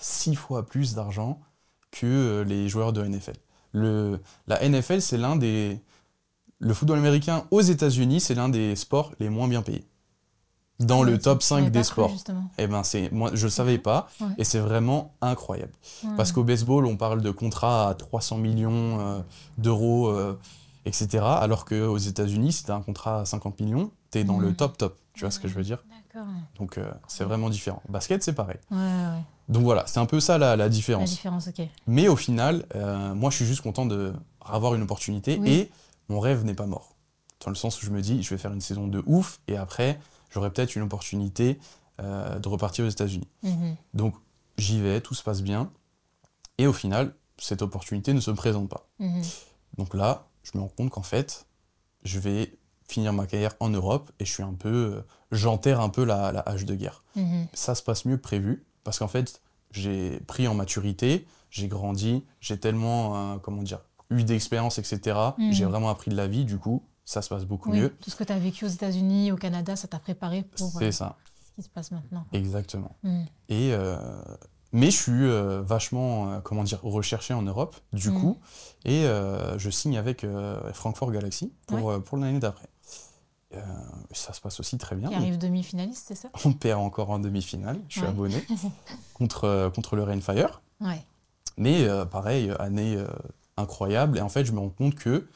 [SPEAKER 1] six fois plus d'argent que euh, les joueurs de NFL. la NFL, c'est l'un des. Le football américain aux États-Unis, c'est l'un des sports les moins bien payés. Dans le top 5 des sports. et eh ben, c'est, moi, je ne savais pas, et c'est vraiment incroyable. Parce qu'au baseball, on parle de contrats à 300 millions euh, d'euros, euh, etc. Alors qu'aux États-Unis, si tu as un contrat à 50 millions, tu es dans le top top. Tu vois ce que je veux dire D'accord. Donc, c'est vraiment différent. Basket, c'est pareil. ouais. Donc voilà, c'est un peu ça la, différence. Mais au final, euh, moi je suis juste content de avoir une opportunité et mon rêve n'est pas mort. Dans le sens où je me dis, je vais faire une saison de ouf et après, j'aurai peut-être une opportunité euh, de repartir aux États-Unis. Mhm. Donc j'y vais, tout se passe bien. Et au final, cette opportunité ne se présente pas. Mhm. Donc là, je me rends compte qu'en fait, je vais finir ma carrière en Europe et je suis un peu. Euh, j'enterre un peu la, hache de guerre. Mhm. Ça se passe mieux que prévu. Parce qu'en fait, j'ai pris en maturité, j'ai grandi, j'ai tellement, euh, comment dire, eu d'expérience, etc. Mm. J'ai vraiment appris de la vie, du coup, ça se passe beaucoup mieux.
[SPEAKER 2] Tout ce que tu as vécu aux États-Unis, au Canada, ça t'a préparé pour euh, ça. ce qui se passe maintenant.
[SPEAKER 1] Exactement. Mm. Et, euh, mais je suis vachement, comment dire, recherché en Europe, du mm. coup, et je signe avec Francfort Galaxy pour, pour l'année d'après. Euh, ça se passe aussi très bien. Il arrive
[SPEAKER 2] demi-finaliste, c'est ça On
[SPEAKER 1] perd encore en demi-finale, je suis abonné, contre, euh, contre le Rainfire. Mais euh, pareil, année incroyable. Et en fait, je me rends compte que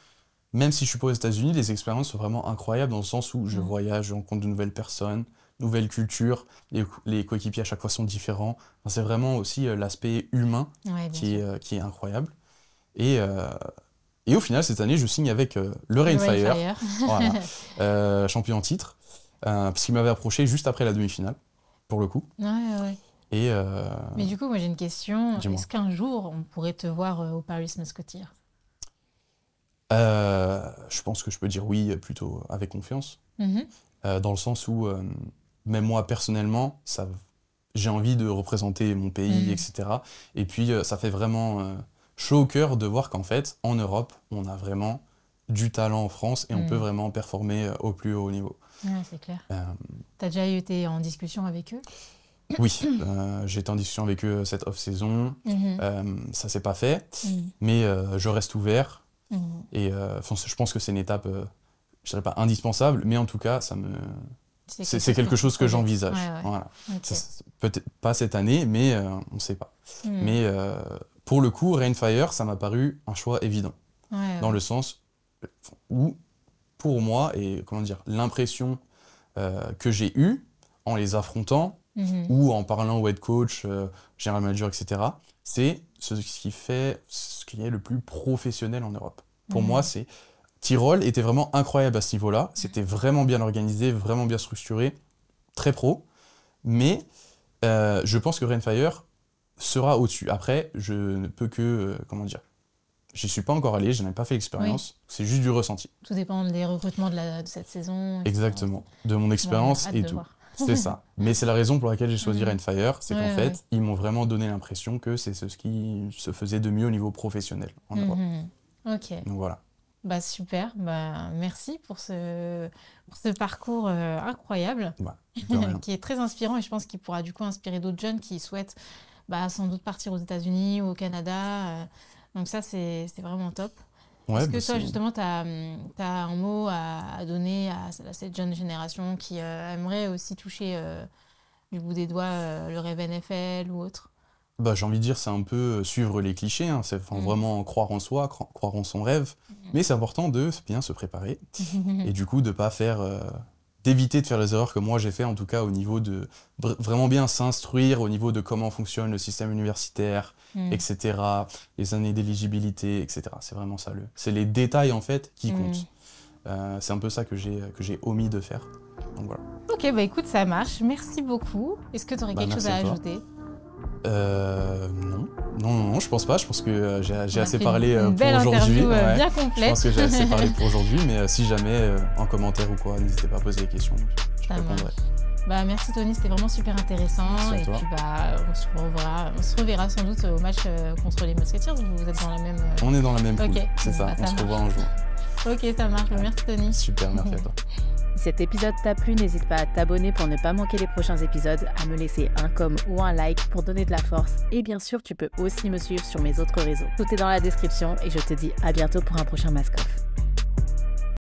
[SPEAKER 1] même si je suis pas aux États-Unis, les expériences sont vraiment incroyables dans le sens où je voyage, je rencontre de nouvelles personnes, nouvelles cultures, les, coéquipiers à chaque fois sont différents. c'est vraiment aussi l'aspect humain qui, qui, est, incroyable. Et et au final, cette année, je signe avec euh, le Rainfire, euh, champion en titre, euh, parce qu'il m'avait approché juste après la demi-finale, pour le coup. Et, Mais du
[SPEAKER 2] coup, moi j'ai une question. Est-ce qu'un jour, on pourrait te voir au Paris Musketeer
[SPEAKER 1] Je pense que je peux dire oui, plutôt avec confiance. Mm-hmm. dans le sens où, même moi personnellement, ça, j'ai envie de représenter mon pays, mm. etc. Et puis, ça fait vraiment chaud au cœur de voir qu'en fait, en Europe, on a vraiment du talent en France et on peut mm. vraiment performer euh, au plus haut niveau. Ouais, c'est clair. Euh...
[SPEAKER 2] Tu as déjà été en discussion avec eux
[SPEAKER 1] Oui, euh, j'ai été en discussion avec eux cette off-saison. Ça mm-hmm. Euh, ça s'est pas fait, mm. mais euh, je reste ouvert. Mm. Et je pense que c'est une étape, je dirais pas indispensable, mais en tout cas, ça me... C'est quelque, chose que j'envisage. voilà. Peut-être pas cette année, mais on ne sait pas. Mais pour le coup, Rainfire, ça m'a paru un choix évident. dans le sens où, pour moi, et comment dire, l'impression euh, que j'ai eue en les affrontant mhm. ou en parlant au head coach, euh, général manager, etc., c'est ce qui fait ce qui est le plus professionnel en Europe. Pour mhm. moi, c'est. Tyrol était vraiment incroyable à ce niveau-là. C'était vraiment bien organisé, vraiment bien structuré, très pro. Mais euh, je pense que Rainfire sera au-dessus. Après, je ne peux que, euh, comment dire, j'y suis pas encore allé, je n'ai pas fait l'expérience, c'est juste du ressenti.
[SPEAKER 2] Tout dépend des recrutements de, cette saison.
[SPEAKER 1] Exactement, de mon expérience et tout. C'est ça. Mais c'est la raison pour laquelle j'ai choisi mhm. Rainfire, c'est qu'en fait, ils m'ont vraiment donné l'impression que c'est ce qui se faisait de mieux au niveau professionnel
[SPEAKER 2] en mhm. Ok. Donc voilà. Bah super, bah merci pour ce, pour ce parcours euh, incroyable, bah, qui est très inspirant et je pense qu'il pourra du coup inspirer d'autres jeunes qui souhaitent bah, sans doute partir aux États-Unis ou au Canada. Euh, donc ça, c'est vraiment top. Est-ce bah, que toi, justement, tu as, mm, as, un mot à, donner à, cette jeune génération qui euh, aimerait aussi toucher euh, du bout des doigts le rêve NFL ou autre
[SPEAKER 1] bah, J'ai envie de dire, c'est un peu suivre les clichés, hein. c'est mm. vraiment croire en soi, croire en son rêve. Mm. Mais c'est important de bien se préparer et du coup de ne pas faire d'éviter de faire les erreurs que moi j'ai fait, en tout cas au niveau de vraiment bien s'instruire au niveau de comment fonctionne le système universitaire, hmm. etc., les années d'éligibilité, etc. C'est vraiment ça. c'est les détails en fait qui hmm. comptent. Euh, c'est un peu ça que j'ai, omis de faire. Donc voilà.
[SPEAKER 2] Ok, bah écoute, ça marche. Merci beaucoup. Est-ce que tu aurais bah, quelque chose à ajouter
[SPEAKER 1] euh, non. non. je pense pas. Je pense que euh, j'ai assez parlé euh, pour aujourd'hui. Euh, je pense que j'ai assez parlé pour aujourd'hui, mais si jamais en commentaire ou quoi, n'hésitez pas à poser des questions. Je répondrai.
[SPEAKER 2] Bah, merci Tony, c'était vraiment super intéressant. et puis bah, on, se reverra, sans doute au match contre les Musketeers, Vous êtes dans la même. On
[SPEAKER 1] est dans la même. Ok. C'est ça, bah, on se revoit un jour.
[SPEAKER 2] Ok, ça marche. Merci Tony. Super, merci à toi. Si cet épisode t'a plu, n'hésite pas à t'abonner pour ne pas manquer les prochains épisodes, à me laisser un com ou un like pour donner de la force. Et bien sûr, tu peux aussi me suivre sur mes autres réseaux. Tout est dans la description et je te dis à bientôt pour un prochain Mask Off.